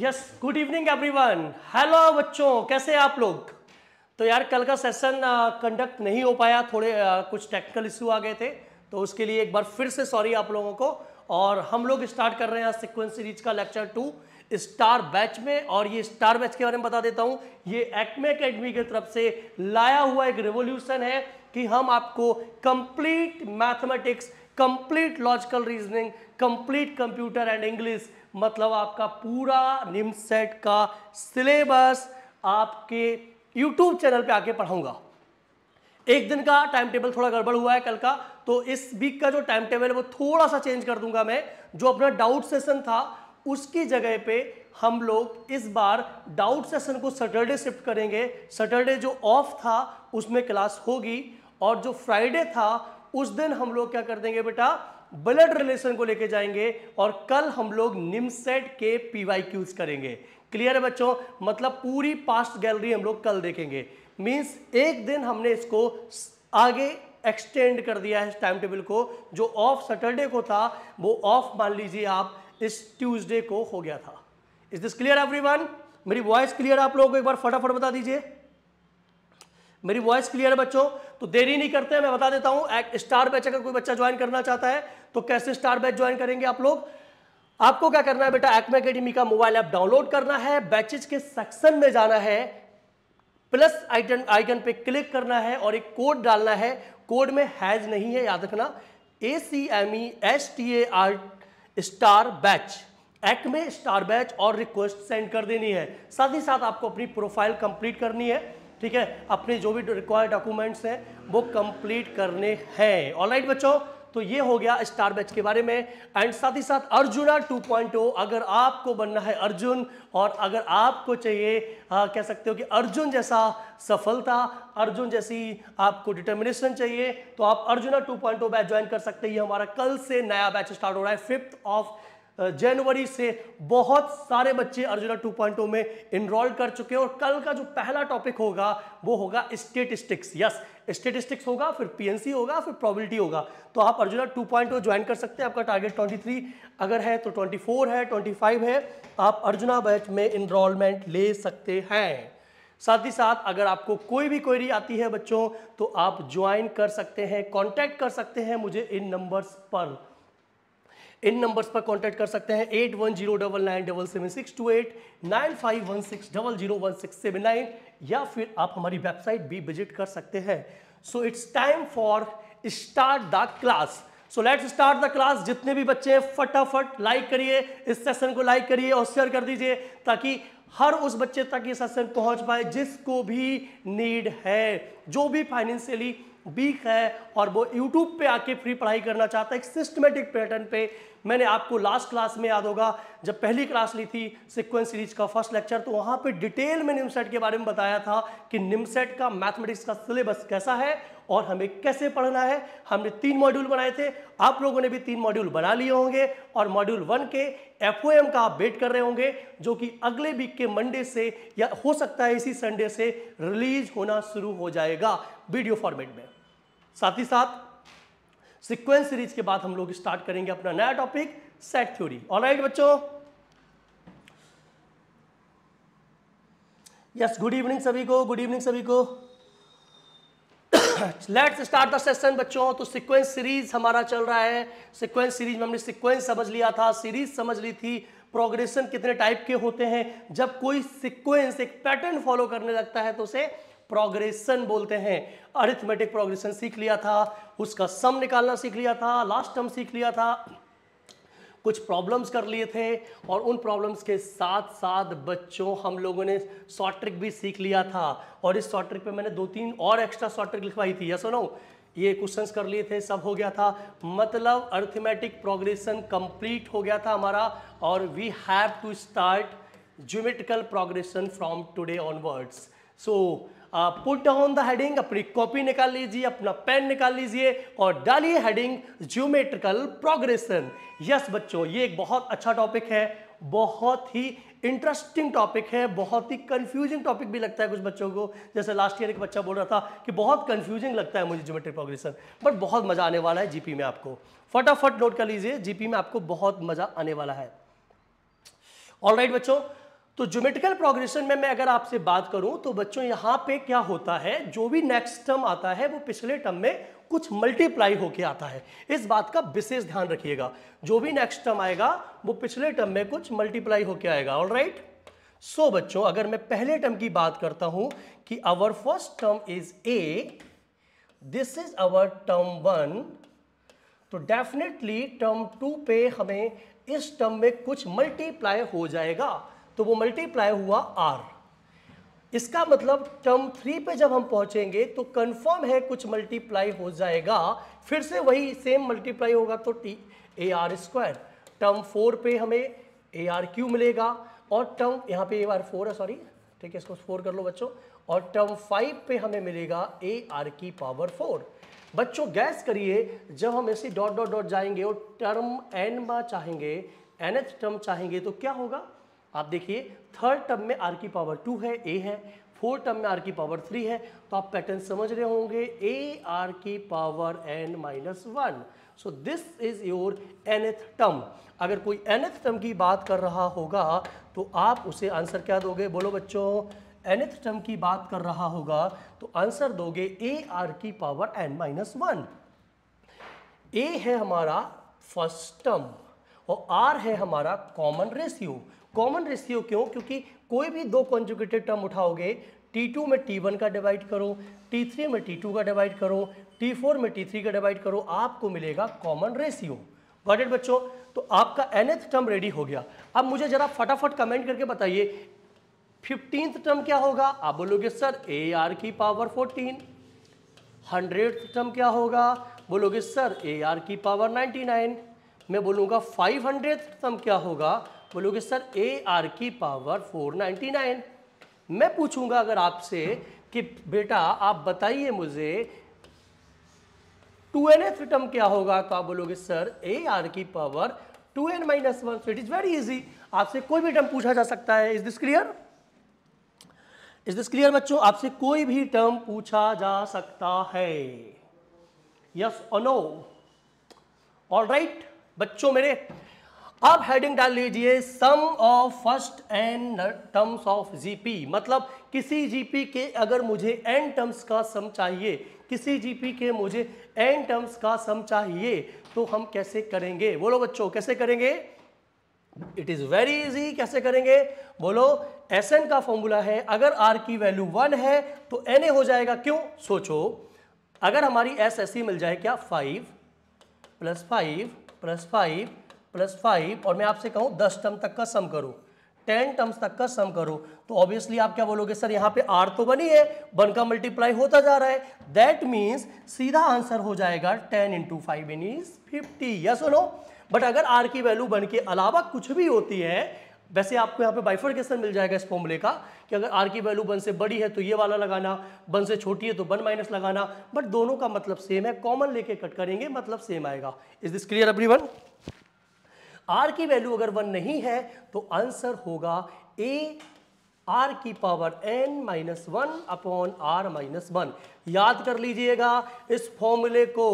Yes good evening everyone hello बच्चों कैसे आप लोग तो यार कल का सेशन कंडक्ट नहीं हो पाया थोड़े आ, कुछ टेक्निकल इश्यू आ गए थे तो उसके लिए एक बार फिर से सॉरी आप लोगों को और हम लोग स्टार्ट कर रहे हैं सिक्वेंस सीरीज का लेक्चर टू स्टार बैच में और ये स्टार बैच के बारे में बता देता हूँ ये एक्मे अकेडमी की तरफ से लाया हुआ एक रिवोल्यूशन है कि हम आपको complete mathematics complete logical reasoning complete computer and English मतलब आपका पूरा निम्स सेट का सिलेबस आपके यूट्यूब चैनल पे आके पढ़ाऊंगा एक दिन का टाइम टेबल थोड़ा गड़बड़ हुआ है कल का तो इस वीक का जो टाइम टेबल है वो थोड़ा सा चेंज कर दूंगा मैं जो अपना डाउट सेशन था उसकी जगह पे हम लोग इस बार डाउट सेशन को सैटरडे शिफ्ट करेंगे सैटरडे जो ऑफ था उसमें क्लास होगी और जो फ्राइडे था उस दिन हम लोग क्या कर देंगे बेटा ब्लड रिलेशन को लेके जाएंगे और कल हम लोग निमसेट के पीवाई क्यूज करेंगे क्लियर है बच्चों मतलब पूरी पास्ट गैलरी हम लोग कल देखेंगे मीन्स एक दिन हमने इसको आगे एक्सटेंड कर दिया है इस टाइम टेबल को जो ऑफ सैटरडे को था वो ऑफ मान लीजिए आप इस ट्यूसडे को हो गया था इज दिस क्लियर एवरीवन मेरी वॉइस क्लियर आप लोगों को एक बार फटाफट बता दीजिए मेरी वॉइस क्लियर है बच्चों तो देरी नहीं करते मैं बता देता हूं स्टार बैच अगर कोई बच्चा ज्वाइन करना चाहता है तो कैसे स्टार बैच ज्वाइन करेंगे आप लोग आपको क्या करना है बेटा एक्मे अकेडमी का मोबाइल ऐप डाउनलोड करना है बैचेज के सेक्शन में जाना है प्लस आइटन आइकन पे क्लिक करना है और एक कोड डालना है कोड में हैज नहीं है याद रखना A C M E S T A R star batch एक्ट में स्टार बैच और रिक्वेस्ट सेंड कर देनी है साथ ही साथ आपको अपनी प्रोफाइल कंप्लीट करनी है ठीक है अपने जो भी रिक्वायर्ड डॉक्यूमेंट्स हैं वो कंप्लीट करने हैं ऑलराइट बच्चों तो ये हो गया स्टार बैच के बारे में एंड साथ ही साथ अर्जुना 2.0 अगर आपको बनना है अर्जुन और अगर आपको चाहिए आ, कह सकते हो कि अर्जुन जैसा सफलता अर्जुन जैसी आपको डिटर्मिनेशन चाहिए तो आप अर्जुना 2.0 बैच ज्वाइन कर सकते हैं ये हमारा कल से नया बैच स्टार्ट हो रहा है फिफ्थ ऑफ जनवरी से बहुत सारे बच्चे अर्जुना 2.0 में इनरोल कर चुके हैं और कल का जो पहला टॉपिक होगा वो होगा स्टेटिस्टिक्स यस स्टेटिस्टिक्स होगा फिर पीएनसी होगा फिर प्रोबेबिलिटी होगा तो आप अर्जुना 2.0 ज्वाइन कर सकते हैं आपका टारगेट 23 अगर है तो 24 है 25 है आप अर्जुना बैच में इनरोलमेंट ले सकते हैं साथ ही साथ अगर आपको कोई भी क्वेरी आती है बच्चों तो आप ज्वाइन कर सकते हैं कॉन्टेक्ट कर सकते हैं मुझे इन नंबर्स पर इन नंबर्स पर कांटेक्ट कर सकते हैं eight one zero double nine double seven six two eight nine five one six double zero one six seven nine या फिर आप हमारी वेबसाइट भी विजिट कर सकते हैं so it's time for start the class so let's start the class जितने भी बच्चे हैं फटाफट लाइक करिए इस सेशन को लाइक करिए और शेयर कर दीजिए ताकि हर उस बच्चे तक ये सेशन पहुंच पाए जिसको भी नीड है जो भी फाइनेंशियली वीक है और वो यूट्यूब पे आके फ्री पढ़ाई करना चाहता है एक सिस्टमेटिक पैटर्न पे मैंने आपको लास्ट क्लास में याद होगा जब पहली क्लास ली थी सिक्वेंस सीरीज का फर्स्ट लेक्चर तो वहां पे डिटेल में निमसेट के बारे में बताया था कि निमसेट का मैथमेटिक्स का सिलेबस कैसा है और हमें कैसे पढ़ना है हमने तीन मॉड्यूल बनाए थे आप लोगों ने भी तीन मॉड्यूल बना लिए होंगे और मॉड्यूल वन के एफ का आप वेट कर रहे होंगे जो कि अगले वीक के मंडे से या हो सकता है इसी संडे से रिलीज होना शुरू हो जाएगा वीडियो फॉर्मेट में साथ ही साथ सीक्वेंस सीरीज के बाद हम लोग स्टार्ट करेंगे अपना नया टॉपिक सेट थ्योरी ऑलराइट बच्चों यस गुड इवनिंग सभी को गुड इवनिंग सभी को लेट्स स्टार्ट द सेशन बच्चों तो सीक्वेंस सीरीज हमारा चल रहा है सीक्वेंस सीरीज में हमने सीक्वेंस समझ लिया था सीरीज समझ ली थी प्रोग्रेशन कितने टाइप के होते हैं जब कोई सीक्वेंस एक पैटर्न फॉलो करने लगता है तो उसे प्रोग्रेशन बोलते हैं अरिथमेटिक प्रोग्रेशन सीख लिया था उसका सम निकालना सीख लिया था लास्ट टर्म सीख लिया था कुछ प्रॉब्लम्स कर लिए थे और उन प्रॉब्लम्स के साथ साथ बच्चों हम लोगों ने शॉर्ट ट्रिक भी सीख लिया था और इस शॉर्ट ट्रिक पे मैंने दो तीन और एक्स्ट्रा शॉर्ट ट्रिक लिखवाई थी या सुनो ये क्वेश्चंस कर लिए थे सब हो गया था मतलब अर्थमेटिक प्रोग्रेशन कंप्लीट हो गया था हमारा और we have to start geometrical progression from today onwards so put down the heading अपनी कॉपी निकाल लीजिए अपना पेन निकाल लीजिए और डालिए हेडिंग ज्योमेट्रिकल प्रोग्रेशन यस बच्चों ये एक बहुत अच्छा टॉपिक है बहुत ही इंटरेस्टिंग टॉपिक है बहुत ही कंफ्यूजिंग टॉपिक भी लगता है कुछ बच्चों को जैसे लास्ट ईयर एक बच्चा बोल रहा था कि बहुत कंफ्यूजिंग लगता है मुझे ज्योमेट्रिक प्रोग्रेशन बट बहुत मज़ा आने वाला है जीपी में आपको फटाफट नोट कर लीजिए जीपी में आपको बहुत मज़ा आने वाला है ऑल राइट right, बच्चों तो ज्योमेट्रिकल प्रोग्रेशन में मैं अगर आपसे बात करूं तो बच्चों यहां पे क्या होता है जो भी नेक्स्ट टर्म आता है वो पिछले टर्म में कुछ मल्टीप्लाई होके आता है इस बात का विशेष ध्यान रखिएगा जो भी नेक्स्ट टर्म आएगा वो पिछले टर्म में कुछ मल्टीप्लाई होके आएगा ऑल राइट सो बच्चों अगर मैं पहले टर्म की बात करता हूं कि our first term is A this is our term one तो डेफिनेटली टर्म टू पे हमें इस टर्म में कुछ मल्टीप्लाई हो जाएगा तो वो मल्टीप्लाई हुआ आर इसका मतलब टर्म थ्री पे जब हम पहुंचेंगे तो कंफर्म है कुछ मल्टीप्लाई हो जाएगा फिर से वही सेम मल्टीप्लाई होगा तो T A are square term four पे हमें ए आर क्यू मिलेगा और टर्म यहाँ पे ए आर फोर है सॉरी ठीक है इसको फोर कर लो बच्चों और टर्म फाइव पे हमें मिलेगा ए आर की पावर फोर बच्चों गैस करिए जब हम ऐसे डॉट डॉट डॉट जाएंगे और टर्म एन बा चाहेंगे एन एच टर्म चाहेंगे तो क्या होगा आप देखिए थर्ड टर्म में आर की पावर टू है ए है फोर्थ टर्म में आर की पावर थ्री है तो आप पैटर्न समझ रहे होंगे ए आर की power N minus one so this is your nth term अगर कोई एनथ टर्म की बात कर रहा होगा तो आप उसे आंसर क्या दोगे बोलो बच्चों एनथ टर्म की बात कर रहा होगा तो आंसर दोगे ए आर की power N minus one A है हमारा फर्स्ट टर्म और आर है हमारा कॉमन रेशियो कॉमन रेशियो क्यों क्योंकि कोई भी दो कॉन्जुकेटेड टर्म उठाओगे T2 में T1 का डिवाइड करो T3 में T2 का डिवाइड करो T4 में T3 का डिवाइड करो आपको मिलेगा कॉमन रेशियो गॉट बच्चों तो आपका nth टर्म रेडी हो गया अब मुझे जरा फटाफट कमेंट करके बताइए फिफ्टींथ टर्म क्या होगा आप बोलोगे सर ए आर की पावर फोर्टीन हंड्रेड टर्म क्या होगा बोलोगे सर ए आर की पावर नाइन्टी नाइन मैं बोलूंगा फाइव हंड्रेड टर्म क्या होगा बोलोगे सर ए आर की पावर 499 मैं पूछूंगा अगर आपसे कि बेटा आप बताइए मुझे टू एन एथ क्या होगा तो आप बोलोगे सर ए आर की power two N minus one so it is very easy आपसे कोई भी टर्म पूछा जा सकता है is this clear is this clear बच्चों आपसे कोई भी टर्म पूछा जा सकता है यस और नो ऑल राइट बच्चों मेरे अब हेडिंग डाल लीजिए sum of first N terms of GP मतलब किसी जीपी के अगर मुझे एन टर्म्स का सम चाहिए किसी जीपी के मुझे एन टर्म्स का सम चाहिए तो हम कैसे करेंगे बोलो बच्चों कैसे करेंगे इट इज़ वेरी इजी कैसे करेंगे बोलो एस एन का फॉर्मूला है अगर आर की वैल्यू वन है तो एन ए हो जाएगा क्यों सोचो अगर हमारी एस ऐसी मिल जाए क्या five plus five plus five plus five और मैं आपसे कहूँ दस टर्म तक का सम करो टेन टर्म्स तक का सम करो तो ऑब्वियसली आप क्या बोलोगे सर यहाँ पे आर तो बनी है वन का मल्टीप्लाई होता जा रहा है दैट मीन्स सीधा आंसर हो जाएगा ten into five in is fifty या सुनो बट अगर आर की वैल्यू वन के अलावा कुछ भी होती है वैसे आपको यहाँ पे बाइफर्केशन मिल जाएगा इस फॉर्मूले का कि अगर आर की वैल्यू वन से बड़ी है तो ये वाला लगाना वन से छोटी है तो वन माइनस लगाना बट दोनों का मतलब सेम है कॉमन लेके कट करेंगे मतलब सेम आएगा is this clear every R की वैल्यू अगर वन नहीं है तो आंसर होगा ए आर की power N minus one upon are minus one याद कर लीजिएगा इस फॉर्मूले को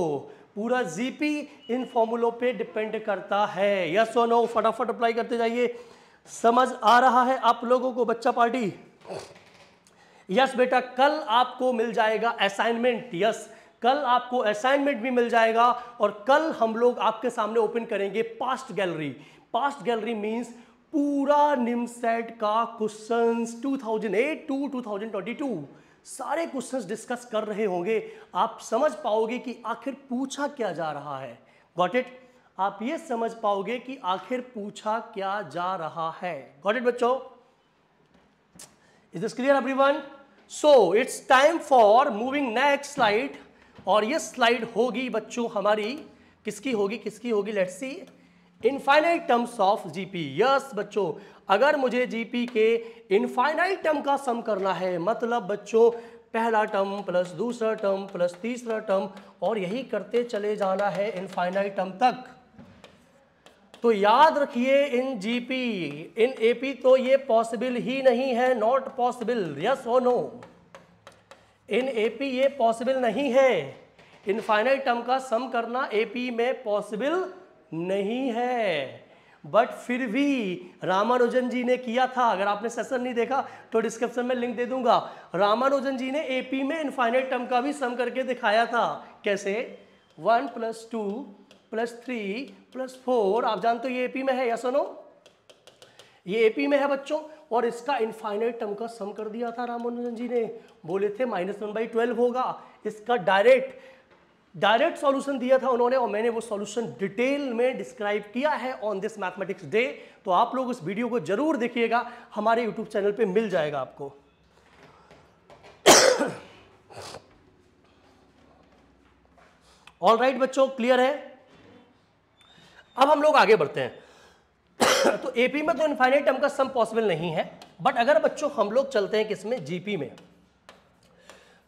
पूरा जीपी इन फॉर्मूलों पे डिपेंड करता है यस और नो फटाफट अप्लाई करते जाइए समझ आ रहा है आप लोगों को बच्चा पार्टी यस बेटा कल आपको मिल जाएगा असाइनमेंट यस कल आपको असाइनमेंट भी मिल जाएगा और कल हम लोग आपके सामने ओपन करेंगे past gallery past gallery means पूरा निम सेट का क्वेश्चंस 2008 टू 2022 सारे क्वेश्चंस डिस्कस कर रहे होंगे आप समझ पाओगे कि आखिर पूछा क्या जा रहा है गॉट इट आप ये समझ पाओगे कि आखिर पूछा क्या जा रहा है गॉट इट बच्चों is this clear everyone so it's time for moving next slide और ये स्लाइड होगी बच्चों हमारी किसकी होगी किसकी होगी let's see infinite terms of GP yes बच्चों अगर मुझे जीपी के इनफाइनाइट टर्म का सम करना है मतलब बच्चों पहला टर्म प्लस दूसरा टर्म प्लस तीसरा टर्म और यही करते चले जाना है इनफाइनाइट टर्म तक तो याद रखिए इन जीपी इन एपी तो ये पॉसिबल ही नहीं है नॉट पॉसिबल यस और नो इन ए पी ये पॉसिबल नहीं है इनफाइनाइट टर्म का सम करना ए पी में पॉसिबल नहीं है बट फिर भी रामानुजन जी ने किया था अगर आपने सेशन नहीं देखा तो डिस्क्रिप्शन में लिंक दे दूंगा रामानुजन जी ने एपी में इनफाइनाइट टर्म का भी सम करके दिखाया था कैसे one plus two plus three plus four आप जानते हो ये एपी में है या सुनो ये एपी में है बच्चों और इसका इनफाइनाइट टर्म का सम कर दिया था मनोजन जी ने बोले थे माइनस वन बाई ट्वेल्व होगा इसका डायरेक्ट डायरेक्ट सॉल्यूशन दिया था उन्होंने और मैंने वो सॉल्यूशन डिटेल में डिस्क्राइब किया है ऑन दिस मैथमेटिक्स डे तो आप लोग उस वीडियो को जरूर देखिएगा हमारे यूट्यूब चैनल पर मिल जाएगा आपको ऑल राइट right, बच्चों क्लियर है अब हम लोग आगे बढ़ते हैं तो एपी में तो इन्फाइनाइट टर्म का सम पॉसिबल नहीं है बट अगर बच्चों हम लोग चलते हैं किसमें जीपी में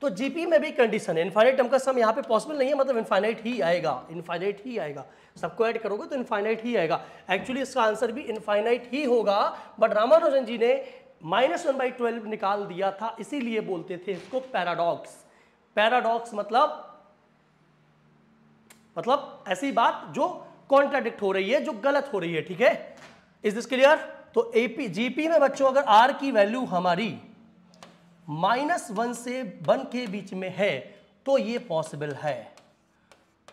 तो जीपी में भी कंडीशन है इन्फाइनाइट टर्म का सम यहाँ पे पॉसिबल नहीं है मतलब इन्फाइनाइट ही आएगा इन्फाइनाइट ही आएगा सबको ऐड करोगे तो इन्फाइनाइट ही आएगा एक्चुअली इसका आंसर भी इन्फाइनाइट ही होगा बट रामानुजन जी ने माइनस वन बाई ट्वेल्व निकाल दिया था इसीलिए बोलते थे इसको पैराडॉक्स पैराडॉक्स मतलब मतलब ऐसी बात जो कॉन्ट्राडिक्ट हो रही है जो गलत हो रही है ठीक है इज दिस क्लियर तो एपी जीपी में बच्चों अगर आर की वैल्यू हमारी माइनस वन से वन के बीच में है तो ये पॉसिबल है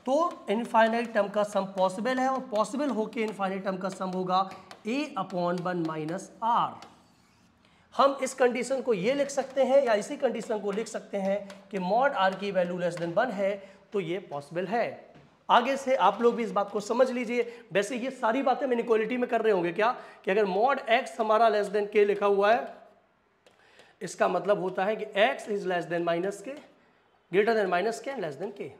तो इनफाइनाइट टर्म का सम पॉसिबल है और पॉसिबल होके इनफाइनाइट टर्म का सम होगा a upon one minus r हम इस कंडीशन को ये लिख सकते हैं या इसी कंडीशन को लिख सकते हैं कि मॉड आर की वैल्यू लेस देन वन है तो ये पॉसिबल है आगे से आप लोग भी इस बात को समझ लीजिए वैसे ये सारी बातें मैंने क्वालिटी में कर रहे होंगे क्या कि अगर मॉड एक्स हमारा लेस देन के लिखा हुआ है इसका मतलब होता है कि x is less than minus k greater than minus k less than k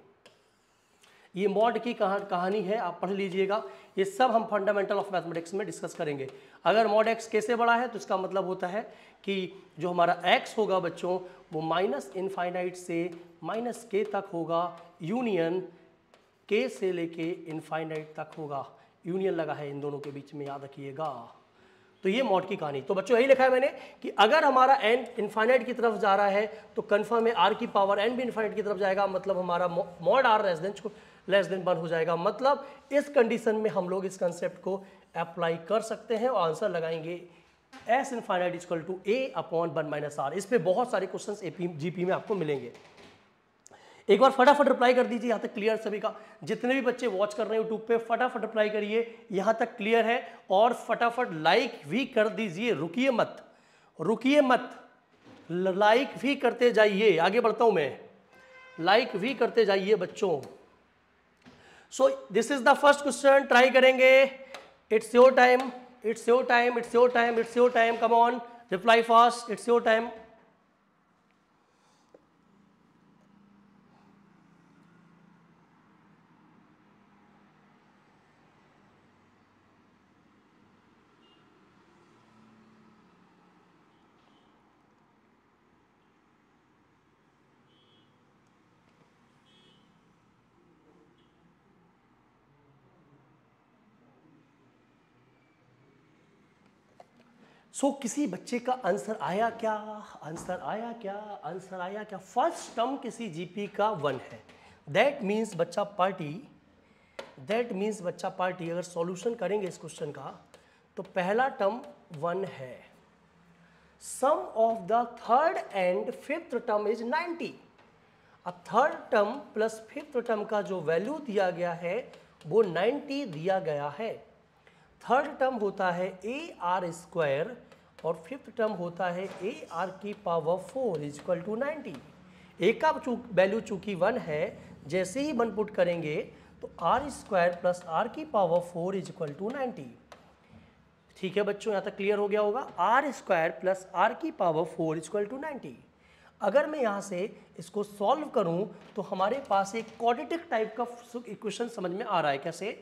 ये मॉड की कहानी है आप पढ़ लीजिएगा ये सब हम फंडामेंटल ऑफ मैथमेटिक्स में डिस्कस करेंगे अगर मॉड एक्स कैसे बड़ा है तो इसका मतलब होता है कि जो हमारा एक्स होगा बच्चों वो माइनस इनफाइनाइट से माइनस के तक होगा यूनियन के से लेके इनफाइनाइट तक होगा यूनियन लगा है इन दोनों के बीच में याद रखिएगा तो ये मॉड की कहानी तो बच्चों यही लिखा है मैंने कि अगर हमारा एन इनफाइनाइट की तरफ जा रहा है तो कन्फर्म है आर की पावर एन भी इनफाइनाइट की तरफ जाएगा मतलब हमारा mod r less than less than one हो जाएगा मतलब इस कंडीशन में हम लोग इस कंसेप्ट को अप्लाई कर सकते हैं और आंसर लगाएंगे S infinite is equal to a upon one minus r इस पर बहुत सारे question A P G P में आपको मिलेंगे एक बार फटाफट रिप्लाई कर दीजिए यहाँ तक क्लियर सभी का जितने भी बच्चे वॉच कर रहे हैं यूट्यूब पे फटाफट रिप्लाई करिए यहाँ तक क्लियर है और फटाफट लाइक भी कर दीजिए रुकिए मत रुकिए मत लाइक भी करते जाइए आगे बढ़ता हूँ मैं लाइक भी करते जाइए बच्चों so this is the first question try करेंगे it's your time it's your time it's your time it's your time come on reply fast it's your time so so, किसी बच्चे का आंसर आया क्या आंसर आया क्या आंसर आया क्या फर्स्ट टर्म किसी जीपी का वन है दैट मीन्स बच्चा पार्टी दैट मीन्स बच्चा पार्टी अगर सॉल्यूशन करेंगे इस क्वेश्चन का तो पहला टर्म वन है sum of the third and fifth term is 90 अब third term plus fifth term का जो वैल्यू दिया गया है वो 90 दिया गया है थर्ड टर्म होता है ए आर स्क्वायर और फिफ्थ टर्म होता है ए आर की power four is equal to ninety a का चूक वैल्यू चूंकि वन है जैसे ही वन पुट करेंगे तो आर स्क्वायर प्लस आर की power four is equal to ninety ठीक है बच्चों यहाँ तक क्लियर हो गया होगा आर स्क्वायर प्लस आर की power four is equal to ninety अगर मैं यहाँ से इसको सॉल्व करूँ तो हमारे पास एक क्वाड्रेटिक टाइप का इक्वेशन समझ में आ रहा है कैसे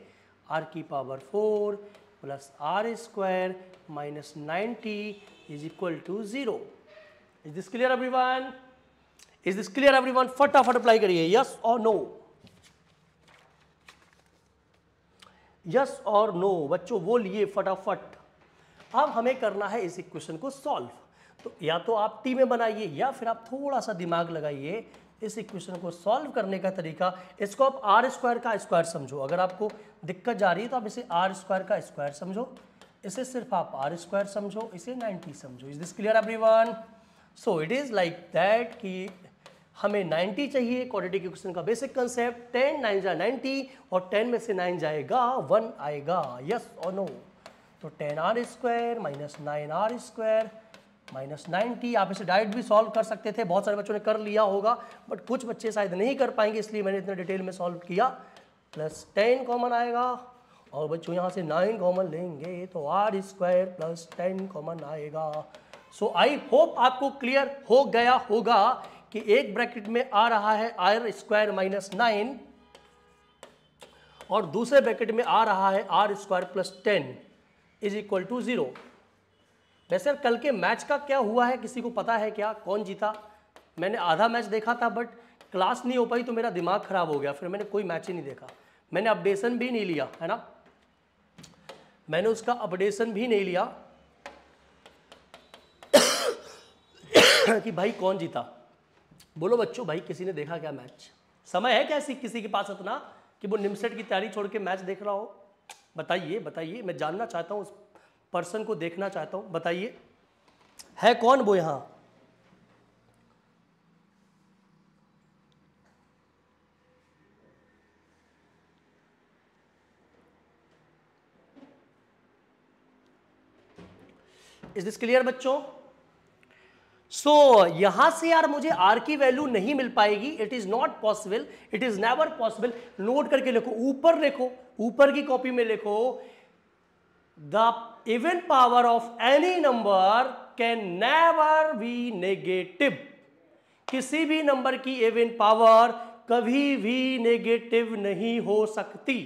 आर की power four plus r square minus ninety is equal to zero is this clear one is this clear one फटाफट अप्लाई करिए यस और नो यस और नो बच्चों वो लिए फटाफट अब हमें करना है इस इक्वेशन को सॉल्व तो या तो आप टी में बनाइए या फिर आप थोड़ा सा दिमाग लगाइए इस इक्वेशन को सॉल्व करने का तरीका इसको आप आर स्क्वायर का स्क्वायर समझो अगर आपको दिक्कत जा रही है तो आप इसे आर स्क्वायर का स्क्वायर समझो इसे सिर्फ आप आर स्क्वायर समझो इसे 90 समझो is this clear everyone so it is like that कि हमें 90 चाहिए क्वाड्रेटिक इक्वेशन का बेसिक कंसेप्ट टेन नाइन जाए नाइन्टी और टेन में से नाइन जाएगा वन आएगा यस और नो तो ten r square minus nine r square minus ninety आप इसे डायरेक्ट भी सॉल्व कर सकते थे बहुत सारे बच्चों ने कर लिया होगा बट कुछ बच्चे शायद नहीं कर पाएंगे इसलिए मैंने इतना डिटेल में सॉल्व किया प्लस टेन कॉमन आएगा और बच्चों यहाँ से नाइन कॉमन लेंगे तो r square plus ten common आएगा सो आई होप आपको क्लियर हो गया होगा कि एक ब्रैकेट में आ रहा है आर स्क्वायर माइनस नाइन और दूसरे ब्रैकेट में आ रहा है r square plus ten is equal to zero वैसे कल के मैच का क्या हुआ है किसी को पता है क्या कौन जीता मैंने आधा मैच देखा था बट क्लास नहीं हो पाई तो मेरा दिमाग खराब हो गया फिर मैंने कोई मैच ही नहीं देखा मैंने अपडेशन भी नहीं लिया है ना मैंने उसका अपडेशन भी नहीं लिया कि भाई कौन जीता बोलो बच्चों भाई किसी ने देखा क्या मैच समय है क्या किसी के पास इतना कि वो निमसेट की तैयारी छोड़ के मैच देख रहा हो बताइए बताइए मैं जानना चाहता हूँ पर्सन को देखना चाहता हूं बताइए है कौन वो यहां इज दिस क्लियर बच्चों सो so, यहां से यार मुझे आर की वैल्यू नहीं मिल पाएगी it is not possible it is never possible note करके लिखो ऊपर लिखो ऊपर की कॉपी में लिखो the even power of any number can never be negative किसी भी नंबर की इवन पावर कभी भी नेगेटिव नहीं हो सकती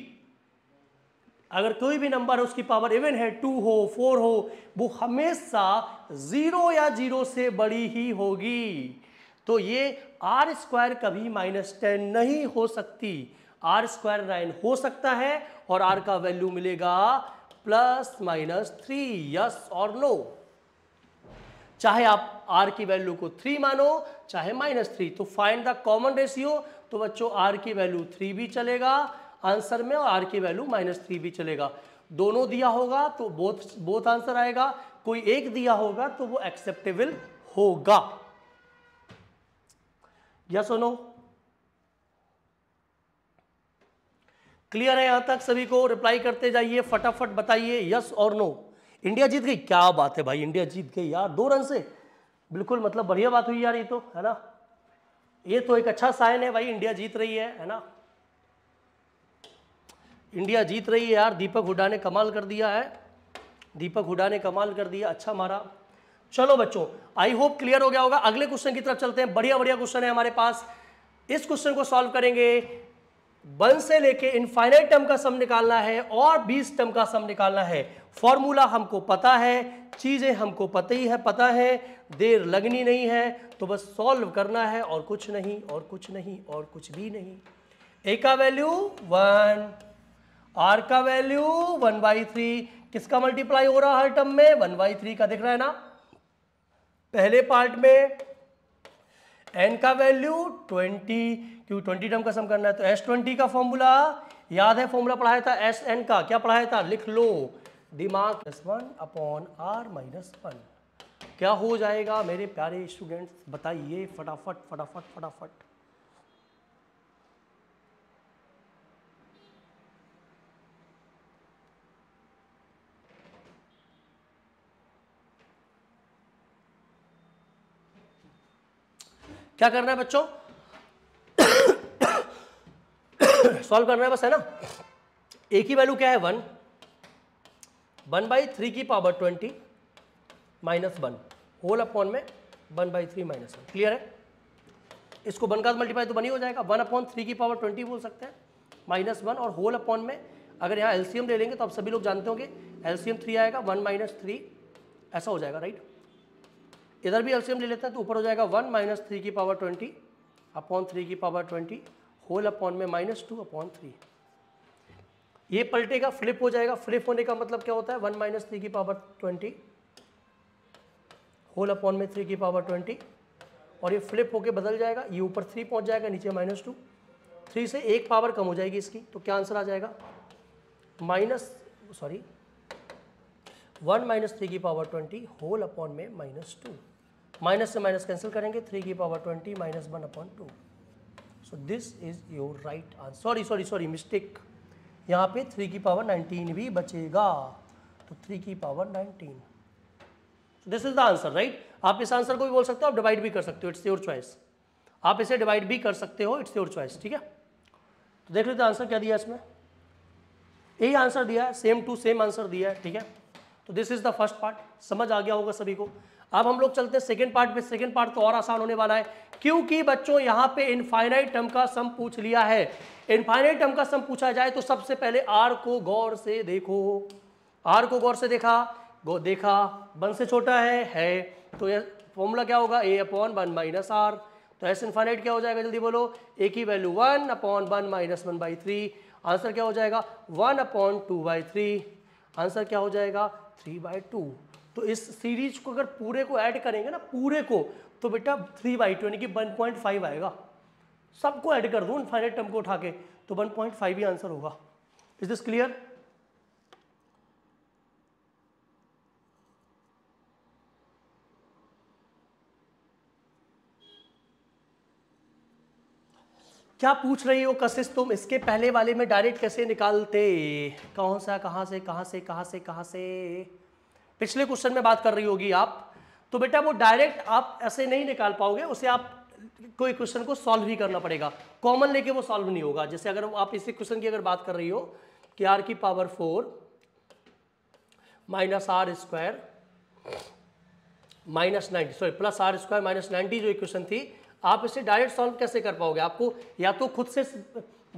अगर कोई भी नंबर उसकी पावर इवन है टू हो फोर हो वो हमेशा जीरो या जीरो से बड़ी ही होगी तो ये आर स्क्वायर कभी माइनस टेन नहीं हो सकती आर स्क्वायर नाइन हो सकता है और आर का वैल्यू मिलेगा प्लस माइनस थ्री यस और नो चाहे आप आर की वैल्यू को थ्री मानो चाहे माइनस थ्री तो फाइंड द कॉमन रेशियो तो बच्चों आर की वैल्यू थ्री भी चलेगा आंसर में और आर की वैल्यू माइनस थ्री भी चलेगा दोनों दिया होगा तो बोथ बोथ आंसर आएगा कोई एक दिया होगा तो वो एक्सेप्टेबल होगा यस और नो क्लियर है यहां तक सभी को रिप्लाई करते जाइए फटाफट बताइए यस और नो इंडिया जीत गई क्या बात है भाई इंडिया जीत गई यार दो रन से बिल्कुल मतलब बढ़िया बात हुई यार ये तो है ना ये तो एक अच्छा साइन है भाई इंडिया जीत रही है है ना इंडिया जीत रही है यार दीपक हुडा ने कमाल कर दिया है दीपक हुडा ने कमाल कर दिया अच्छा मारा चलो बच्चों आई होप क्लियर हो गया होगा अगले क्वेश्चन की तरफ चलते हैं बढ़िया बढ़िया क्वेश्चन है हमारे पास इस क्वेश्चन को सॉल्व करेंगे वन से लेके इनफाइनाइट टर्म का सम निकालना है और बीस टर्म का सम निकालना है फॉर्मूला हमको पता है चीज़ें हमको पता ही है पता है देर लगनी नहीं है तो बस सॉल्व करना है और कुछ नहीं और कुछ नहीं और कुछ भी नहीं ए का वैल्यू वन आर का वैल्यू वन बाई थ्री किसका मल्टीप्लाई हो रहा है हर टर्म में वन बाई थ्री का दिख रहा है ना पहले पार्ट में एन का वैल्यू ट्वेंटी क्यू ट्वेंटी टर्म का सम करना है तो एस ट्वेंटी का फॉर्मूला याद है फॉर्मूला पढ़ाया था एस एन का क्या पढ़ाया था लिख लो दिमाग plus one upon are minus one क्या हो जाएगा मेरे प्यारे स्टूडेंट्स बताइए फटाफट फटाफट फटाफट क्या करना है बच्चों सॉल्व करना है बस है ना ए की वैल्यू क्या है वन वन बाई थ्री की power twenty minus one whole upon में one by three minus one clear है इसको वन का मल्टीप्लाई तो बनी हो जाएगा वन अपॉन थ्री की पावर ट्वेंटी बोल सकते हैं माइनस वन और होल अपॉन में अगर यहाँ एलसीएम ले लेंगे तो आप सभी लोग जानते होंगे एलसीएम थ्री आएगा वन माइनस थ्री ऐसा हो जाएगा राइट इधर भी एलसीएम ले लेते हैं तो ऊपर हो जाएगा वन माइनस थ्री की पावर ट्वेंटी अपॉन थ्री की पावर ट्वेंटी होल अपॉन में माइनस टू अपॉन थ्री ये पलटेगा फ्लिप हो जाएगा फ्लिप होने का मतलब क्या होता है वन माइनस थ्री की पावर ट्वेंटी होल अपॉन में थ्री की पावर ट्वेंटी और ये फ्लिप होके बदल जाएगा ये ऊपर थ्री पहुंच जाएगा नीचे माइनस टू थ्री से एक पावर कम हो जाएगी इसकी तो क्या आंसर आ जाएगा minus sorry one minus three की पावर ट्वेंटी होल अपॉन में माइनस टू माइनस से माइनस कैंसिल करेंगे थ्री की power twenty minus one upon two so this is your right answer sorry sorry sorry mistake यहाँ पे three की power nineteen भी बचेगा तो थ्री की power nineteen this is the answer right आप इस आंसर को भी बोल सकते हो आप डिवाइड भी कर सकते हो इट्स योर चॉइस आप इसे डिवाइड भी कर सकते हो इट्स योर चॉइस ठीक है तो देख लेते आंसर क्या दिया इसमें यही आंसर दिया है सेम टू सेम आंसर दिया है ठीक है तो this is the first part समझ आ गया होगा सभी को अब हम लोग चलते हैं सेकेंड पार्ट में सेकेंड पार्ट तो और आसान होने वाला है क्योंकि बच्चों यहाँ पे इनफाइनाइट टर्म का सम पूछ लिया है इनफाइनाइट टर्म का सम पूछा जाए तो सबसे पहले आर को गौर से देखो आर को गौर से देखा गो देखा वन से छोटा है है तो यह फॉर्मूला क्या होगा a upon one minus are तो एस इन्फाइनाइट क्या हो जाएगा जल्दी बोलो ए की value one upon one minus one by three answer क्या हो जाएगा one upon two by three answer क्या हो जाएगा थ्री बाई टू तो इस सीरीज को अगर पूरे को ऐड करेंगे ना पूरे को तो बेटा थ्री बाई टू यानी कि वन पॉइंट फाइव आएगा सबको ऐड कर दो इनफाइनेट टर्म को उठा के तो वन पॉइंट फाइव ही आंसर होगा इज दिस क्लियर क्या पूछ रही हो कशिश तुम इसके पहले वाले में डायरेक्ट कैसे निकालते कौन सा कहां से कहां से कहां से कहां से पिछले क्वेश्चन में बात कर रही होगी आप तो बेटा वो डायरेक्ट आप ऐसे नहीं निकाल पाओगे उसे आप कोई क्वेश्चन को सॉल्व ही करना पड़ेगा कॉमन लेके वो सॉल्व नहीं होगा जैसे अगर आप इसी क्वेश्चन की अगर बात कर रही हो कि आर की power four minus r square minus ninety sorry plus r square minus ninety जो इक्वेशन थी आप इसे डायरेक्ट सॉल्व कैसे कर पाओगे आपको या तो खुद से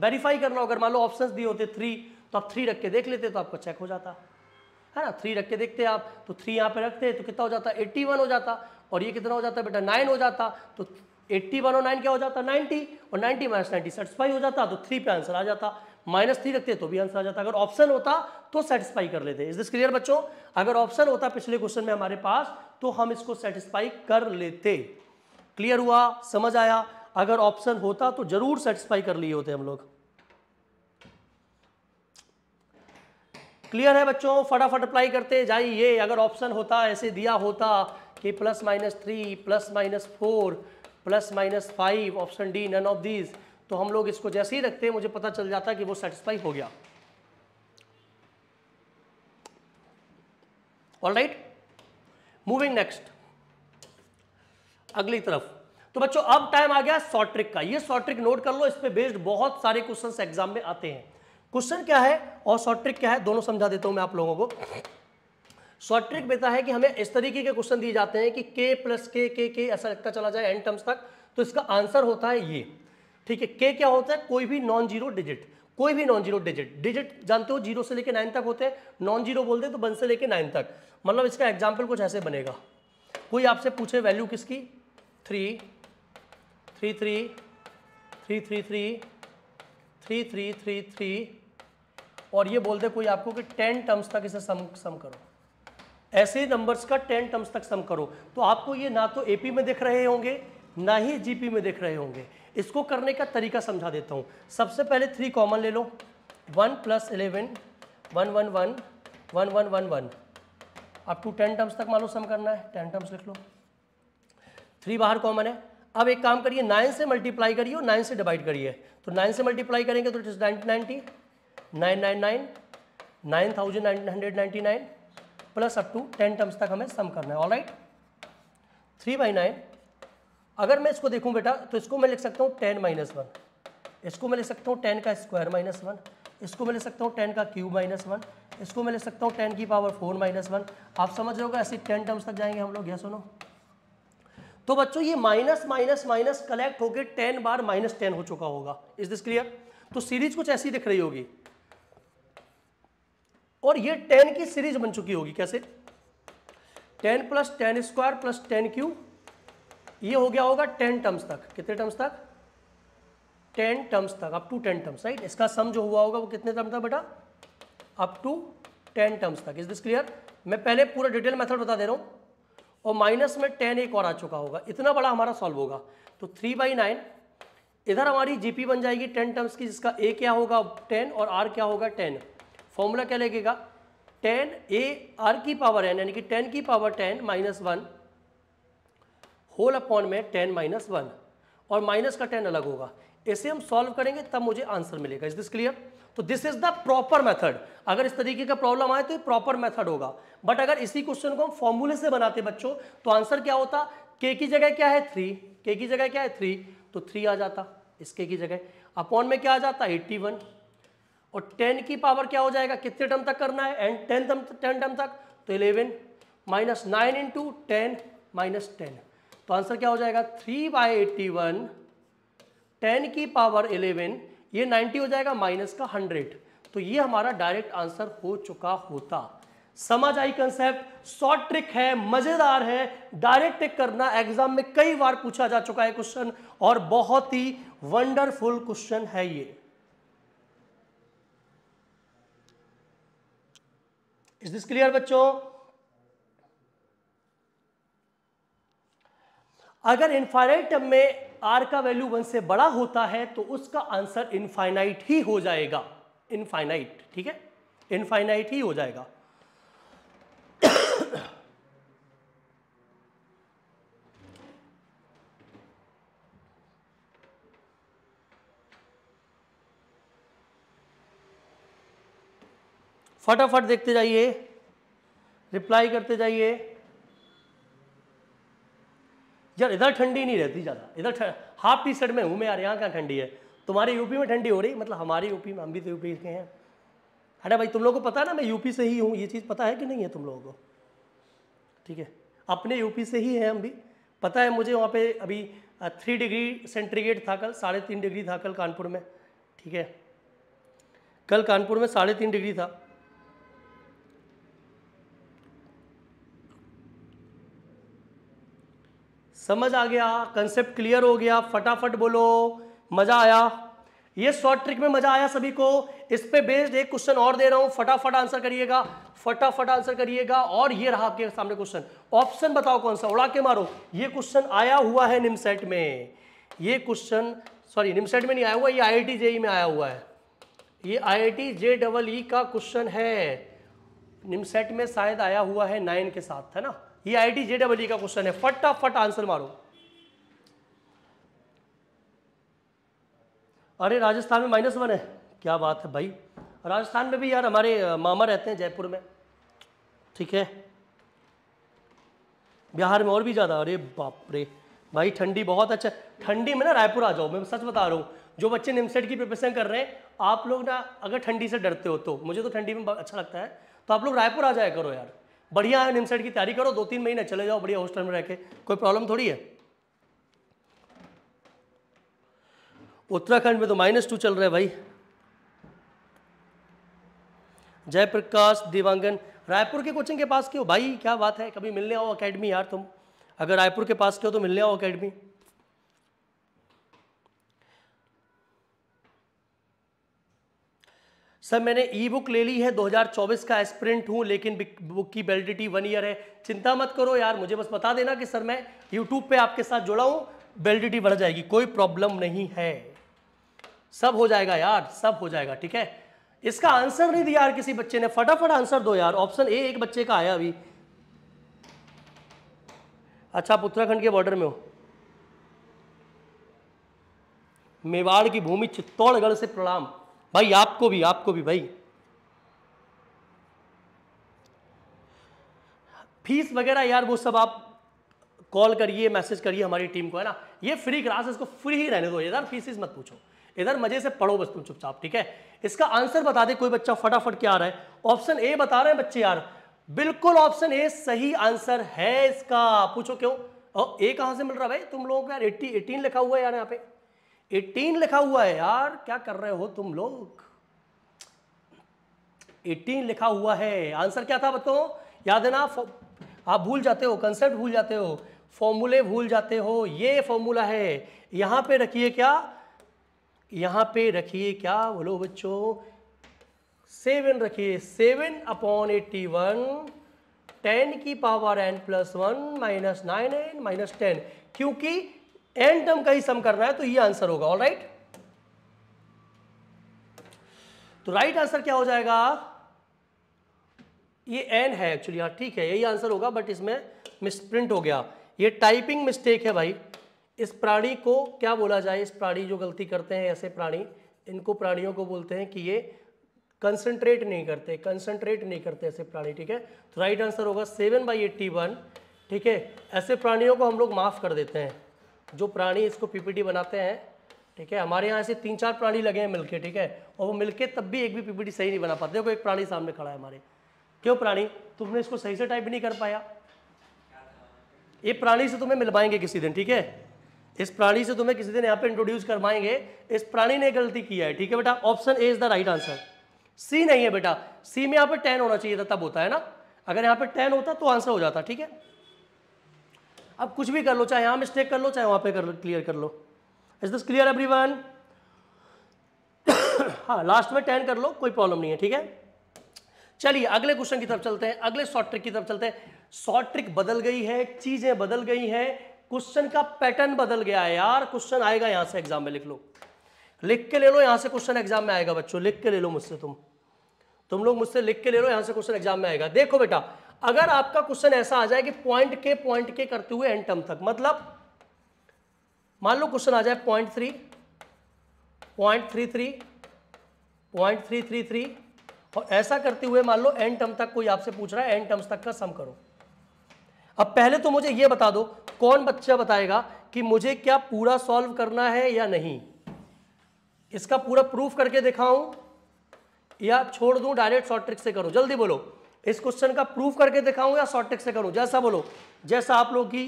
वेरीफाई करना अगर मान लो ऑप्शन दिए होते थ्री तो आप थ्री रख के देख लेते तो आपका चेक हो जाता है ना थ्री रख के देखते हैं आप तो थ्री यहाँ पे रखते हैं तो कितना हो जाता है एट्टी वन हो जाता और ये कितना हो जाता है बेटा नाइन हो जाता तो एट्टी वन और नाइन क्या हो जाता है नाइन्टी और नाइन्टी माइनस नाइन्टी सेटिस्फाई हो जाता तो थ्री पे आंसर आ जाता माइनस थ्री रखते तो भी आंसर आ जाता अगर ऑप्शन होता तो सेटिस्फाई कर लेते इज दिस क्लियर बच्चों अगर ऑप्शन होता पिछले क्वेश्चन में हमारे पास तो हम इसको सेटिस्फाई कर लेते क्लियर हुआ समझ आया अगर ऑप्शन होता तो जरूर सेटिस्फाई कर लिए होते हम लोग क्लियर है बच्चों फटाफट अप्लाई करते जाइए अगर ऑप्शन होता ऐसे दिया होता कि plus minus three plus minus four plus minus five option D none of these तो हम लोग इसको जैसे ही रखते मुझे पता चल जाता कि वो सेटिस्फाई हो गया ऑल राइट मूविंग नेक्स्ट अगली तरफ तो बच्चों अब टाइम आ गया शॉर्ट ट्रिक का ये शॉर्ट ट्रिक नोट कर लो इस पे बेस्ड बहुत सारे क्वेश्चंस एग्जाम में आते हैं क्वेश्चन क्या है और शॉर्ट ट्रिक क्या है दोनों समझा देता हूं मैं आप लोगों को शॉर्ट ट्रिक बेता है कि हमें इस तरीके के क्वेश्चन दिए जाते हैं कि के प्लस के के के ऐसा लगता चला जाए एंड टर्म्स तक तो इसका आंसर होता है ये ठीक है के क्या होता है कोई भी नॉन जीरो डिजिट कोई भी नॉन जीरो डिजिट डिजिट जानते हो जीरो से लेकर नाइन तक होते हैं नॉन जीरो बोलते हैं तो वन से लेकर नाइन तक मतलब इसका एग्जाम्पल कुछ ऐसे बनेगा कोई आपसे पूछे वैल्यू किसकी three three three three three three three three three three और ये बोल दे कोई आपको कि टेन टर्म्स तक इसे सम सम करो ऐसे ही नंबर्स का टेन टर्म्स तक सम करो तो आपको ये ना तो एपी में देख रहे होंगे ना ही जीपी में देख रहे होंगे इसको करने का तरीका समझा देता हूँ सबसे पहले थ्री कॉमन ले लो one plus eleven one one one one one one one अब टू टेन टर्म्स तक मान लो सम करना है टेन टर्म्स लिख लो थ्री बाहर कॉमन है अब एक काम करिए नाइन से मल्टीप्लाई करिए और नाइन से डिवाइड करिए तो नाइन से मल्टीप्लाई करेंगे तो it is ninety ninety nine nine nine nine thousand nine hundred ninety nine plus up to ten terms तक हमें सम करना है all right three by nine अगर मैं इसको देखूं बेटा तो इसको मैं लिख सकता हूँ टेन माइनस वन इसको मैं लिख सकता हूँ टेन का स्क्वायर माइनस वन इसको मैं लिख सकता हूँ टेन का क्यूब माइनस वन इसको मैं लिख सकता हूँ टेन की पावर फोर माइनस वन आप समझ रहे हो ऐसे टेन टर्म्स तक जाएंगे हम लोग यह सुनो तो बच्चों ये माइनस माइनस माइनस कलेक्ट होकर टेन बार माइनस टेन हो चुका होगा इज दिस क्लियर तो सीरीज कुछ ऐसी दिख रही होगी और ये टेन की सीरीज बन चुकी होगी कैसे ten plus ten square plus ten cube ये हो गया होगा टेन टर्म्स तक कितने टर्म्स तक टेन टर्म्स तक up to ten terms right इसका सम जो हुआ होगा वो कितने टर्म था बेटा अप टू टेन टर्म्स तक इज दिस क्लियर मैं पहले पूरा डिटेल मेथड बता दे रहा हूँ और माइनस में टेन एक और आ चुका होगा इतना बड़ा हमारा सॉल्व होगा तो थ्री बाई नाइन इधर हमारी जीपी बन जाएगी टेन टर्म्स की जिसका ए क्या होगा टेन और आर क्या होगा टेन फॉर्मूला क्या लगेगा टेन ए आर की पावर एन यानी कि टेन की power ten minus one whole upon में टेन माइनस वन और माइनस का टेन अलग होगा इसे हम सॉल्व करेंगे तब मुझे आंसर मिलेगा इज दिस क्लियर तो this is the proper method अगर इस तरीके का प्रॉब्लम आए तो प्रॉपर मेथड होगा बट अगर इसी क्वेश्चन को हम फॉर्मूले से बनाते बच्चों तो आंसर क्या होता के की जगह क्या है थ्री के की जगह क्या है थ्री तो थ्री आ जाता इसके की जगह अपॉन में क्या आ जाता एट्टी वन और टेन की पावर क्या हो जाएगा कितने टर्म तक करना है and ten term ten term तक तो eleven minus nine into ten minus ten तो आंसर क्या हो जाएगा three by eighty one ten की पावर इलेवन ये नाइन्टी हो जाएगा माइनस का हंड्रेड तो ये हमारा डायरेक्ट आंसर हो चुका होता समझ आई कंसेप्ट शॉर्ट ट्रिक है मजेदार है डायरेक्ट ट्रिक करना एग्जाम में कई बार पूछा जा चुका है क्वेश्चन और बहुत ही वंडरफुल क्वेश्चन है ये इज दिस क्लियर बच्चों अगर इन्फाइनाइट टर्म में आर का वैल्यू वन से बड़ा होता है तो उसका आंसर इनफाइनाइट ही हो जाएगा इनफाइनाइट ठीक है इनफाइनाइट ही हो जाएगा फटाफट देखते जाइए रिप्लाई करते जाइए यार इधर ठंडी नहीं रहती ज़्यादा इधर हाफ टी शर्ट में हूँ मैं यार यहाँ कहाँ ठंडी है तुम्हारे यूपी में ठंडी हो रही मतलब हमारे यूपी में हम भी तो यूपी के हैं अरे भाई तुम लोगों को पता है ना मैं यूपी से ही हूँ ये चीज़ पता है कि नहीं है तुम लोगों को ठीक है अपने यूपी से ही हैं हम भी पता है मुझे वहाँ पे अभी थ्री डिग्री सेंटीग्रेड था कल साढ़े तीन डिग्री था कल कानपुर में ठीक है कल कानपुर में साढ़े तीन डिग्री था समझ आ गया कंसेप्ट क्लियर हो गया फटाफट बोलो मजा आया ये शॉर्ट ट्रिक में मजा आया सभी को इस पे बेस्ड एक क्वेश्चन और दे रहा हूं फटाफट आंसर करिएगा फटाफट आंसर करिएगा और ये रहा आपके सामने क्वेश्चन ऑप्शन बताओ कौन सा उड़ा के मारो ये क्वेश्चन आया हुआ है निमसेट में ये क्वेश्चन सॉरी निमसेट में नहीं आया हुआ ये आई आई जेई में आया हुआ है ये आई आई जे डबल ई का क्वेश्चन है निमसेट में शायद आया हुआ है नाइन के साथ है ना ये आई टी जे का क्वेश्चन है फटाफट आंसर मारो अरे राजस्थान में माइनस वन है क्या बात है भाई राजस्थान में भी यार हमारे मामा रहते हैं जयपुर में ठीक है बिहार में और भी ज़्यादा अरे बाप रे भाई ठंडी बहुत अच्छा ठंडी में ना रायपुर आ जाओ मैं सच बता रहा हूँ जो बच्चे निमसेट e की प्रिपरेशन कर रहे हैं आप लोग ना अगर ठंडी से डरते हो तो मुझे तो ठंडी में अच्छा लगता है तो आप लोग रायपुर आ जाया करो यार बढ़िया निमसेट की तैयारी करो दो तीन महीने चले जाओ बढ़िया हॉस्टल में रह के कोई प्रॉब्लम थोड़ी है उत्तराखंड में तो माइनस टू चल रहा है भाई जयप्रकाश देवांगन रायपुर के कोचिंग के पास क्यों भाई क्या बात है कभी मिलने आओ अकेडमी यार तुम अगर रायपुर के पास क्यों तो मिलने आओ अकेडमी सर मैंने ई बुक ले ली है 2024 का एस्प्रिंट हूँ लेकिन बुक की वैलिडिटी वन ईयर है चिंता मत करो यार मुझे बस बता देना कि सर मैं यूट्यूब पे आपके साथ जुड़ा हूँ वैलिडिटी बढ़ जाएगी कोई प्रॉब्लम नहीं है सब हो जाएगा यार सब हो जाएगा ठीक है इसका आंसर नहीं दिया यार किसी बच्चे ने फटाफट आंसर दो यार ऑप्शन ए एक बच्चे का आया अभी अच्छा आप उत्तराखंड के बॉर्डर में हो मेवाड़ की भूमि चित्तौड़गढ़ से प्रणाम भाई आपको भी आपको भी भाई फीस वगैरह यार वो सब आप कॉल करिए मैसेज करिए हमारी टीम को है ना ये फ्री क्लास इसको फ्री ही रहने दो यार फीसिस मत पूछो इधर मजे से पढ़ो बस तुम चुपचाप ठीक है इसका आंसर बता दे कोई बच्चा फटाफट क्या आ रहा है ऑप्शन ए बता रहे हैं बच्चे यार बिल्कुल ऑप्शन ए सही आंसर है इसका पूछो क्यों और ए कहां से मिल रहा भाई तुम लोगों का एट्टी एटीन लिखा हुआ है यार यहाँ पे एटीन लिखा हुआ है यार क्या कर रहे हो तुम लोग एटीन लिखा हुआ है आंसर क्या था बताओ याद है ना आप भूल जाते हो कंसेप्ट भूल जाते हो फॉर्मूले भूल जाते हो ये फॉर्मूला है यहां पे रखिए क्या यहां पे रखिए क्या बोलो बच्चों सेवन रखिए seven upon eighty one ten की power N plus one minus nine N minus ten क्योंकि एन टर्म का ही सम करना है तो ये आंसर होगा ऑल राइट तो राइट आंसर क्या हो जाएगा ये एन है एक्चुअली हाँ ठीक है यही आंसर होगा बट इसमें मिसप्रिंट हो गया ये टाइपिंग मिस्टेक है भाई इस प्राणी को क्या बोला जाए इस प्राणी जो गलती करते हैं ऐसे प्राणी इनको प्राणियों को बोलते हैं कि ये कंसंट्रेट नहीं करते कंसंट्रेट नहीं करते ऐसे प्राणी ठीक है तो राइट आंसर होगा सेवन बाई एट्टी वन ठीक है ऐसे प्राणियों को हम लोग माफ़ कर देते हैं जो प्राणी इसको पीपीटी बनाते हैं ठीक है हमारे यहाँ से तीन चार प्राणी लगे हैं मिलके ठीक है और वो मिलके तब भी एक भी पीपीटी सही नहीं बना पाते देखो एक प्राणी सामने खड़ा है हमारे क्यों प्राणी तुमने इसको सही से टाइप नहीं कर पाया ये प्राणी से तुम्हें मिलवाएंगे किसी दिन ठीक है इस प्राणी से तुम्हें किसी दिन यहाँ पे इंट्रोड्यूस करवाएंगे इस प्राणी ने गलती किया है ठीक है बेटा option A is the right answer C नहीं है बेटा सी में यहाँ पे टेन होना चाहिए था तब होता है ना अगर यहाँ पे टेन होता तो आंसर हो जाता ठीक है अब कुछ भी कर लो चाहे यहां मिस्टेक कर लो चाहे वहां पे कर लो क्लियर कर लो is this clear everyone हाँ लास्ट में टेन कर लो कोई प्रॉब्लम नहीं है ठीक है चलिए अगले क्वेश्चन की तरफ चलते हैं अगले शॉर्ट ट्रिक की तरफ चलते हैं शॉर्ट ट्रिक बदल गई है चीजें बदल गई हैं क्वेश्चन का पैटर्न बदल गया है यार क्वेश्चन आएगा यहां से एग्जाम में लिख लो लिख के ले लो यहां से क्वेश्चन एग्जाम में आएगा बच्चों लिख के ले लो मुझसे तुम तुम लोग मुझसे लिख के ले लो यहां से क्वेश्चन एग्जाम में आएगा देखो बेटा अगर आपका क्वेश्चन ऐसा आ जाए कि पॉइंट के पॉइंट के करते हुए एंड टर्म तक मतलब मान लो क्वेश्चन आ जाए point three point three three point three three three और ऐसा करते हुए मान लो एंड टर्म तक कोई आपसे पूछ रहा है एंड टर्म्स तक का सम करो अब पहले तो मुझे यह बता दो कौन बच्चा बताएगा कि मुझे क्या पूरा सॉल्व करना है या नहीं इसका पूरा प्रूफ करके दिखाऊं या छोड़ दूं डायरेक्ट शॉर्ट ट्रिक से करो जल्दी बोलो इस क्वेश्चन का प्रूफ करके दिखाऊं या शॉर्ट टेक्स से करूं जैसा बोलो जैसा आप लोग की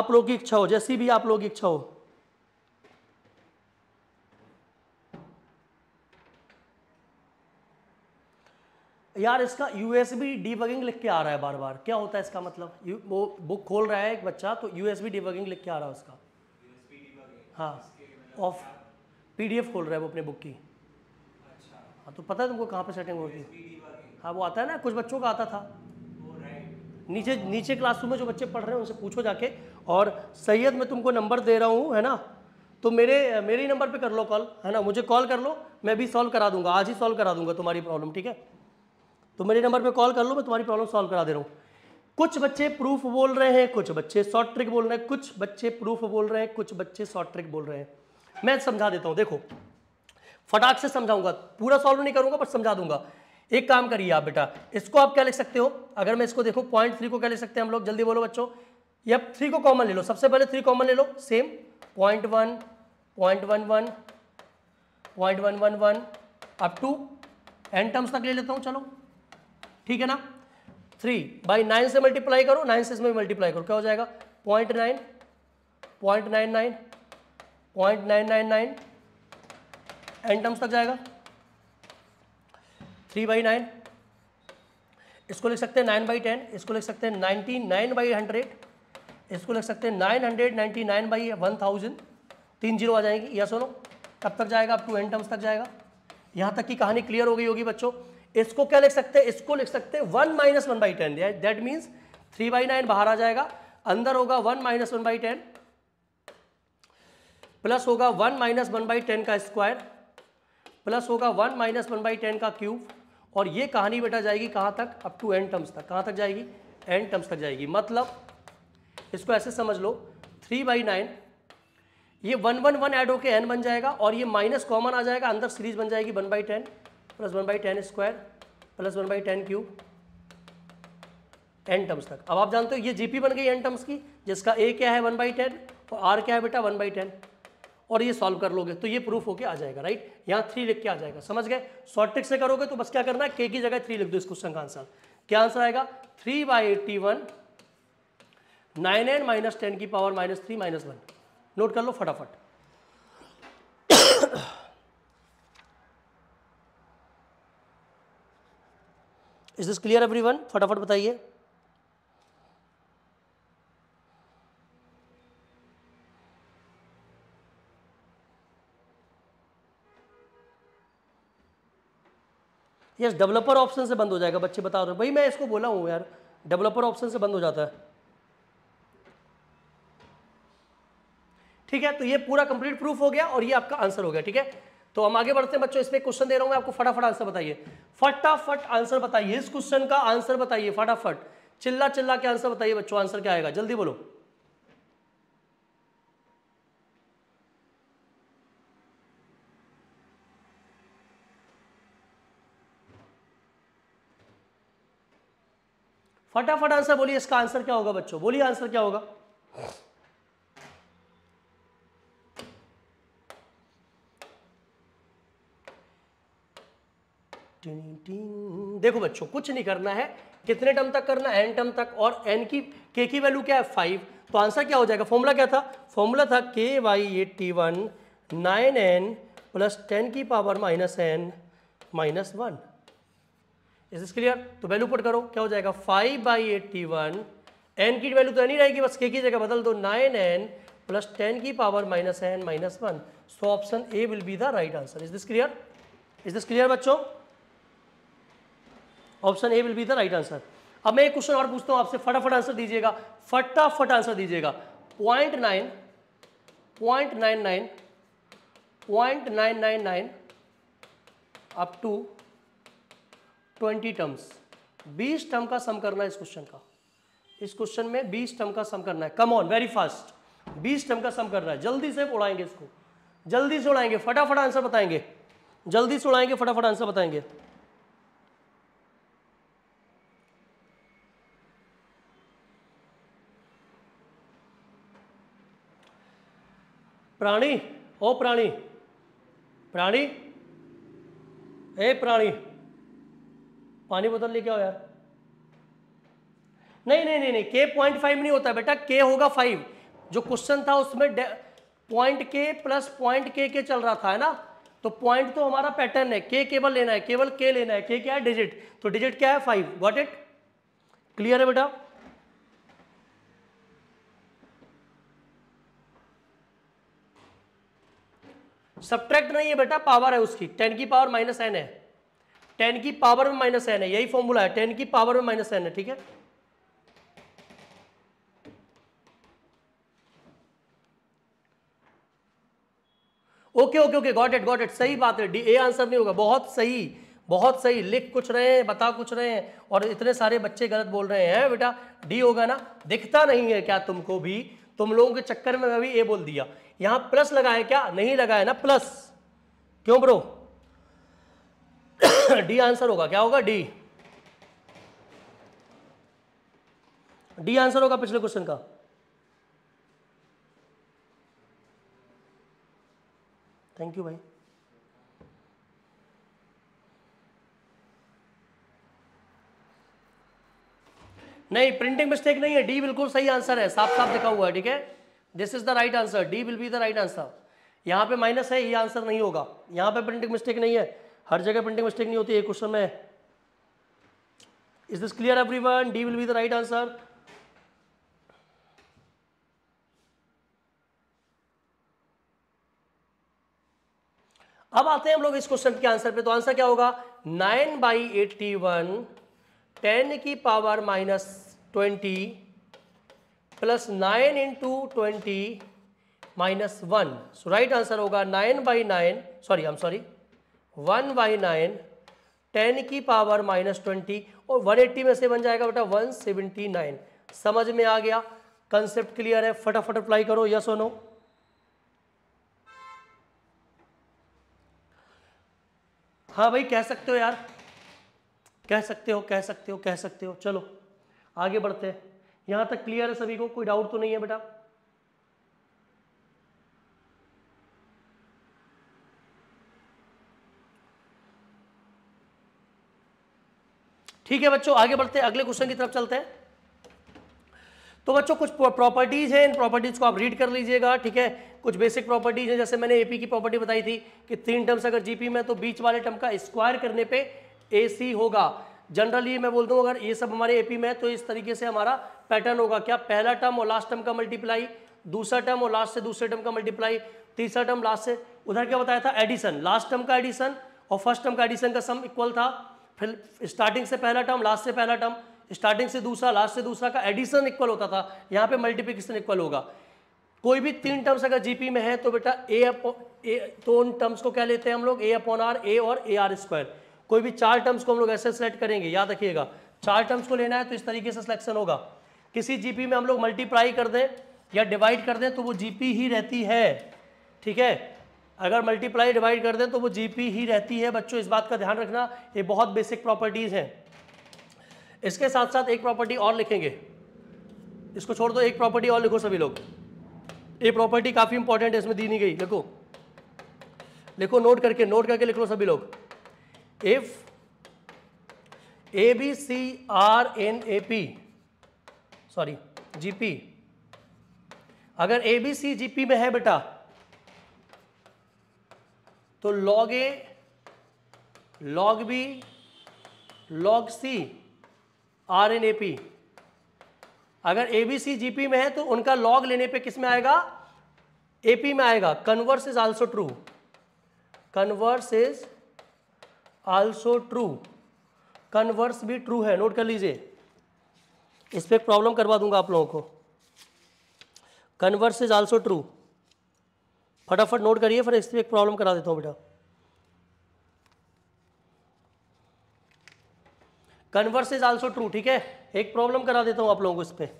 आप लोग की इच्छा हो जैसी भी आप लोग की इच्छा हो यार इसका यूएसबी डिबगिंग लिख के आ रहा है बार बार क्या होता है इसका मतलब वो बुक खोल रहा है एक बच्चा तो यूएसबी डिबगिंग लिख के आ रहा है उसका हाँ ऑफ पीडीएफ खोल रहा है वो अपने बुक की अच्छा। हाँ तो पता है तुमको कहाँ पे सेटिंग होती है हाँ वो आता है ना कुछ बच्चों का आता था नीचे नीचे क्लासरूम में जो बच्चे पढ़ रहे हैं उनसे पूछो जाके और सैयद मैं तुमको नंबर दे रहा हूँ है ना तो मेरे मेरे नंबर पे कर लो कॉल है ना मुझे कॉल कर लो मैं भी सॉल्व करा दूंगा आज ही सॉल्व करा दूंगा तुम्हारी प्रॉब्लम ठीक है तो मेरे नंबर पे कॉल कर लो मैं तुम्हारी प्रॉब्लम सॉल्व करा दे रहा हूँ कुछ बच्चे प्रूफ बोल रहे हैं कुछ बच्चे शॉर्ट ट्रिक बोल रहे हैं कुछ बच्चे प्रूफ बोल रहे हैं कुछ बच्चे शॉर्ट ट्रिक बोल रहे हैं मैं समझा देता हूँ देखो फटाक से समझाऊंगा पूरा सॉल्व नहीं करूंगा पर समझा दूंगा एक काम करिए आप बेटा इसको आप क्या लिख सकते हो अगर मैं इसको देखूँ पॉइंट थ्री को क्या लिख सकते हैं हम लोग जल्दी बोलो बच्चों ये आप थ्री को कॉमन ले लो सबसे पहले थ्री कॉमन ले लो same point one point one one point one one one अब टू एन टर्म्स तक ले लेता हूँ चलो ठीक है ना थ्री बाई नाइन से मल्टीप्लाई करो नाइन से इसमें मल्टीप्लाई करो क्या हो जाएगा point nine point nine nine point nine nine nine N terms तक जाएगा थ्री बाई नाइन इसको लिख सकते हैं नाइन बाई टेन इसको लिख सकते हैं नाइन्टी नाइन बाई हंड्रेड इसको लिख सकते हैं nine hundred ninety nine by one thousand तीन जीरो आ जाएंगी या सुनो कब तक जाएगा अब टू एन टर्म्स तक जाएगा यहाँ तक की कहानी क्लियर हो गई होगी बच्चों इसको क्या लिख सकते हैं इसको लिख सकते हैं one minus one by ten that means three by nine बाहर आ जाएगा अंदर होगा one minus one by ten plus होगा one minus one by ten का स्क्वायर प्लस होगा one minus one by ten का क्यूब और ये कहानी बेटा जाएगी कहाँ तक अप टू एंड टर्म्स तक कहाँ तक जाएगी एंड टर्म्स तक जाएगी मतलब इसको ऐसे समझ लो थ्री बाई नाइन ये वन वन वन ऐड होके एन बन जाएगा और ये माइनस कॉमन आ जाएगा अंदर सीरीज बन जाएगी one by ten plus one by ten square plus one by ten cube N terms तक अब आप जानते हो ये जीपी बन गई एन टर्म्स की जिसका ए क्या है वन बाई टेन और आर क्या है बेटा वन बाई टेन और ये सॉल्व कर लोगे तो ये प्रूफ होके आ जाएगा राइट यहाँ थ्री लिख के आ जाएगा समझ गए शॉर्ट ट्रिक से करोगे तो बस क्या करना है के की जगह थ्री लिख दो इस क्वेश्चन का आंसर क्या आंसर आएगा three by eighty one nine N minus ten की power minus three minus one note कर लो फटाफट is this clear everyone फटाफट बताइए यस डेवलपर ऑप्शन से बंद हो जाएगा बच्चे बता रहे भाई मैं इसको बोला हूँ यार डेवलपर ऑप्शन से बंद हो जाता है ठीक है तो ये पूरा कंप्लीट प्रूफ हो गया और ये आपका आंसर हो गया ठीक है तो हम आगे बढ़ते हैं बच्चों इसमें क्वेश्चन दे रहा हूं मैं आपको फटाफट आंसर बताइए फटाफट आंसर बताइए इस क्वेश्चन का आंसर बताइए फटाफट चिल्ला चिल्ला के आंसर बताइए बच्चों आंसर क्या आएगा जल्दी बोलो फटाफट आंसर बोलिए इसका आंसर क्या होगा बच्चों बोलिए आंसर क्या होगा देखो बच्चों कुछ नहीं करना है कितने टर्म तक करना एन टर्म तक और एन की के की वैल्यू क्या है फाइव तो आंसर क्या हो जाएगा फॉर्मूला क्या था फॉर्मूला था K by eighty one nine N plus ten की power minus N minus one is this clear तो वैल्यू पुट करो क्या हो जाएगा five by eighty one N की वैल्यू तो नहीं रहेगी बस के की जगह बदल दो नाइन एन प्लस टेन की power minus N minus one so option A will be the right answer is this clear is this clear बच्चों option A will be the right answer अब मैं एक question और पूछता हूं आपसे फटाफट आंसर दीजिएगा फटाफट आंसर दीजिएगा point nine point nine nine point nine nine nine up to twenty terms बीस टर्म का सम करना है इस क्वेश्चन का इस क्वेश्चन में बीस टर्म का सम करना है कम ऑन वेरी फास्ट बीस टर्म का सम करना है जल्दी से उड़ाएंगे इसको जल्दी से उड़ाएंगे फटाफट आंसर बताएंगे जल्दी से उड़ाएंगे फटाफट आंसर बताएंगे प्राणी ओ प्राणी प्राणी ए प्राणी पानी बोतल लेके आओ यार नहीं नहीं नहीं के पॉइंट फाइव नहीं होता बेटा के होगा फाइव जो क्वेश्चन था उसमें पॉइंट के प्लस पॉइंट के के चल रहा था है ना तो पॉइंट तो हमारा पैटर्न है के केवल लेना है केवल के लेना है के क्या है डिजिट तो डिजिट क्या है फाइव वॉट इट क्लियर है बेटा सब्ट्रैक्ट नहीं है बेटा पावर है उसकी टेन की पावर माइनस एन है टेन की पावर में माइनस एन है यही फॉर्मूला है टेन की पावर में माइनस एन है ठीक है okay okay okay got it got it सही बात है डी ए आंसर नहीं होगा बहुत सही बहुत सही लिख कुछ रहे हैं बता कुछ रहे हैं और इतने सारे बच्चे गलत बोल रहे हैं बेटा डी होगा ना दिखता नहीं है क्या तुमको भी तुम लोगों के चक्कर में मैं भी ए बोल दिया यहां प्लस लगा है क्या नहीं लगा है ना प्लस क्यों ब्रो डी आंसर होगा क्या होगा डी डी आंसर होगा पिछले क्वेश्चन का थैंक यू भाई नहीं प्रिंटिंग मिस्टेक नहीं है डी बिल्कुल सही आंसर है साफ साफ लिखा हुआ है ठीक है this is the right answer D will be the right answer यहां पे माइनस है ये आंसर नहीं होगा यहां पे प्रिंटिंग मिस्टेक नहीं है हर जगह प्रिंटिंग मिस्टेक नहीं होती एक क्वेश्चन में is this clear everyone D will be the right answer अब आते हैं हम लोग इस क्वेश्चन के आंसर पे तो आंसर क्या होगा nine by eighty one ten की power minus twenty plus nine into twenty minus one so right answer होगा nine by nine sorry I am sorry one by nine ten की power minus twenty और one eighty में से बन जाएगा बेटा one seventy nine समझ में आ गया कंसेप्ट क्लियर है फटाफट अप्लाई करो यस और नो हाँ भाई कह सकते हो यार कह सकते हो कह सकते हो कह सकते हो चलो आगे बढ़ते हैं यहां तक क्लियर है सभी को कोई डाउट तो नहीं है बेटा ठीक है बच्चों आगे बढ़ते हैं अगले क्वेश्चन की तरफ चलते हैं तो बच्चों कुछ प्रॉपर्टीज़ हैं इन प्रॉपर्टीज़ को आप रीड कर लीजिएगा ठीक है कुछ बेसिक प्रॉपर्टीज़ हैं जैसे मैंने एपी की प्रॉपर्टी बताई थी कि तीन टर्म्स अगर जीपी में तो बीच वाले टर्म का स्क्वायर करने पे एसी होगा जनरली मैं बोल दूं अगर ये सब हमारे एपी में है तो इस तरीके से हमारा पैटर्न होगा क्या पहला टर्म और लास्ट टर्म का मल्टीप्लाई दूसरा टर्म और लास्ट से दूसरे टर्म का मल्टीप्लाई तीसरा टर्म लास्ट से उधर क्या बताया था एडिशन लास्ट टर्म का एडिशन और फर्स्ट टर्म का एडिशन का सम इक्वल था फिर स्टार्टिंग से पहला टर्म लास्ट से पहला टर्म स्टार्टिंग से दूसरा लास्ट से दूसरा का एडिशन इक्वल होता था यहाँ पे मल्टीप्लिकेशन इक्वल होगा कोई भी तीन टर्म्स अगर जीपी में है तो बेटा ए अपो ए तो उन टर्म्स को क्या लेते हैं हम लोग ए अपॉन आर ए और ए आर स्क्वायर कोई भी चार टर्म्स को हम लोग ऐसे सेलेक्ट करेंगे याद रखिएगा चार टर्म्स को लेना है तो इस तरीके से सिलेक्शन होगा किसी जीपी में हम लोग मल्टीप्लाई कर दें या डिवाइड कर दें तो वो जीपी ही रहती है ठीक है अगर मल्टीप्लाई डिवाइड कर दें तो वो जीपी ही रहती है बच्चों इस बात का ध्यान रखना ये बहुत बेसिक प्रॉपर्टीज़ हैं इसके साथ साथ एक प्रॉपर्टी और लिखेंगे इसको छोड़ दो एक प्रॉपर्टी और लिखो सभी लोग ये प्रॉपर्टी काफ़ी इंपॉर्टेंट है इसमें दी नहीं गई देखो लिखो नोट करके नोट करके लिख लो सभी लोग if A B C are in A P sorry GP अगर ए बी सी जीपी में है बेटा तो log A log B log C are in A P अगर A B C ji P में है तो उनका लॉग लेने पे किस में आएगा ए पी में आएगा converse is also true converse is also true converse भी ट्रू है नोट कर लीजिए इस पर प्रॉब्लम करवा दूंगा आप लोगों को कन्वर्स इज आल्सो ट्रू फटाफट नोट करिए फिर इसमें एक प्रॉब्लम करा देता हूँ बेटा कन्वर्स इज आल्सो ट्रू ठीक है एक प्रॉब्लम करा देता हूँ आप लोगों को इस पर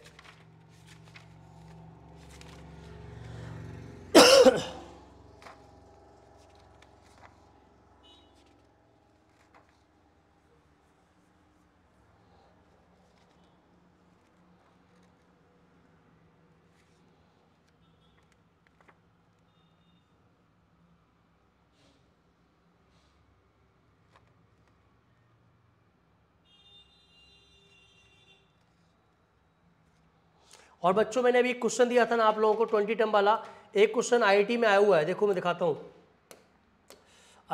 और बच्चों मैंने अभी एक क्वेश्चन दिया था ना आप लोगों को ट्वेंटी टर्म वाला एक क्वेश्चन आई में आया हुआ है देखो मैं दिखाता हूँ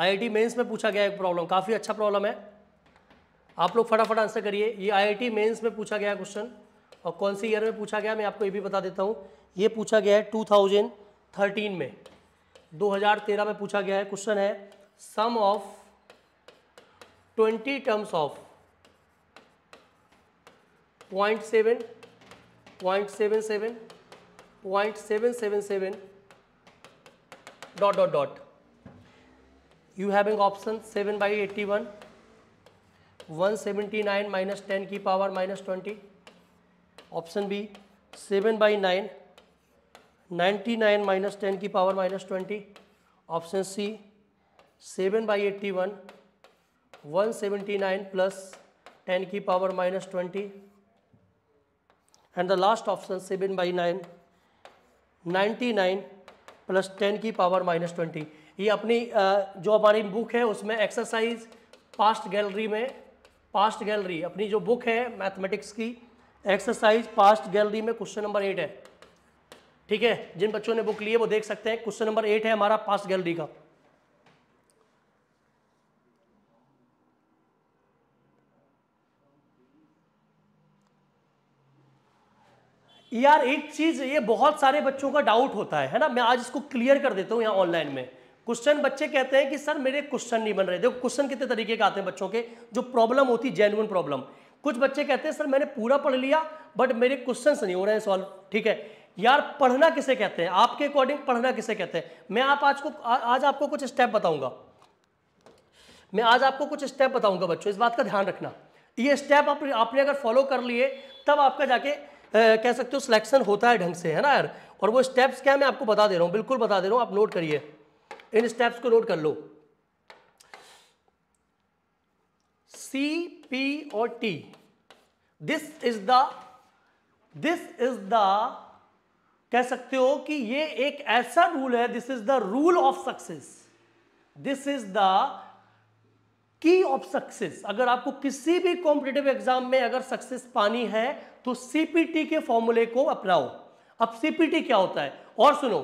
आई मेंस में पूछा गया एक प्रॉब्लम काफ़ी अच्छा प्रॉब्लम है आप लोग फटाफट आंसर करिए ये आई मेंस में पूछा गया क्वेश्चन और कौन से ईयर में पूछा गया मैं आपको ये भी बता देता हूँ ये पूछा गया है 2013 में 2013 में पूछा गया है क्वेश्चन है sum of 20 terms of point seven point seven seven point seven seven seven dot dot dot you having option seven by eighty one one seventy nine minus ten की power minus twenty option B seven by nine ninety nine minus ten की power minus twenty option C seven by eighty one one seventy nine plus ten की power minus twenty and the last option seven by ninety-nine plus ten की power minus twenty. ये अपनी जो हमारी book है उसमें exercise past gallery में past gallery अपनी जो बुक है मैथमेटिक्स की एक्सरसाइज पास्ट गैलरी में क्वेश्चन नंबर एट है ठीक है जिन बच्चों ने बुक लिए वो देख सकते हैं क्वेश्चन नंबर एट है हमारा पास्ट गैलरी का यार एक चीज ये बहुत सारे बच्चों का डाउट होता है है ना मैं आज इसको क्लियर कर देता हूँ यहाँ ऑनलाइन में क्वेश्चन बच्चे कहते हैं कि सर मेरे क्वेश्चन नहीं बन रहे देखो क्वेश्चन कितने तरीके के आते हैं बच्चों के जो प्रॉब्लम होती है जेनुअन प्रॉब्लम कुछ बच्चे कहते हैं सर मैंने पूरा पढ़ लिया बट मेरे क्वेश्चन नहीं हो रहे हैं सॉल्व ठीक है यार पढ़ना किसे कहते हैं आपके अकॉर्डिंग पढ़ना किसे कहते हैं मैं आप आज को आ, आज आपको कुछ स्टेप बताऊंगा मैं आज आपको कुछ स्टेप बताऊंगा बच्चों इस बात का ध्यान रखना ये स्टेप आप, आपने अगर फॉलो कर लिए तब आपका जाके कह सकते हो सिलेक्शन होता है ढंग से है ना यार और वो स्टेप्स क्या मैं आपको बता दे रहा हूँ बिल्कुल बता दे रहा हूँ आप नोट करिए इन स्टेप्स को नोट कर लो सी पी और T this is the this is the कह सकते हो कि ये एक ऐसा रूल है this is the rule of success this is the key of success अगर आपको किसी भी कॉम्पिटेटिव एग्जाम में अगर सक्सेस पानी है तो सीपीटी के फॉर्मूले को अपनाओ अब सीपीटी क्या होता है और सुनो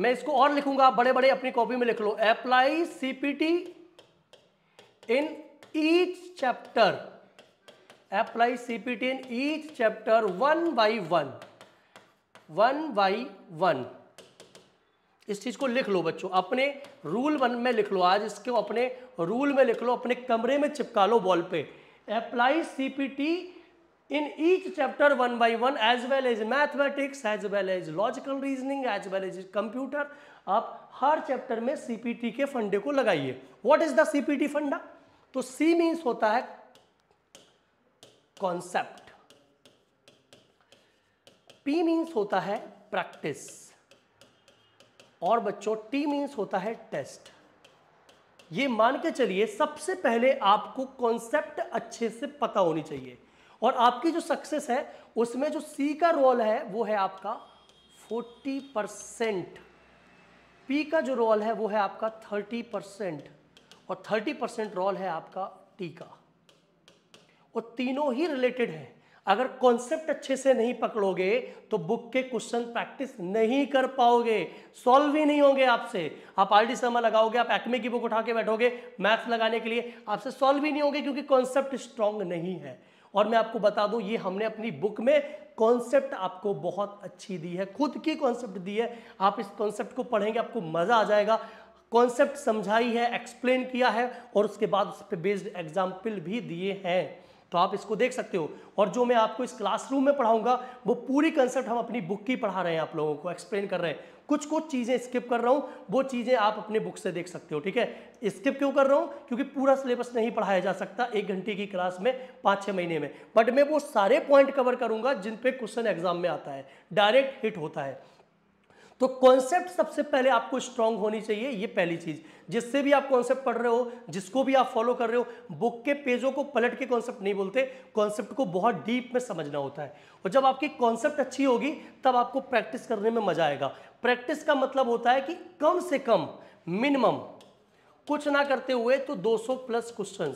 मैं इसको और लिखूंगा बड़े बड़े अपनी कॉपी में लिख लो apply CPT in each chapter apply CPT in each chapter one by one one by one इस चीज को लिख लो बच्चों अपने रूल वन में लिख लो आज इसको अपने रूल में लिख लो अपने कमरे में चिपका लो बॉल पे apply CPT in each chapter one by one as well as mathematics as well as logical reasoning as well as computer आप हर चैप्टर में सीपीटी के फंडे को लगाइए वॉट इज द सीपीटी फंडा तो सी मीन्स होता है कॉन्सेप्ट पी मीन्स होता है प्रैक्टिस और बच्चों टी मीन्स होता है टेस्ट ये मान के चलिए सबसे पहले आपको कॉन्सेप्ट अच्छे से पता होनी चाहिए और आपकी जो सक्सेस है उसमें जो सी का रोल है वो है आपका 40 परसेंट पी का जो रोल है वो है आपका 30 परसेंट और 30 परसेंट रोल है आपका टी का और तीनों ही रिलेटेड है अगर कॉन्सेप्ट अच्छे से नहीं पकड़ोगे तो बुक के क्वेश्चन प्रैक्टिस नहीं कर पाओगे सॉल्व ही नहीं होंगे आपसे आप आर डी समा लगाओगे आप एक्मे की बुक उठा के बैठोगे मैथ्स लगाने के लिए आपसे सॉल्व ही नहीं होंगे क्योंकि कॉन्सेप्ट स्ट्रांग नहीं है और मैं आपको बता दूं ये हमने अपनी बुक में कॉन्सेप्ट आपको बहुत अच्छी दी है खुद की कॉन्सेप्ट दी है आप इस कॉन्सेप्ट को पढ़ेंगे आपको मज़ा आ जाएगा कॉन्सेप्ट समझाई है एक्सप्लेन किया है और उसके बाद उस पर बेस्ड एग्जाम्पल भी दिए हैं तो आप इसको देख सकते हो और जो मैं आपको इस क्लासरूम में पढ़ाऊंगा वो पूरी कंसेप्ट हम अपनी बुक की पढ़ा रहे हैं आप लोगों को एक्सप्लेन कर रहे हैं कुछ कुछ चीज़ें स्किप कर रहा हूँ वो चीज़ें आप अपने बुक से देख सकते हो ठीक है स्किप क्यों कर रहा हूँ क्योंकि पूरा सिलेबस नहीं पढ़ाया जा सकता एक घंटे की क्लास में पाँच छः महीने में बट मैं वो सारे पॉइंट कवर करूँगा जिन पर क्वेश्चन एग्जाम में आता है डायरेक्ट हिट होता है तो कॉन्सेप्ट सबसे पहले आपको स्ट्रांग होनी चाहिए ये पहली चीज़ जिससे भी आप कॉन्सेप्ट पढ़ रहे हो जिसको भी आप फॉलो कर रहे हो बुक के पेजों को पलट के कॉन्सेप्ट नहीं बोलते कॉन्सेप्ट को बहुत डीप में समझना होता है और जब आपकी कॉन्सेप्ट अच्छी होगी तब आपको प्रैक्टिस करने में मजा आएगा प्रैक्टिस का मतलब होता है कि कम से कम मिनिमम कुछ ना करते हुए तो 200 प्लस क्वेश्चन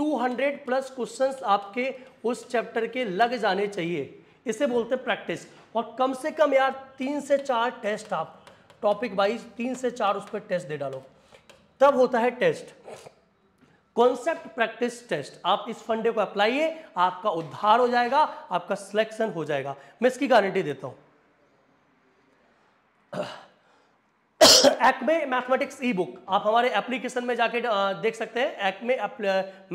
200 प्लस क्वेश्चन आपके उस चैप्टर के लग जाने चाहिए इसे बोलते हैं प्रैक्टिस और कम से कम यार तीन से चार टेस्ट आप टॉपिक वाइज तीन से चार उस पर टेस्ट दे डालो तब होता है टेस्ट कॉन्सेप्ट प्रैक्टिस टेस्ट आप इस फंडे को अप्लाइए आपका उद्धार हो जाएगा आपका सिलेक्शन हो जाएगा मैं इसकी गारंटी देता हूं एक्मे मैथमेटिक्स ई बुक आप हमारे एप्लीकेशन में जाके देख सकते हैं एक्मे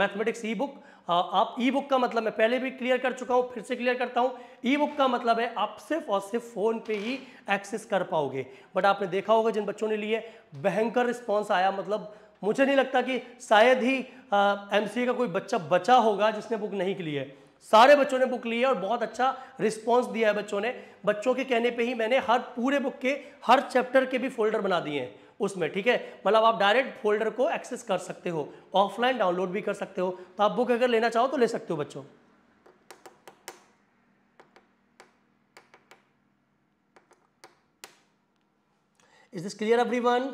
मैथमेटिक्स ई बुक आप ई बुक का मतलब मैं पहले भी क्लियर कर चुका हूँ फिर से क्लियर करता हूँ ई बुक का मतलब है आप सिर्फ और सिर्फ फ़ोन पे ही एक्सेस कर पाओगे बट आपने देखा होगा जिन बच्चों ने लिए भयंकर रिस्पॉन्स आया मतलब मुझे नहीं लगता कि शायद ही एम का कोई बच्चा बचा होगा जिसने बुक नहीं ली है सारे बच्चों ने बुक ली है और बहुत अच्छा रिस्पॉन्स दिया है बच्चों ने बच्चों के कहने पे ही मैंने हर पूरे बुक के हर चैप्टर के भी फोल्डर बना दिए हैं उसमें ठीक है मतलब आप डायरेक्ट फोल्डर को एक्सेस कर सकते हो ऑफलाइन डाउनलोड भी कर सकते हो तो आप बुक अगर लेना चाहो तो ले सकते हो बच्चों this clear everyone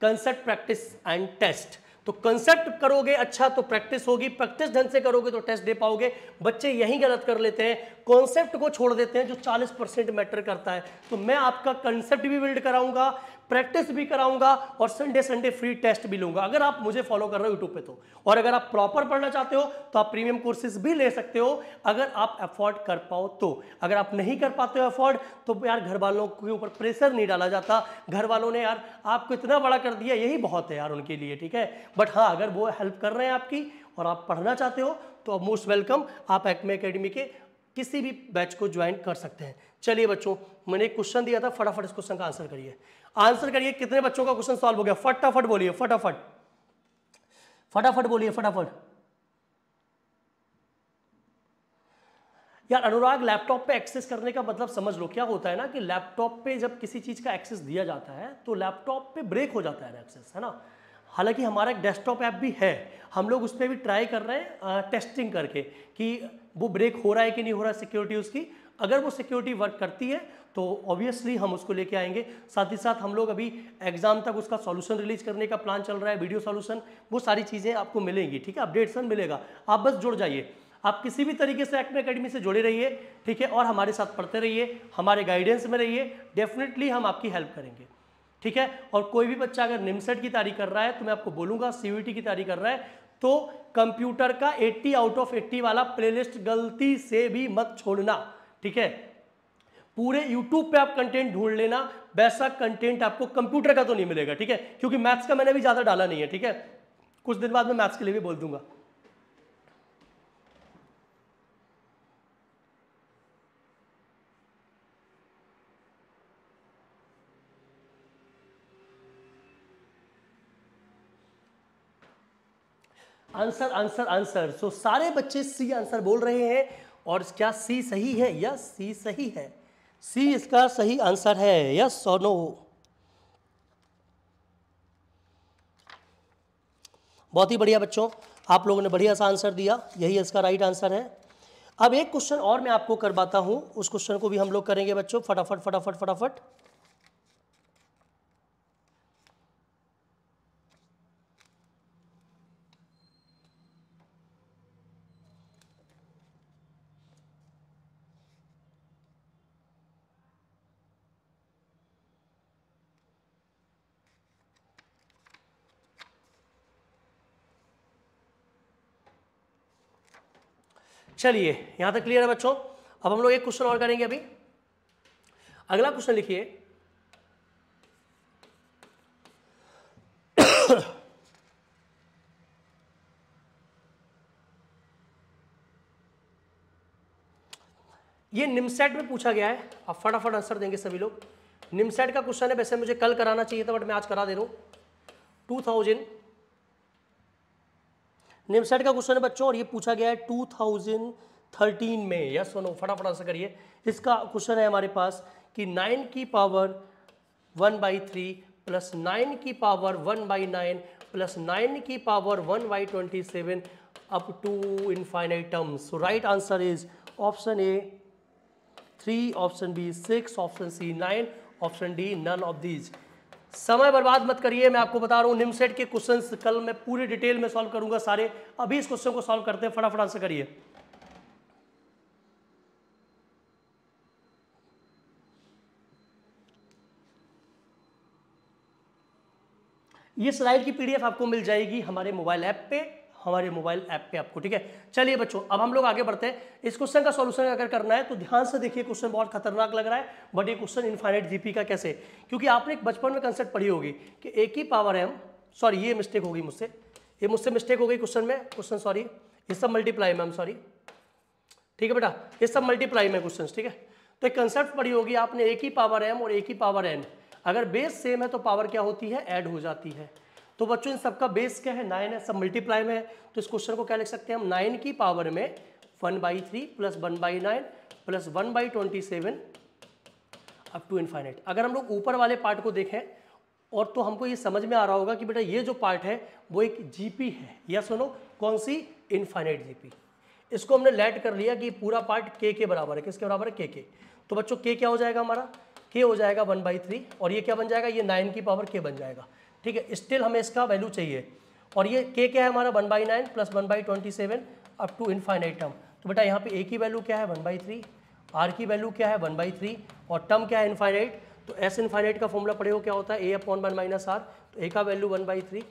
concept practice and test तो कंसेप्ट करोगे अच्छा तो प्रैक्टिस होगी प्रैक्टिस ढंग से करोगे तो टेस्ट दे पाओगे बच्चे यही गलत कर लेते हैं कॉन्सेप्ट को छोड़ देते हैं जो 40 परसेंट मैटर करता है तो मैं आपका कंसेप्ट भी बिल्ड कराऊंगा प्रैक्टिस भी कराऊंगा और संडे संडे फ्री टेस्ट भी लूंगा अगर आप मुझे फॉलो कर रहे हो यूट्यूब पे तो और अगर आप प्रॉपर पढ़ना चाहते हो तो आप प्रीमियम कोर्सेज भी ले सकते हो अगर आप अफोर्ड कर पाओ तो अगर आप नहीं कर पाते हो अफोर्ड तो यार घर वालों के ऊपर प्रेशर नहीं डाला जाता घर वालों ने यार आपको इतना बड़ा कर दिया यही बहुत है यार उनके लिए ठीक है बट हाँ अगर वो हेल्प कर रहे हैं आपकी और आप पढ़ना चाहते हो तो मोस्ट वेलकम आप एक्मे अकेडमी के किसी भी बैच को ज्वाइन कर सकते हैं चलिए बच्चों मैंने एक क्वेश्चन दिया था फटाफट इस क्वेश्चन का आंसर करिए आंसर करिए कितने बच्चों का क्वेश्चन सॉल्व हो गया फटाफट बोलिए फटाफट फटाफट बोलिए फटाफट यार अनुराग लैपटॉप पे एक्सेस करने का मतलब समझ लो क्या होता है ना कि लैपटॉप पे जब किसी चीज़ का एक्सेस दिया जाता है तो लैपटॉप पे ब्रेक हो जाता है एक्सेस है ना हालांकि हमारा एक डेस्कटॉप ऐप भी है हम लोग उस पर भी ट्राई कर रहे हैं आ, टेस्टिंग करके कि वो ब्रेक हो रहा है कि नहीं हो रहा है सिक्योरिटी उसकी अगर वो सिक्योरिटी वर्क करती है तो ऑब्वियसली हम उसको लेके आएंगे साथ ही साथ हम लोग अभी एग्जाम तक उसका सॉल्यूशन रिलीज करने का प्लान चल रहा है वीडियो सॉल्यूशन वो सारी चीज़ें आपको मिलेंगी ठीक है अपडेटसन मिलेगा आप बस जुड़ जाइए आप किसी भी तरीके से एक्मे अकेडमी से जुड़े रहिए ठीक है और हमारे साथ पढ़ते रहिए हमारे गाइडेंस में रहिए डेफिनेटली हम आपकी हेल्प करेंगे ठीक है और कोई भी बच्चा अगर निमसेट की तैयारी कर रहा है तो मैं आपको बोलूंगा सीयूटी की तैयारी कर रहा है तो कंप्यूटर का 80 आउट ऑफ 80 वाला प्लेलिस्ट गलती से भी मत छोड़ना ठीक है पूरे YouTube पे आप कंटेंट ढूंढ लेना वैसा कंटेंट आपको कंप्यूटर का तो नहीं मिलेगा ठीक है क्योंकि मैथ्स का मैंने भी ज़्यादा डाला नहीं है ठीक है कुछ दिन बाद मैं मैथ्स के लिए भी बोल दूंगा आंसर आंसर आंसर सो सारे बच्चे सी आंसर बोल रहे हैं और क्या सी सही है यस सी सही है सी इसका सही आंसर है यस और नो बहुत ही बढ़िया बच्चों आप लोगों ने बढ़िया सा आंसर दिया यही इसका राइट आंसर है अब एक क्वेश्चन और मैं आपको करवाता हूं उस क्वेश्चन को भी हम लोग करेंगे बच्चों फटाफट फटाफट फटाफट चलिए यहां तक क्लियर है बच्चों अब हम लोग एक क्वेश्चन और करेंगे अभी अगला क्वेश्चन लिखिए ये निमसेट में पूछा गया है अब फटाफट आंसर देंगे सभी लोग निमसेट का क्वेश्चन है वैसे मुझे कल कराना चाहिए था बट मैं आज करा दे रहा हूं टू थाउजेंड निम्सेट का क्वेश्चन है बच्चों और ये पूछा गया है टू थाउजेंड थर्टीन में यस सुनो फटाफट आंसर करिए इसका क्वेश्चन है हमारे पास कि नाइन की power one by three plus nine की power one by nine plus nine की power one by twenty seven up to infinite terms so right answer is option A three option B six option C nine option D none of these समय बर्बाद मत करिए मैं आपको बता रहा हूँ निमसेट के क्वेश्चन कल मैं पूरी डिटेल में सॉल्व करूंगा सारे अभी इस क्वेश्चन को सॉल्व करते हैं फटाफट आंसर करिए ये स्लाइड की पीडीएफ आपको मिल जाएगी हमारे मोबाइल ऐप पे हमारे मोबाइल ऐप पे आपको ठीक है चलिए बच्चों अब हम लोग आगे बढ़ते हैं इस क्वेश्चन का सॉल्यूशन अगर करना है तो ध्यान से देखिए क्वेश्चन बहुत खतरनाक लग रहा है बट ये क्वेश्चन इन्फाइनाइट जीपी का कैसे क्योंकि आपने एक बचपन में कंसेप्ट पढ़ी होगी कि एक ही पावर है सॉरी ये मिस्टेक होगी मुझसे ये मुझसे मिस्टेक हो गई क्वेश्चन में क्वेश्चन सॉरी ये सब मल्टीप्लाई मैम सॉरी ठीक है बेटा ये सब मल्टीप्लाई में क्वेश्चन ठीक है तो एक कंसेप्ट पढ़ी होगी आपने एक ही पावर एम और एक ही पावर एन अगर बेस सेम है तो पावर क्या होती है ऐड हो जाती है तो बच्चों इन सबका बेस क्या है नाइन है सब मल्टीप्लाई में है तो इस क्वेश्चन को क्या लिख सकते हैं हम नाइन की पावर में one by three plus one by nine plus one by twenty seven up to infinite अगर हम लोग ऊपर वाले पार्ट को देखें और तो हमको ये समझ में आ रहा होगा कि बेटा ये जो पार्ट है वो एक जीपी है या सुनो कौन सी इन्फाइनाइट जीपी इसको हमने लेट कर लिया कि पूरा पार्ट के के बराबर है किसके बराबर है के के तो बच्चों के क्या हो जाएगा हमारा के हो जाएगा वन बाई थ्री और ये क्या बन जाएगा ये नाइन की पावर के बन जाएगा ठीक है स्टिल हमें इसका वैल्यू चाहिए और ये के क्या है हमारा one by nine plus one by twenty seven up to infinite term तो बेटा यहाँ पे ए की वैल्यू क्या है वन बाई थ्री आर की वैल्यू क्या है वन बाई थ्री और टर्म क्या है इनफाइनाइट तो एस इनफाइनाइट का फॉर्मूला हो क्या होता है ए अपॉन वन माइनस आर तो ए का value one by three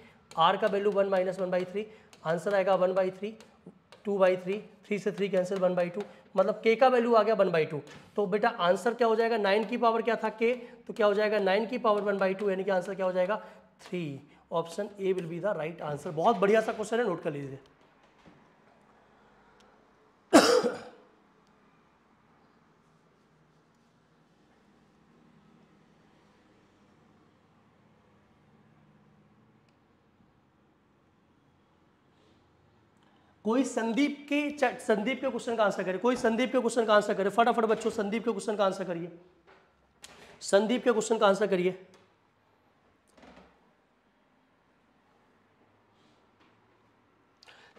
R का value one minus one by three answer आएगा one by three two by three three से three cancel one by two मतलब के का वैल्यू आ गया वन बाई टू तो बेटा आंसर क्या हो जाएगा नाइन की पावर क्या था के तो क्या हो जाएगा नाइन की पावर वन बाई टू यानी कि आंसर क्या हो जाएगा three option A will be the right answer बहुत बढ़िया सा क्वेश्चन है नोट कर लीजिए कोई संदीप के संदीप के क्वेश्चन का आंसर करे कोई संदीप के क्वेश्चन का आंसर करे फटाफट बच्चों संदीप के क्वेश्चन का आंसर करिए संदीप के क्वेश्चन का आंसर करिए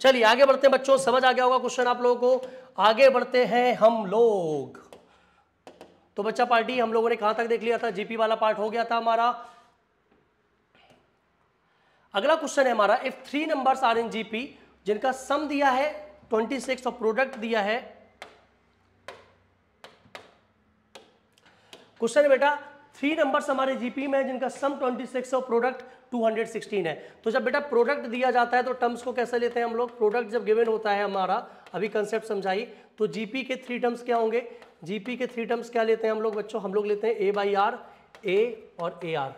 चलिए आगे बढ़ते हैं बच्चों समझ आ गया होगा क्वेश्चन आप लोगों को आगे बढ़ते हैं हम लोग तो बच्चा पार्टी हम लोगों ने कहां तक देख लिया था जीपी वाला पार्ट हो गया था हमारा अगला क्वेश्चन है हमारा if three numbers are in GP जिनका सम दिया है 26 और प्रोडक्ट दिया है क्वेश्चन है बेटा थ्री नंबर्स हमारे जीपी में जिनका सम 26 और प्रोडक्ट 216 है तो जब बेटा प्रोडक्ट दिया जाता है तो टर्म्स को कैसे लेते हैं हम लोग प्रोडक्ट जब गिवन होता है हमारा अभी कंसेप्ट समझाई तो जीपी के थ्री टर्म्स क्या होंगे जीपी के थ्री टर्म्स क्या लेते हैं हम लोग बच्चों हम लोग लेते हैं ए बाई आर ए और ए आर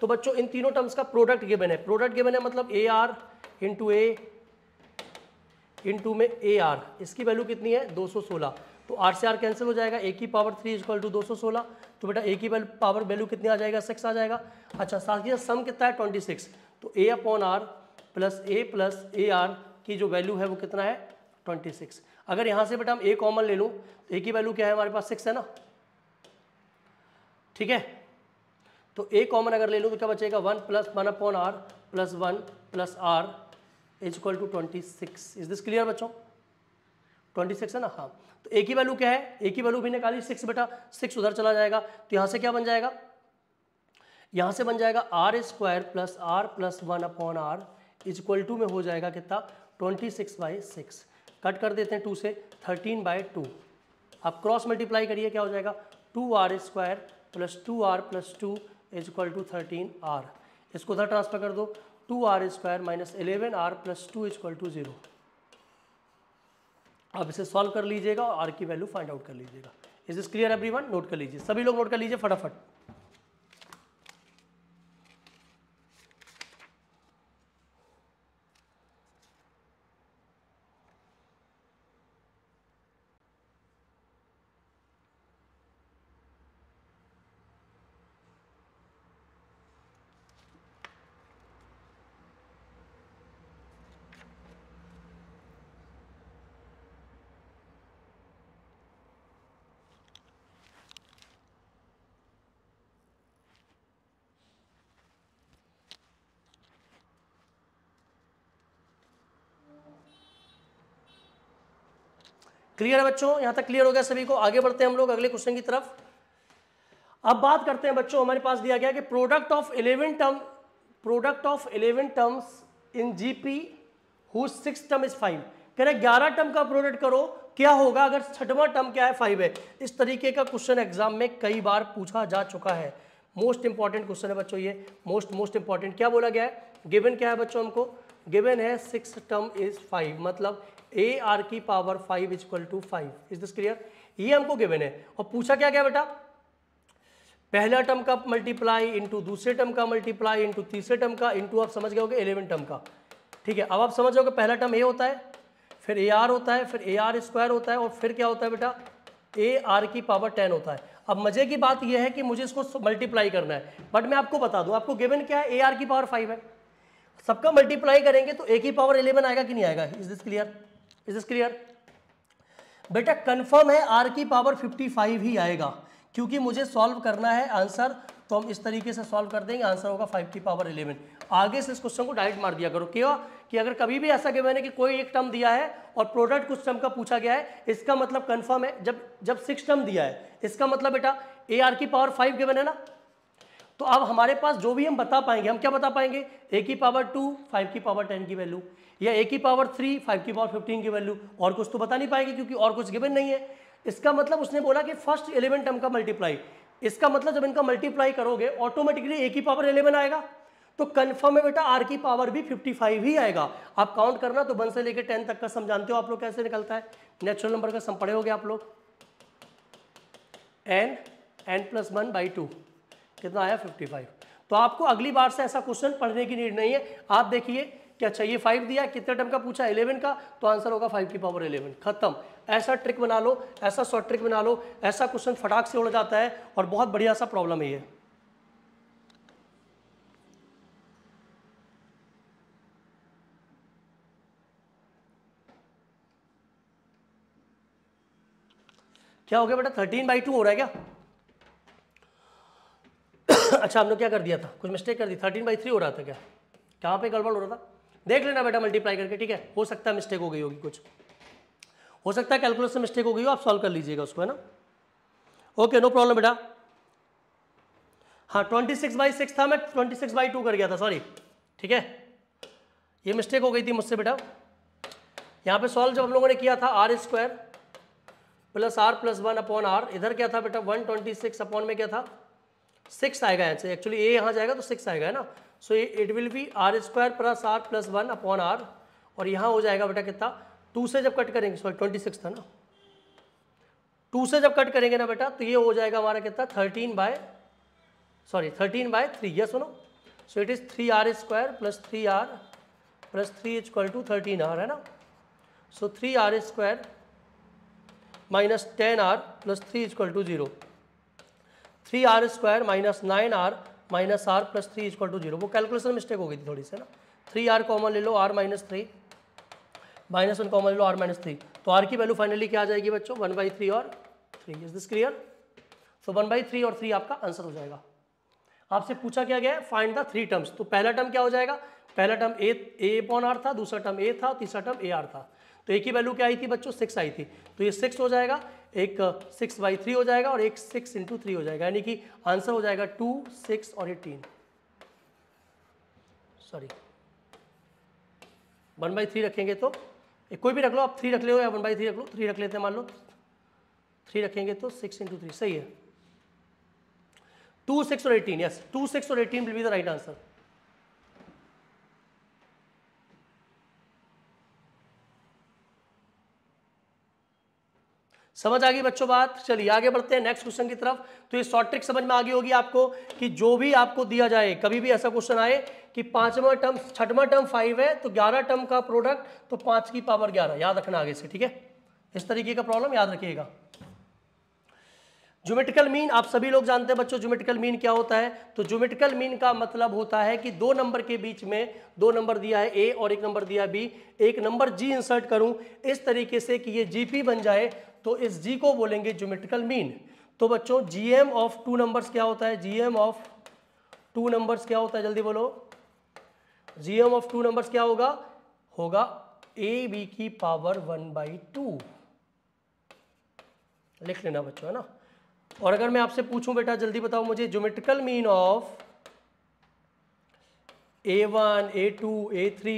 तो बच्चों इन तीनों टर्म्स का प्रोडक्ट गिवन है प्रोडक्ट गिवन है मतलब A R into A into में ए आर इसकी वैल्यू कितनी है दो सौ सोलह तो आर से आर कैंसिल हो जाएगा ए की पावर थ्री इजक्ल टू दो सौ सोलह तो बेटा ए की पावर वैल्यू कितनी आ जाएगा सिक्स आ जाएगा अच्छा साथ ही सम कितना है ट्वेंटी सिक्स तो A upon R plus A plus A are की जो वैल्यू है वो कितना है ट्वेंटी सिक्स अगर यहाँ से बेटा हम ए कॉमन ले लूँ तो ए की वैल्यू क्या है हमारे पास सिक्स है ना ठीक है तो ए कॉमन अगर ले लूँ तो क्या बचेगा one plus one upon R plus one plus R is equal to twenty six is this clear बच्चों ट्वेंटी सिक्स है ना हाँ तो ए की वैल्यू क्या है ए की वैल्यू भी निकाली सिक्स बेटा सिक्स उधर चला जाएगा तो यहाँ से क्या बन जाएगा यहाँ से बन जाएगा R square plus R plus one upon R is equal to में हो जाएगा कितना twenty six by six cut कर देते हैं टू से थर्टीन बाई टू आप क्रॉस मल्टीप्लाई करिए क्या हो जाएगा two R square plus two R plus two is equal to thirteen R इसको उधर ट्रांसफर कर दो two R square minus eleven R plus two is equal to zero आप इसे सॉल्व कर लीजिएगा और आर की वैल्यू फाइंड आउट कर लीजिएगा is is clear every note कर लीजिए सभी लोग नोट कर लीजिए फटाफट क्लियर है बच्चों यहां तक क्लियर हो गया सभी को आगे बढ़ते हैं हम लोग अगले क्वेश्चन की तरफ अब बात करते हैं बच्चों हमारे पास दिया गया कि product of eleven term product of eleven terms in G P six term is five कह रहे ग्यारह टर्म का प्रोडक्ट करो क्या होगा अगर छठवा टर्म क्या है फाइव है इस तरीके का क्वेश्चन एग्जाम में कई बार पूछा जा चुका है मोस्ट इंपॉर्टेंट क्वेश्चन है बच्चों ये मोस्ट मोस्ट इंपॉर्टेंट क्या बोला गया है गिवन क्या है बच्चों हमको गिवन है सिक्स टर्म इज फाइव मतलब ए आर की power five is equal to five is this clear ये हमको गिवन है और पूछा क्या क्या बेटा पहला टर्म का मल्टीप्लाई इंटू दूसरे टर्म का मल्टीप्लाई इंटू तीसरे टर्म का इंटू आप समझ गए होगे एलेवन टर्म का ठीक है अब आप समझ गए पहला टर्म ए होता है फिर ए आर होता है फिर ए आर स्क्वायर होता है और फिर क्या होता है बेटा ए आर की पावर टेन होता है अब मजे की बात यह है कि मुझे इसको मल्टीप्लाई करना है बट मैं आपको बता दूं आपको गिवन क्या है ए आर की पावर फाइव है सबका मल्टीप्लाई करेंगे तो एक ही पावर इलेवन आएगा कि नहीं आएगा is this clear is this clear बेटा कंफर्म है आर की पावर फिफ्टी फाइव ही आएगा क्योंकि मुझे सॉल्व करना है आंसर तो हम इस तरीके से सॉल्व कर देंगे आंसर होगा फाइव की पावर इलेवन आगे से इस क्वेश्चन को डायरेक्ट मार दिया करो क्यों कि अगर कभी भी ऐसा कि मैंने कि कोई एक टर्म दिया है और प्रोडक्ट कुछ टर्म का पूछा गया है इसका मतलब कंफर्म है जब जब सिक्स टर्म दिया है इसका मतलब बेटा ए आर की पावर फाइव गिवन है ना तो अब हमारे पास जो भी हम बता पाएंगे हम क्या बता पाएंगे ए की पावर टू फाइव की पावर टेन की वैल्यू या ए की पावर थ्री फाइव की पावर फिफ्टीन की वैल्यू और कुछ तो बता नहीं पाएंगे क्योंकि और कुछ गिवन नहीं है इसका मतलब उसने बोला कि फर्स्ट एलिमेंट टर्म का मल्टीप्लाई इसका मतलब जब इनका मल्टीप्लाई करोगे ऑटोमेटिकली ए की पावर एलेवन आएगा तो कन्फर्म है बेटा आर की पावर भी फिफ्टी फाइव ही आएगा आप काउंट करना तो वन से लेकर टेन तक का समझानते हो आप लोग कैसे निकलता है नेचुरल नंबर का सम पढ़े हो गए आप लोग N N plus one by two कितना आया 55 तो आपको अगली बार से ऐसा क्वेश्चन पढ़ने की नीड नहीं है आप देखिए कि अच्छा ये फाइव दिया कितने टर्म का पूछा इलेवन का तो आंसर होगा फाइव की पावर इलेवन खत्म ऐसा ट्रिक बना लो ऐसा शॉर्ट ट्रिक बना लो ऐसा क्वेश्चन फटाक से उड़ जाता है और बहुत बढ़िया सा प्रॉब्लम है ये क्या हो गया बेटा थर्टीन बाई टू हो रहा है क्या अच्छा हमने क्या कर दिया था कुछ मिस्टेक कर दी थर्टीन बाई थ्री हो रहा था क्या कहाँ पे गड़बड़ हो रहा था देख लेना बेटा मल्टीप्लाई करके ठीक है हो सकता है मिस्टेक हो गई होगी कुछ हो सकता है कैलकुलेशन से मिस्टेक हो गई हो आप सॉल्व कर लीजिएगा उसको है ना ओके नो प्रॉब्लम बेटा हाँ ट्वेंटी सिक्स बाई सिक्स था मैं ट्वेंटी सिक्स बाई टू कर गया था सॉरी ठीक है ये मिस्टेक हो गई थी मुझसे बेटा यहाँ पे सॉल्व जब हम लोगों ने किया था R square plus R plus one upon R इधर क्या था बेटा वन ट्वेंटी सिक्स अपॉन में क्या था सिक्स आएगा यहाँ एक्चुअली ए यहाँ जाएगा तो सिक्स आएगा है ना सो ये it will be R square plus R plus one upon R और यहाँ हो जाएगा बेटा कितना टू से जब कट करेंगे सॉरी ट्वेंटी सिक्स था ना टू से जब कट करेंगे ना बेटा तो ये हो जाएगा हमारा कितना thirteen by sorry thirteen by three ये सुनो so it is three R square plus three R plus three is equal to thirteen R है ना so three R square minus ten R plus three is equal to zero three R square minus nine R minus are plus three is equal to zero वो calculation mistake हो गई थी थोड़ी सी ना three R common ले लो R minus three minus one common ले लो आर माइनस थ्री तो आर की वैल्यू फाइनली क्या आ जाएगी बच्चों वन बाई थ्री और three is this clear so one by three और थ्री आपका आंसर हो जाएगा आपसे पूछा क्या गया है फाइंड द थ्री टर्म्स तो पहला टर्म क्या हो जाएगा पहला term A A upon R था दूसरा टर्म ए था तीसरा टर्म ए आर था तो एक ही वैल्यू क्या आई थी बच्चों सिक्स आई थी तो ये सिक्स हो जाएगा एक सिक्स बाई थ्री हो जाएगा और एक सिक्स इंटू थ्री हो जाएगा यानी कि आंसर हो जाएगा टू सिक्स और eighteen sorry one by three रखेंगे तो कोई भी रख लो आप थ्री रख ले या वन बाई थ्री रख लो थ्री रख लेते हैं मान लो थ्री रखेंगे तो सिक्स इंटू थ्री सही है टू सिक्स और एटीन यस टू सिक्स और eighteen will be the right answer समझ आ गई बच्चों बात चलिए आगे बढ़ते हैं नेक्स्ट क्वेश्चन की तरफ तो ये शॉर्ट ट्रिक समझ में आ गई होगी आपको कि जो भी आपको दिया जाए कभी भी ऐसा क्वेश्चन आए कि पांचवा टर्म छठवा टर्म फाइव है तो ग्यारह टर्म का प्रोडक्ट तो पांच की पावर ग्यारह याद रखना आगे से ठीक है इस तरीके का प्रॉब्लम याद रखिएगा ज्योमेट्रिकल मीन आप सभी लोग जानते हैं बच्चों ज्योमेट्रिकल मीन क्या होता है तो ज्योमेट्रिकल मीन का मतलब होता है कि दो नंबर के बीच में दो नंबर दिया है ए और एक नंबर दिया है बी एक नंबर जी इंसर्ट करूं इस तरीके से कि ये जीपी बन जाए तो इस जी को बोलेंगे ज्योमेट्रिकल मीन तो बच्चों G M of two numbers क्या होता है G M of two numbers क्या होता है जल्दी बोलो G M of two numbers क्या होगा होगा ए बी की पावर वन बाई टू लिख लेना बच्चों है ना और अगर मैं आपसे पूछूं बेटा जल्दी बताओ मुझे geometrical mean of A one A two A three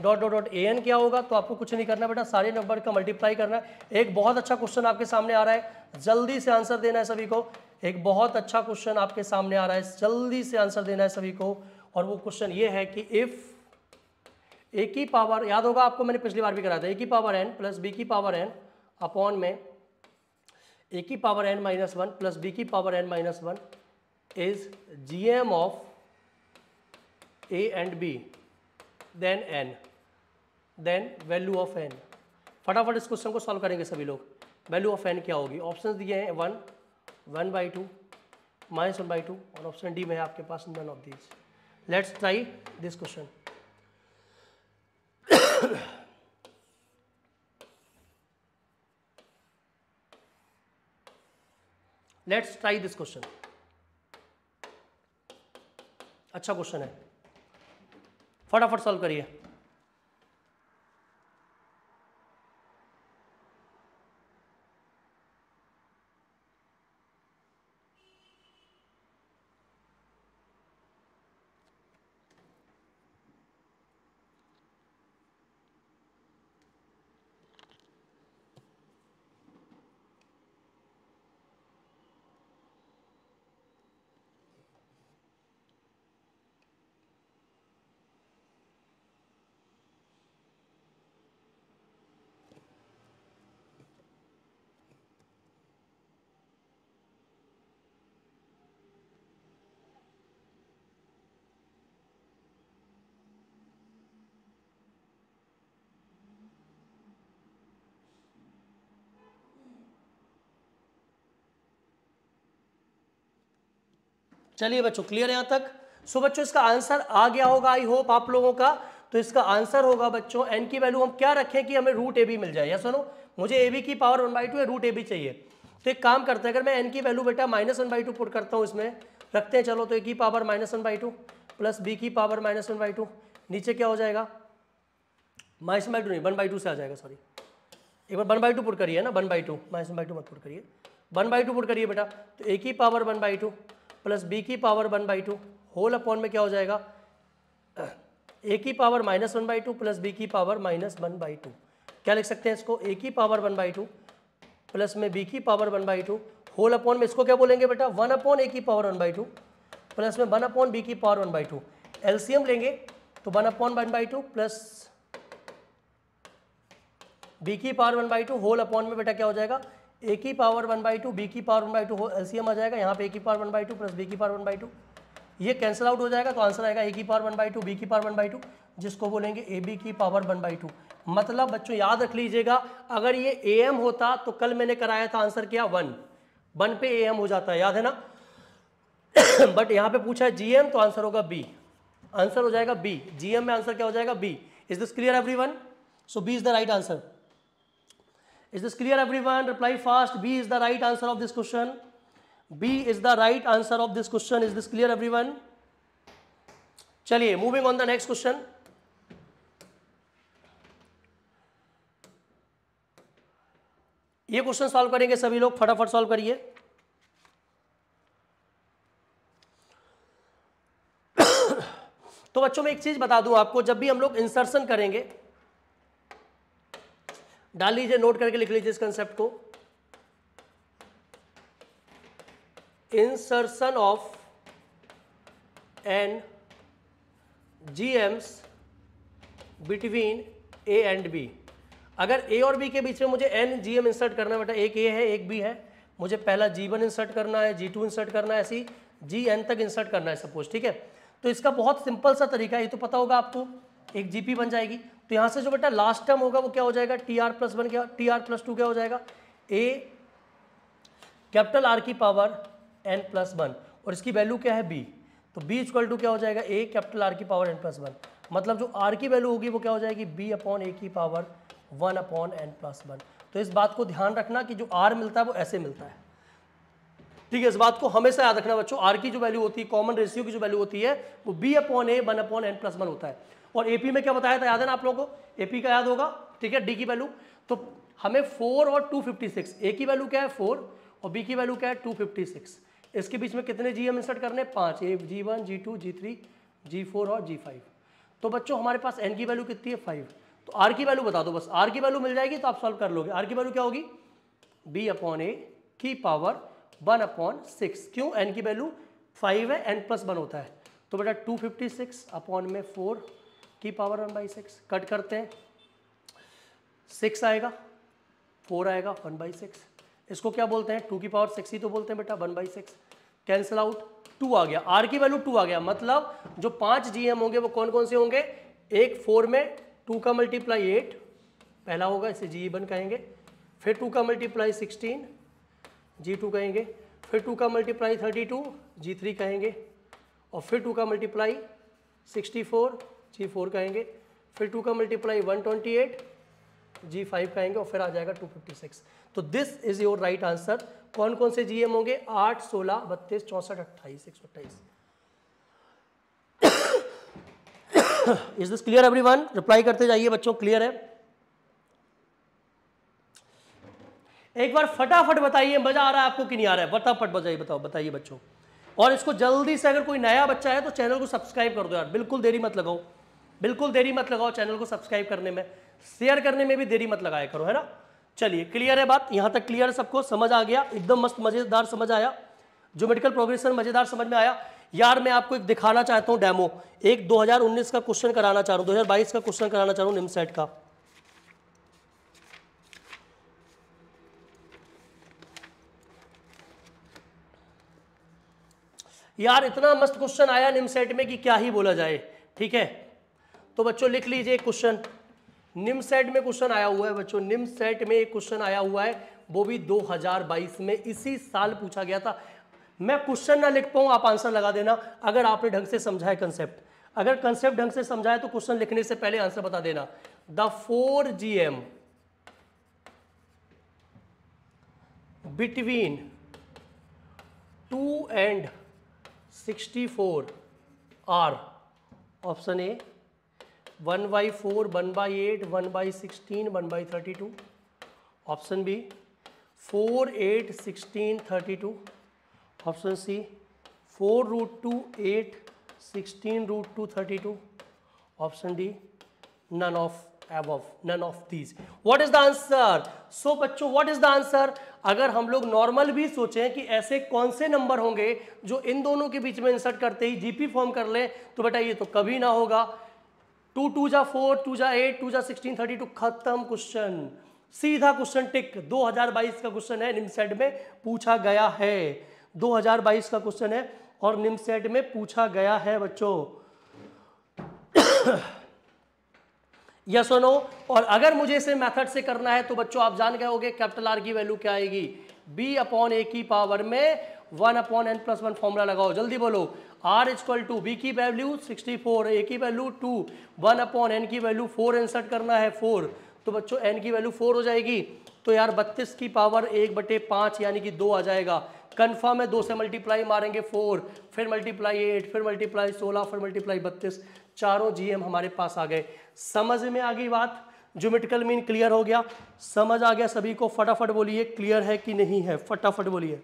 dot dot dot A N क्या होगा तो आपको कुछ नहीं करना बेटा सारे नंबर का मल्टीप्लाई करना है एक बहुत अच्छा क्वेश्चन आपके सामने आ रहा है जल्दी से आंसर देना है सभी को एक बहुत अच्छा क्वेश्चन आपके सामने आ रहा है जल्दी से आंसर देना है सभी को और वो क्वेश्चन ये है कि इफ़ ए की पावर याद होगा आपको मैंने पिछली बार भी कराया था ए की पावर एन प्लस बी की पावर एन अपॉन में ए की power N minus one plus B की power N minus one is G M of A and B then N then value of N फटाफट इस question को solve करेंगे सभी लोग वैल्यू ऑफ एन क्या होगी ऑप्शन दिए हैं one one by two minus one by two और ऑप्शन डी में है आपके पास none of these let's try this question let's try this question अच्छा क्वेश्चन है फटाफट सॉल्व करिए चलिए बच्चों क्लियर यहां तक सो बच्चों इसका आंसर आ गया होगा आई होप आप लोगों का तो इसका आंसर होगा बच्चों एन की वैल्यू हम क्या रखें कि हमें रूट ए बी मिल जाए या सुनो मुझे ए बी की पावर वन बाई टू है रूट ए बी चाहिए तो एक काम करते हैं अगर मैं एन की वैल्यू बेटा minus one by two put करता हूँ इसमें रखते हैं चलो तो ए की power minus one by two plus B की power minus one by two नीचे क्या हो जाएगा माइनस बाई टू नहीं वन बाई टू से आ जाएगा सॉरी एक बार वन बाई टू पुट करिए ना one by two minus one by two मत पुट करिए वन बाई टू पुट करिए बेटा तो ए की power one by two plus B की power one by two whole upon में क्या हो जाएगा ए की power minus one by two plus B की power minus one by two क्या लिख सकते हैं इसको ए की power one by two plus में बी की power one by two whole upon में इसको क्या बोलेंगे बेटा वन अपॉन ए की power one by two plus में वन अपॉन बी की power one by two LCM लेंगे तो one upon one by two plus B की power one by two whole upon में बेटा क्या हो जाएगा ए की power one by two B की power one by two LCM आ जाएगा यहाँ पे ए की power one by two plus B की पावर वन बाई टू ये कैंसिल आउट हो जाएगा तो आंसर आएगा ए की power one by two B की पावर वन बाई टू जिसको बोलेंगे ए बी की पावर वन बाई टू मतलब बच्चों याद रख लीजिएगा अगर ये ए एम होता तो कल मैंने कराया था आंसर क्या वन वन पे ए एम हो जाता है याद है ना बट यहाँ पे पूछा है जी एम तो आंसर होगा बी आंसर हो जाएगा बी जी एम में आंसर क्या हो जाएगा B is this clear everyone so B is the right answer Is this clear everyone? Reply fast. B is the right answer of this question. B is the right answer of this question. Is this clear everyone? चलिए moving on the next question. ये question solve करेंगे सभी लोग फटाफट solve करिए तो बच्चों मैं एक चीज बता दूं आपको जब भी हम लोग इंसर्शन करेंगे डाल लीजिए नोट करके लिख लीजिए इस कंसेप्ट को insertion of N G Ms between A and B अगर ए और बी के बीच में मुझे एन जी एम इंसर्ट करना है बेटा एक ए है एक बी है मुझे पहला जी वन इंसर्ट करना है जी टू इंसर्ट करना है ऐसी जी एन तक इंसर्ट करना है सपोज ठीक है तो इसका बहुत सिंपल सा तरीका ये तो पता होगा आपको एक जीपी बन जाएगी तो यहाँ से जो बेटा लास्ट टर्म होगा वो क्या हो जाएगा टी आर प्लस वन क्या टी आर प्लस टू क्या हो जाएगा ए कैपिटल आर की पावर एन प्लस वन और इसकी वैल्यू क्या है बी तो बी इक्वल टू क्या हो जाएगा ए कैपिटल आर की पावर एन प्लस वन मतलब जो आर की वैल्यू होगी वो क्या हो जाएगी बी अपॉन ए की power one upon N plus one तो इस बात को ध्यान रखना कि जो आर मिलता है वो ऐसे मिलता है ठीक है इस बात को हमेशा याद रखना बच्चों आर की जो वैल्यू होती है कॉमन रेशियो की जो वैल्यू होती है वो बी अपॉन ए one upon N plus one होता है और एपी में क्या बताया था याद है ना आप लोगों को एपी का याद होगा ठीक है डी की वैल्यू तो हमें फोर और टू फिफ्टी सिक्स ए की वैल्यू क्या है फोर और बी की वैल्यू क्या है टू फिफ्टी सिक्स इसके बीच में कितने जी हम इंसर्ट करने पाँच A G one G two G three G four और जी फाइव तो बच्चों हमारे पास एन की वैल्यू कितनी है फाइव तो आर की वैल्यू बता दो बस आर की वैल्यू मिल जाएगी तो आप सॉल्व कर लोगे आर की वैल्यू क्या होगी बी अपॉन ए की पावर वन अपॉन सिक्स क्यों एन की वैल्यू फाइव है एन प्लस वन होता है तो बेटा टू फिफ्टी सिक्स अपॉन में फोर की power one by six cut करते हैं सिक्स आएगा फोर आएगा वन बाई सिक्स इसको क्या बोलते हैं टू की पावर सिक्स ही तो बोलते हैं बेटा one by six cancel out two आ गया आर की वैल्यू टू आ गया मतलब जो पांच जी एम होंगे वो कौन कौन से होंगे एक फोर में टू का मल्टीप्लाई एट पहला होगा इसे जी वन e कहेंगे फिर टू का मल्टीप्लाई सिक्सटीन जी टू कहेंगे फिर टू का multiply thirty two G three कहेंगे और फिर टू का multiply sixty four G four कहेंगे फिर टू का multiply one twenty eight G five कहेंगे और फिर आ जाएगा टू फिफ्टी सिक्स तो this is your right answer कौन कौन से जीएम होंगे आठ सोलह बत्तीस चौंसठ अट्ठाईस एक सौ अट्ठाईस is this clear everyone reply करते जाइए बच्चों क्लियर है एक बार फटाफट बताइए मजा आ रहा है आपको कि नहीं आ रहा है फटाफट बजाइए बताओ बताइए बच्चों और इसको जल्दी से अगर कोई नया बच्चा है तो चैनल को सब्सक्राइब कर दो यार बिल्कुल देरी मत लगाओ बिल्कुल देरी मत लगाओ चैनल को सब्सक्राइब करने में शेयर करने में भी देरी मत लगाया करो है ना चलिए क्लियर है बात यहां तक क्लियर है सबको समझ आ गया एकदम मस्त मज़ेदार समझ आया जो मेडिकल प्रोग्रेशन मज़ेदार समझ में आया यार मैं आपको एक दिखाना चाहता हूं डेमो एक 2019 का क्वेश्चन कराना चाह रहा हूं 2022 का क्वेश्चन कराना चाह रहा हूं निमसेट का यार इतना मस्त क्वेश्चन आया निमसेट में कि क्या ही बोला जाए ठीक है तो बच्चों लिख लीजिए क्वेश्चन निम सेट में क्वेश्चन आया हुआ है बच्चों निम सेट में एक क्वेश्चन आया हुआ है वो भी 2022 में इसी साल पूछा गया था मैं क्वेश्चन ना लिख पाऊं आप आंसर लगा देना अगर आपने ढंग से समझा है कंसेप्ट अगर कंसेप्ट ढंग से समझा है तो क्वेश्चन लिखने से पहले आंसर बता देना the four G M between two and sixty four are option A one by four one by eight one by sixteen one by thirty two option B four eight sixteen thirty two option C four root two eight sixteen root two thirty two option D none of above none of these what is the answer so बच्चों what is the answer अगर हम लोग normal भी सोचें कि ऐसे कौन से नंबर होंगे जो इन दोनों के बीच में इंसर्ट करते ही जीपी फॉर्म कर ले तो बेटा ये तो कभी ना होगा टू टू जा फोर टू जा एट टू जा सिक्सटीन थर्टी टू खत्म क्वेश्चन सीधा क्वेश्चन टिक 2022 का क्वेश्चन है निमसेट में पूछा गया है 2022 का क्वेश्चन है और निमसेट में पूछा गया है बच्चों यस और नो और अगर मुझे इसे मेथड से करना है तो बच्चों आप जान गए होंगे कैपिटल आर की वैल्यू क्या आएगी बी अपॉन ए की पावर में one upon N plus one formula लगाओ जल्दी बोलो आर इजक्वल टू बी की वैल्यू 64 ए की वैल्यू 2 वन अपॉन एन की वैल्यू 4 इंसर्ट करना है 4 तो बच्चों एन की वैल्यू 4 हो जाएगी तो यार 32 की पावर एक बटे पाँच यानी कि दो आ जाएगा कन्फर्म है दो से मल्टीप्लाई मारेंगे फोर फिर मल्टीप्लाई एट फिर मल्टीप्लाई सोलह फिर मल्टीप्लाई बत्तीस चारों एम हमारे पास आ गए समझ में आ गई बात ज्योमेट्रिकल मीन क्लियर हो गया समझ आ गया सभी को फटाफट बोलिए क्लियर है कि नहीं है फटाफट बोलिए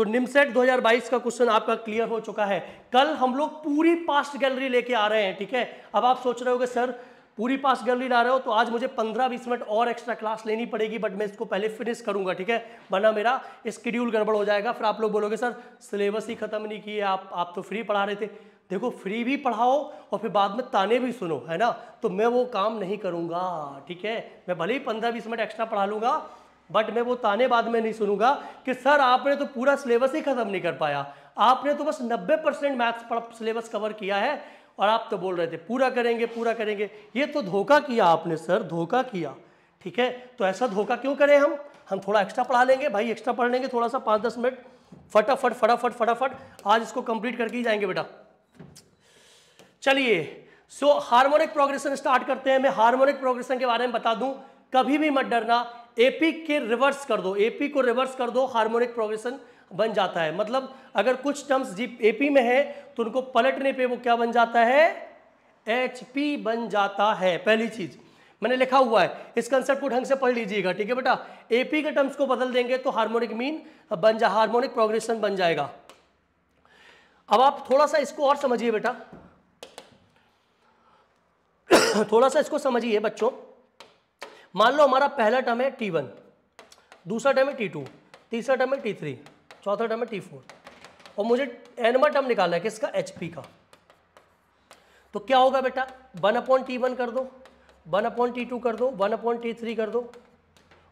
तो निमसेट 2022 का क्वेश्चन आपका क्लियर हो चुका है कल हम लोग पूरी पास्ट गैलरी लेके आ रहे हैं ठीक है अब आप सोच रहे हो सर पूरी पास्ट गैलरी ला रहे हो तो आज मुझे 15-20 मिनट और एक्स्ट्रा क्लास लेनी पड़ेगी बट मैं इसको पहले फिनिश करूंगा ठीक है वरना मेरा स्केड्यूल गड़बड़ हो जाएगा फिर आप लोग बोलोगे सर सिलेबस ही खत्म नहीं किए आप आप तो फ्री पढ़ा रहे थे देखो फ्री भी पढ़ाओ और फिर बाद में ताने भी सुनो है ना तो मैं वो काम नहीं करूंगा ठीक है मैं भले ही पंद्रह बीस मिनट एक्स्ट्रा पढ़ा लूंगा बट मैं वो ताने बाद में नहीं सुनूंगा कि सर आपने तो पूरा सिलेबस ही खत्म नहीं कर पाया आपने तो बस 90 परसेंट मैथ्स सिलेबस कवर किया है और आप तो बोल रहे थे पूरा करेंगे पूरा करेंगे ये तो धोखा किया आपने सर धोखा किया ठीक है तो ऐसा धोखा क्यों करें हम हम थोड़ा एक्स्ट्रा पढ़ा लेंगे भाई एक्स्ट्रा पढ़ लेंगे थोड़ा सा पाँच दस मिनट फटाफट फटाफट फटाफट आज इसको कंप्लीट करके ही जाएंगे बेटा चलिए सो हार्मोनिक प्रोग्रेशन स्टार्ट करते हैं मैं हार्मोनिक प्रोग्रेशन के बारे में बता दूं कभी भी मत डरना एपी के रिवर्स कर दो एपी को रिवर्स कर दो हार्मोनिक प्रोग्रेशन बन जाता है मतलब अगर कुछ टर्म्स जी एपी में है तो उनको पलटने पे वो क्या बन जाता है एचपी बन जाता है पहली चीज़ मैंने लिखा हुआ है इस कंसेप्ट को ढंग से पढ़ लीजिएगा ठीक है बेटा एपी के टर्म्स को बदल देंगे तो हार्मोनिक मीन बन जा हार्मोनिक प्रोग्रेशन बन जाएगा अब आप थोड़ा सा इसको और समझिए बेटा थोड़ा सा इसको समझिए बच्चों मान लो हमारा पहला टर्म है टी वन दूसरा टर्म है टी टू तीसरा टर्म है टी थ्री चौथा टर्म है टी फोर और मुझे एनवा टर्म निकालना है किसका एच पी का तो क्या होगा बेटा वन अपॉइंट टी वन कर दो वन अपॉइंट टी टू कर दो वन अपॉइंट टी थ्री कर दो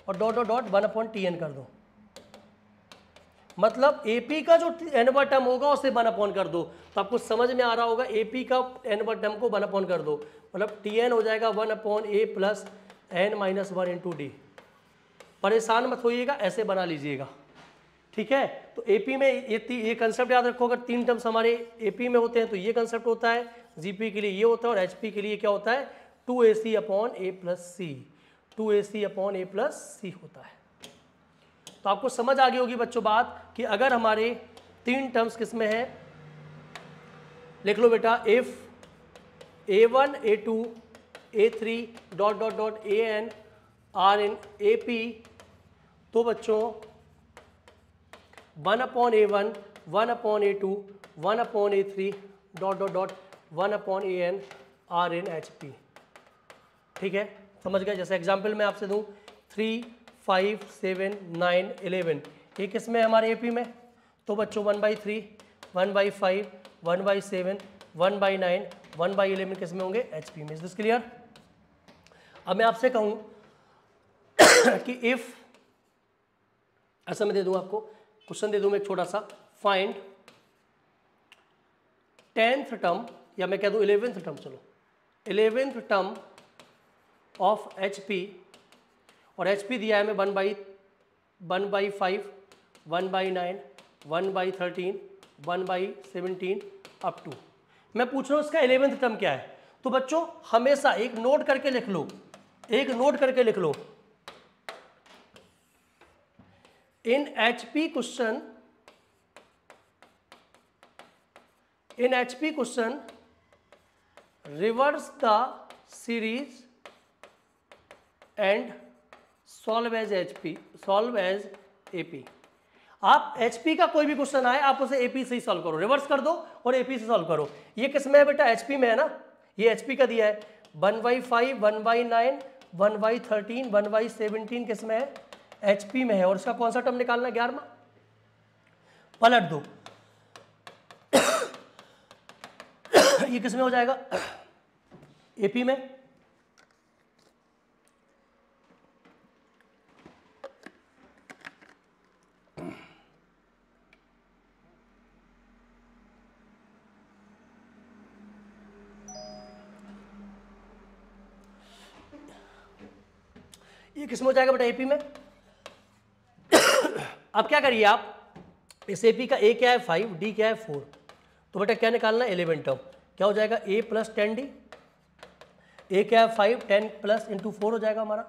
और dot dot dot one upon T N कर दो मतलब एपी का जो एनवा टर्म होगा उसे वन अपॉन कर दो तो आपको समझ में आ रहा होगा एपी का एनवा टर्म को वन अपॉन कर दो मतलब टी एन हो जाएगा one upon A plus N minus one into D परेशान मत होइएगा ऐसे बना लीजिएगा ठीक है तो एपी में ये ये कंसेप्ट याद रखो अगर तीन टर्म्स हमारे एपी में होते हैं तो ये कंसेप्ट होता है जीपी के लिए ये होता है और एचपी के लिए क्या होता है two A C upon A plus C two A C upon A plus C होता है तो आपको समझ आ गई होगी बच्चों बात कि अगर हमारे तीन टर्म्स किस में है लिख लो बेटा if a one A two A three dot dot dot A n are in A P तो बच्चों one upon A one one upon a two one upon a three dot dot dot one upon a n are in H P ठीक है समझ गए जैसे example मैं आपसे दूँ three five seven nine eleven ये किसमें हमारे ए पी में तो बच्चों one by three one by five one by seven one by nine one by eleven किस में होंगे एच पी में इज दिस क्लियर अब मैं आपसे कहूं कि इफ़ ऐसा मैं दे दूं आपको क्वेश्चन दे दूं मैं छोटा सा फाइंड टेंथ टर्म या मैं कह दूं इलेवेंथ टर्म चलो eleventh term of H P और एच पी दिया है मैं one by one by five one by nine one by thirteen one by seventeen up to मैं पूछ रहा हूँ इसका इलेवेंथ टर्म क्या है तो बच्चों हमेशा एक नोट करके लिख लो एक नोट करके लिख लो in H P question in H P question reverse the series and solve as H P solve as A P आप एचपी का कोई भी क्वेश्चन आए आप उसे एपी से ही सॉल्व करो रिवर्स कर दो और एपी से सॉल्व करो ये किस में है बेटा एचपी में है ना ये एचपी का दिया है one by five one by nine one by thirteen one by seventeen किस में है एच में है और उसका कौन सा टर्म निकालना ग्यारहवा पलट दो ये किस में हो जाएगा एपी में ये किस में हो जाएगा बेटा एपी में अब क्या करिए आप इस एपी का ए क्या है फाइव डी क्या है फोर तो बेटा क्या निकालना इलेवन टर्म क्या हो जाएगा a plus ten d a क्या है five ten plus into four हो जाएगा हमारा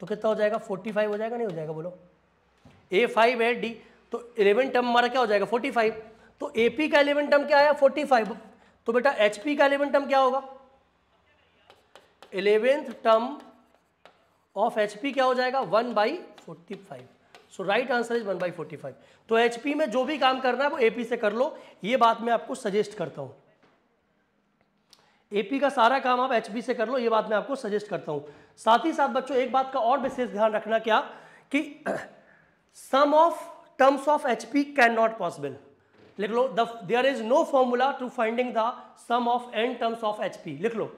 तो कितना हो जाएगा फोर्टी फाइव हो जाएगा नहीं हो जाएगा बोलो ए फाइव है डी तो इलेवन टर्म हमारा क्या हो जाएगा फोर्टी फाइव तो ए पी का इलेवन टर्म क्या आया फोर्टी फाइव तो बेटा एच पी का इलेवन टर्म क्या होगा इलेवेंथ टर्म ऑफ एच क्या हो जाएगा one by forty five so right answer is one by forty five तो एच में जो भी काम करना है वो एपी से कर लो ये बात मैं आपको सजेस्ट करता हूँ एपी का सारा काम आप एच से कर लो ये बात मैं आपको सजेस्ट करता हूँ साथ ही साथ बच्चों एक बात का और विशेष ध्यान रखना क्या कि sum of terms of H P can not possible लिख लो there is no formula to finding the sum of n terms of H P लिख लो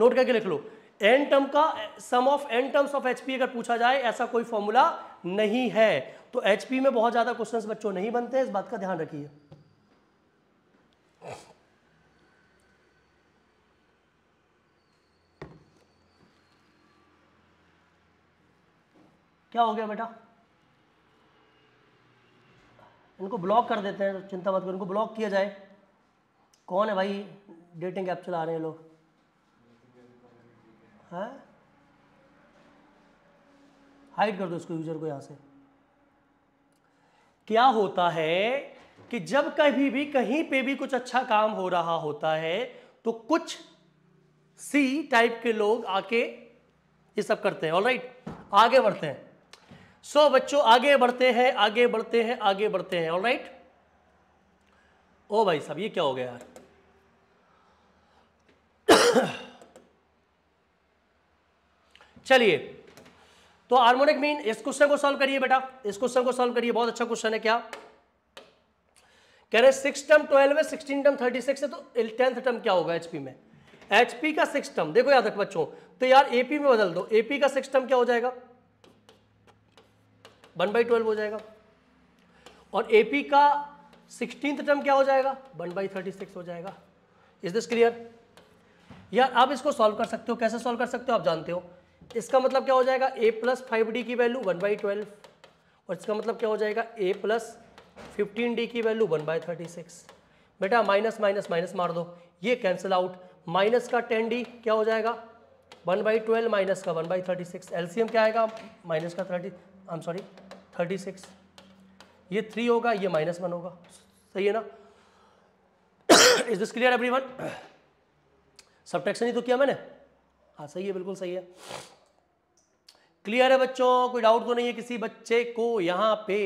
नोट करके लिख लो एन टर्म का sum of n terms of HP अगर पूछा जाए ऐसा कोई फॉर्मूला नहीं है तो एचपी में बहुत ज़्यादा क्वेश्चंस बच्चों नहीं बनते इस बात का ध्यान रखिए क्या हो गया बेटा इनको ब्लॉक कर देते हैं चिंता मत करो इनको ब्लॉक किया जाए कौन है भाई डेटिंग ऐप चला रहे हैं लोग है हाइड कर दो इसको यूजर को यहां से क्या होता है कि जब कभी भी कहीं पे भी कुछ अच्छा काम हो रहा होता है तो कुछ सी टाइप के लोग आके ये सब करते हैं ऑलराइट आगे बढ़ते हैं सो so, बच्चों आगे बढ़ते हैं आगे बढ़ते हैं आगे बढ़ते हैं ऑलराइट ओ भाई साहब ये क्या हो गया यार चलिए तो हार्मोनिक मीन इस क्वेश्चन को सॉल्व करिए बेटा इस क्वेश्चन को सॉल्व करिए बहुत अच्छा क्वेश्चन है क्या कह रहे सिक्स टर्म ट्वेल्व है सिक्सटीन टर्म थर्टी सिक्स है तो टेंथ टर्म क्या होगा एचपी में एचपी का सिक्स टर्म देखो याद रख बच्चों तो यार एपी में बदल दो एपी का सिक्स टर्म क्या हो जाएगा वन बाई ट्वेल्व हो जाएगा और एपी का सिक्सटीन टर्म क्या हो जाएगा वन बाई थर्टी सिक्स हो जाएगा इज दिस क्लियर यार आप इसको सॉल्व कर सकते हो कैसे सॉल्व कर सकते हो आप जानते हो इसका मतलब क्या हो जाएगा ए प्लस फाइव डी की वैल्यू वन बाई ट्वेल्व और इसका मतलब क्या हो जाएगा ए प्लस फिफ्टीन डी की value one by thirty six बेटा माइनस माइनस माइनस मार दो ये कैंसिल आउट माइनस का टेन डी क्या हो जाएगा वन बाई ट्वेल्व माइनस का one by thirty six LCM क्या आएगा माइनस का thirty I am sorry thirty six ये थ्री होगा ये माइनस वन होगा सही है ना is this clear everyone subtraction ही तो किया मैंने हाँ सही है बिल्कुल सही है क्लियर है बच्चों कोई डाउट तो नहीं है किसी बच्चे को यहाँ पे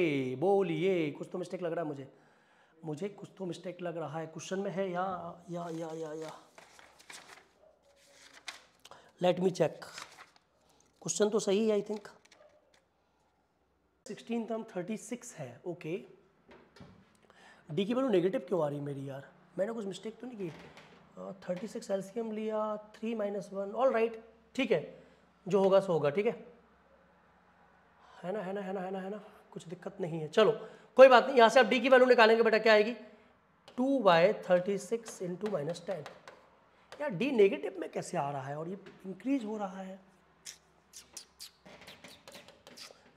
बोलिए कुछ तो मिस्टेक लग रहा है मुझे मुझे कुछ तो मिस्टेक लग रहा है क्वेश्चन में है या या या या या लेट मी चेक क्वेश्चन तो सही है I think sixteen term thirty six है ओके डी की वैल्यू नेगेटिव क्यों आ रही मेरी यार मैंने कुछ मिस्टेक तो नहीं की थर्टी सिक्स एल्सियम लिया three minus one all right ठीक है जो होगा सो होगा ठीक है है ना है ना है ना है ना है ना कुछ दिक्कत नहीं है चलो कोई बात नहीं यहाँ से आप डी की वैल्यू निकालेंगे बेटा क्या आएगी two by thirty six into minus ten यार डी नेगेटिव में कैसे आ रहा है और ये इंक्रीज हो रहा है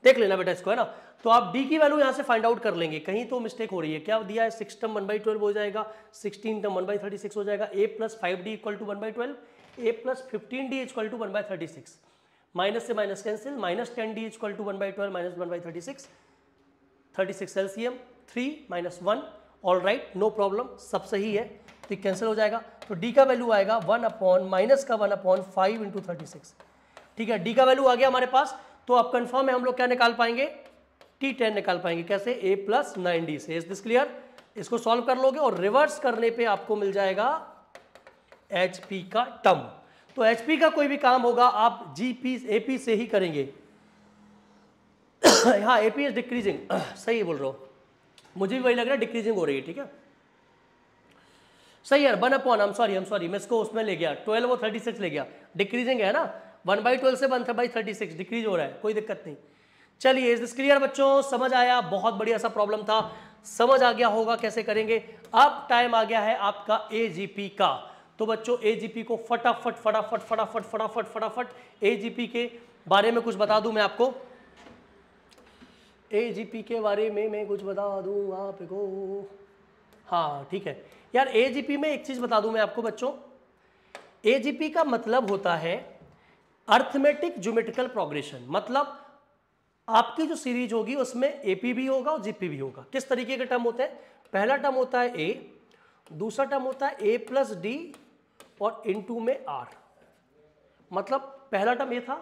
देख लेना बेटा इसको है ना तो आप डी की वैल्यू यहाँ से फाइंड आउट कर लेंगे कहीं तो मिस्टेक हो रही है क्या दिया है six term one by twelve हो जाएगा sixteen term one by thirty six हो जाएगा a plus five d equal to one by twelve a plus fifteen d equal to one by thirty six minus से minus cancel minus ten d equal to one by twelve minus one by thirty six thirty six LCM three minus one all right no problem सब सही है तो cancel हो जाएगा तो D का value आएगा वन अपॉन माइनस का one upon five into thirty six ठीक है डी का वैल्यू आ गया हमारे पास तो अब कन्फर्म है हम लोग क्या निकाल पाएंगे टी टेन निकाल पाएंगे कैसे ए प्लस नाइन डी से इज दिस क्लियर इसको सॉल्व कर लोगे और रिवर्स करने पे आपको मिल जाएगा एच पी का टर्म तो एचपी का कोई भी काम होगा आप जीपी एपी से ही करेंगे हाँ ए पी इज डिक्रीजिंग सही बोल रहा हूँ मुझे भी वही लग रहा है डिक्रीजिंग हो रही है ठीक है सही है वन अपॉन आम सॉरी हम सॉरी मैं इसको उसमें ले गया ट्वेल्व और थर्टी सिक्स ले गया डिक्रीजिंग है ना वन बाई ट्वेल्व से one by thirty six decrease हो रहा है कोई दिक्कत नहीं चलिए इस क्लियर बच्चों समझ आया बहुत बढ़िया सा प्रॉब्लम था समझ आ गया होगा कैसे करेंगे अब टाइम आ गया है आपका ए का तो बच्चों एजीपी को फटाफट फटाफट फटाफट फटाफट फटाफट एजीपी के बारे में कुछ बता दूं मैं आपको एजीपी के बारे में मैं कुछ बता दूं आपको हाँ ठीक है यार एजीपी में एक चीज़ बता दूं मैं आपको बच्चों एजीपी का मतलब होता है अर्थमेटिक ज्योमेट्रिकल प्रोग्रेशन मतलब आपकी जो सीरीज होगी उसमें एपी भी होगा और जीपी भी होगा किस तरीके का टर्म होता है पहला टर्म होता है ए दूसरा टर्म होता है ए प्लस डी और इन टू में आर मतलब पहला टर्म ये था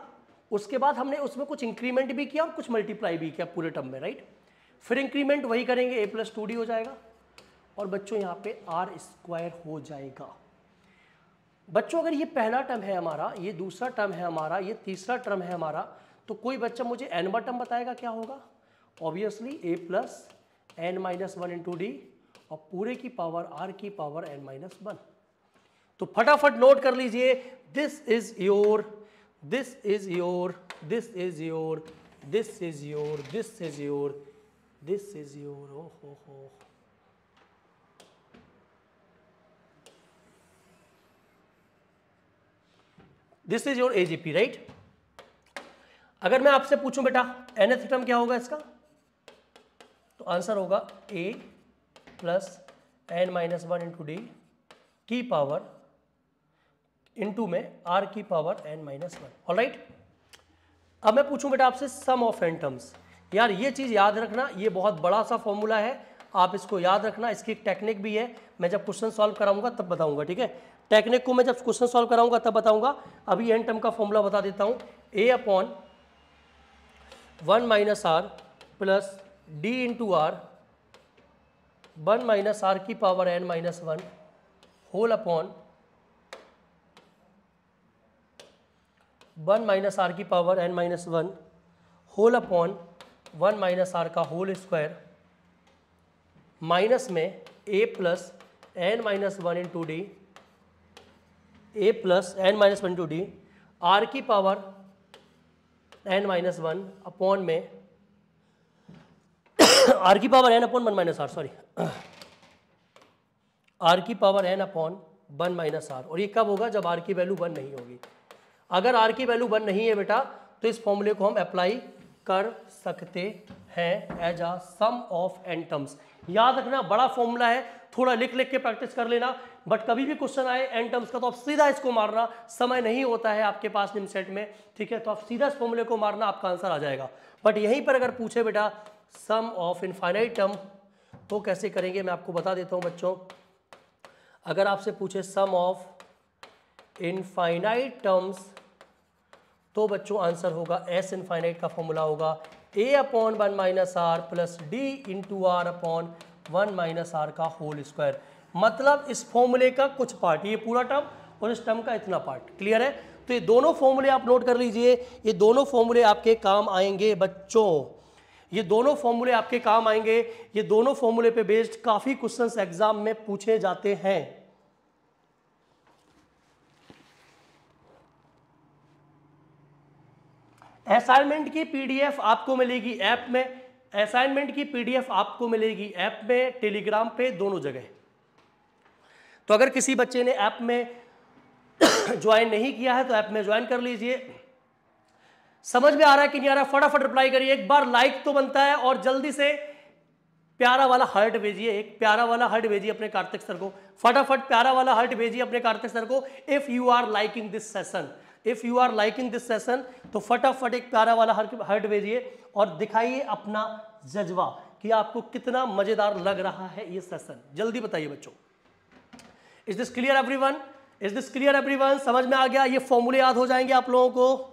उसके बाद हमने उसमें कुछ इंक्रीमेंट भी किया और कुछ मल्टीप्लाई भी किया पूरे टर्म में राइट फिर इंक्रीमेंट वही करेंगे ए प्लस टू डी हो जाएगा और बच्चों यहाँ पे आर स्क्वायर हो जाएगा बच्चों अगर ये पहला टर्म है हमारा ये दूसरा टर्म है हमारा ये तीसरा टर्म है हमारा तो कोई बच्चा मुझे एनवा टर्म बताएगा क्या होगा obviously a plus N minus one into d और पूरे की पावर आर की पावर एन माइनस वन तो फटाफट नोट कर लीजिए this is your this is your this is your this is your this is your this is your ओ हो हो this is your AGP right अगर मैं आपसे पूछूं बेटा एन टर्म क्या होगा इसका तो आंसर होगा a plus N minus one into d की पावर इनटू में आर की power N minus one all right अब मैं पूछूं बेटा आपसे सम ऑफ एन टर्म्स यार ये चीज़ याद रखना ये बहुत बड़ा सा फॉर्मूला है आप इसको याद रखना इसकी एक टेक्निक भी है मैं जब क्वेश्चन सॉल्व कराऊंगा तब बताऊंगा ठीक है टेक्निक को मैं जब क्वेश्चन सॉल्व कराऊंगा तब बताऊंगा अभी एन टर्म का फॉर्मूला बता देता हूँ a upon one minus are plus d into r one minus r की power N minus one whole upon one minus r की power N minus one whole upon one minus r का whole square minus में a plus N minus one into d a plus N minus one to d r की power N minus one upon में are की power N upon one minus r sorry r की power N upon one minus r और ये कब होगा जब are की वैल्यू वन नहीं होगी अगर आर की वैल्यू वन नहीं है बेटा तो इस फॉर्मूले को हम अप्लाई कर सकते हैं as a sum of n terms याद रखना बड़ा फॉर्मूला है थोड़ा लिख लिख के प्रैक्टिस कर लेना बट कभी भी क्वेश्चन आए एन टर्म्स का तो आप सीधा इसको मारना समय नहीं होता है आपके पास निम सेट में ठीक है तो आप सीधा इस फॉर्मूले को मारना आपका आंसर आ जाएगा बट यहीं पर अगर पूछे बेटा सम ऑफ इनफाइनाइट टर्म तो कैसे करेंगे मैं आपको बता देता हूं बच्चों अगर आपसे पूछे सम ऑफ इनफाइनाइट टर्म्स तो बच्चों आंसर होगा एस इनफाइनाइट का फॉर्मूला होगा a upon one minus are plus d into r upon one minus r का होल स्क्वायर मतलब इस फॉर्मूले का कुछ पार्ट ये पूरा टर्म और इस टर्म का इतना पार्ट क्लियर है तो ये दोनों फॉर्मूले आप नोट कर लीजिए ये दोनों फॉर्मूले आपके काम आएंगे बच्चों ये दोनों फॉर्मूले आपके काम आएंगे ये दोनों फॉर्मूले पे बेस्ड काफ़ी क्वेश्चंस एग्जाम में पूछे जाते हैं असाइनमेंट की पीडीएफ आपको मिलेगी ऐप में असाइनमेंट की पीडीएफ आपको मिलेगी ऐप में टेलीग्राम पे दोनों जगह तो अगर किसी बच्चे ने ऐप में ज्वाइन नहीं किया है तो ऐप में ज्वाइन कर लीजिए समझ में आ रहा है कि नहीं आ रहा फटाफट रिप्लाई करिए एक बार लाइक तो बनता है और जल्दी से प्यारा वाला हर्ट भेजिए एक प्यारा वाला हर्ट भेजिए अपने कार्तिक सर को फटाफट प्यारा वाला हर्ट भेजिए अपने कार्तिक सर को if you are liking this session if you are liking this session तो फटाफट एक प्यारा वाला हर्ट भेजिए और दिखाइए अपना जज्बा कि आपको कितना मज़ेदार लग रहा है ये सेशन जल्दी बताइए बच्चों is this clear everyone is this clear everyone समझ में आ गया ये फॉर्मूले याद हो जाएंगे आप लोगों को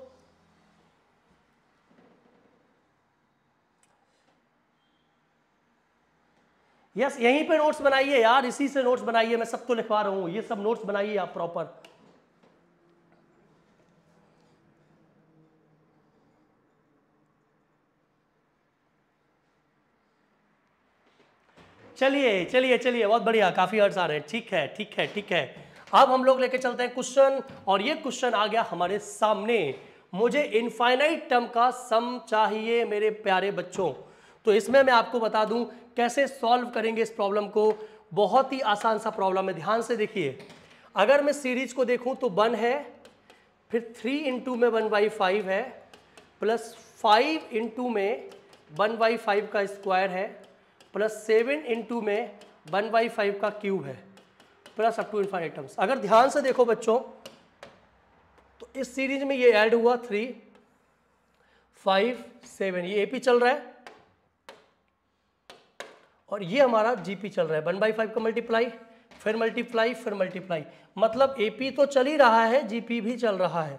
यस yes, यहीं पे नोट्स बनाइए यार इसी से नोट्स बनाइए मैं सबको तो लिखवा रहा हूं ये सब नोट्स बनाइए आप प्रॉपर चलिए चलिए चलिए बहुत बढ़िया काफ़ी हर्ट्स आ रहे हैं ठीक है ठीक है ठीक है अब हम लोग लेके चलते हैं क्वेश्चन और ये क्वेश्चन आ गया हमारे सामने मुझे इनफाइनाइट टर्म का सम चाहिए मेरे प्यारे बच्चों तो इसमें मैं आपको बता दूं कैसे सॉल्व करेंगे इस प्रॉब्लम को बहुत ही आसान सा प्रॉब्लम है ध्यान से देखिए अगर मैं सीरीज को देखूं तो वन है फिर थ्री इंटू में वन बाई फाइव है प्लस फाइव इंटू में वन बाई फाइव का स्क्वायर है प्लस सेवन इंटू में वन बाई फाइव का क्यूब है प्लस अप टू इन्फाइटम्स अगर ध्यान से देखो बच्चों तो इस सीरीज में ये ऐड हुआ थ्री फाइव सेवन ये एपी चल रहा है और ये हमारा जीपी चल रहा है वन बाई फाइव का मल्टीप्लाई फिर मल्टीप्लाई फिर मल्टीप्लाई मतलब एपी तो चल ही रहा है जीपी भी चल रहा है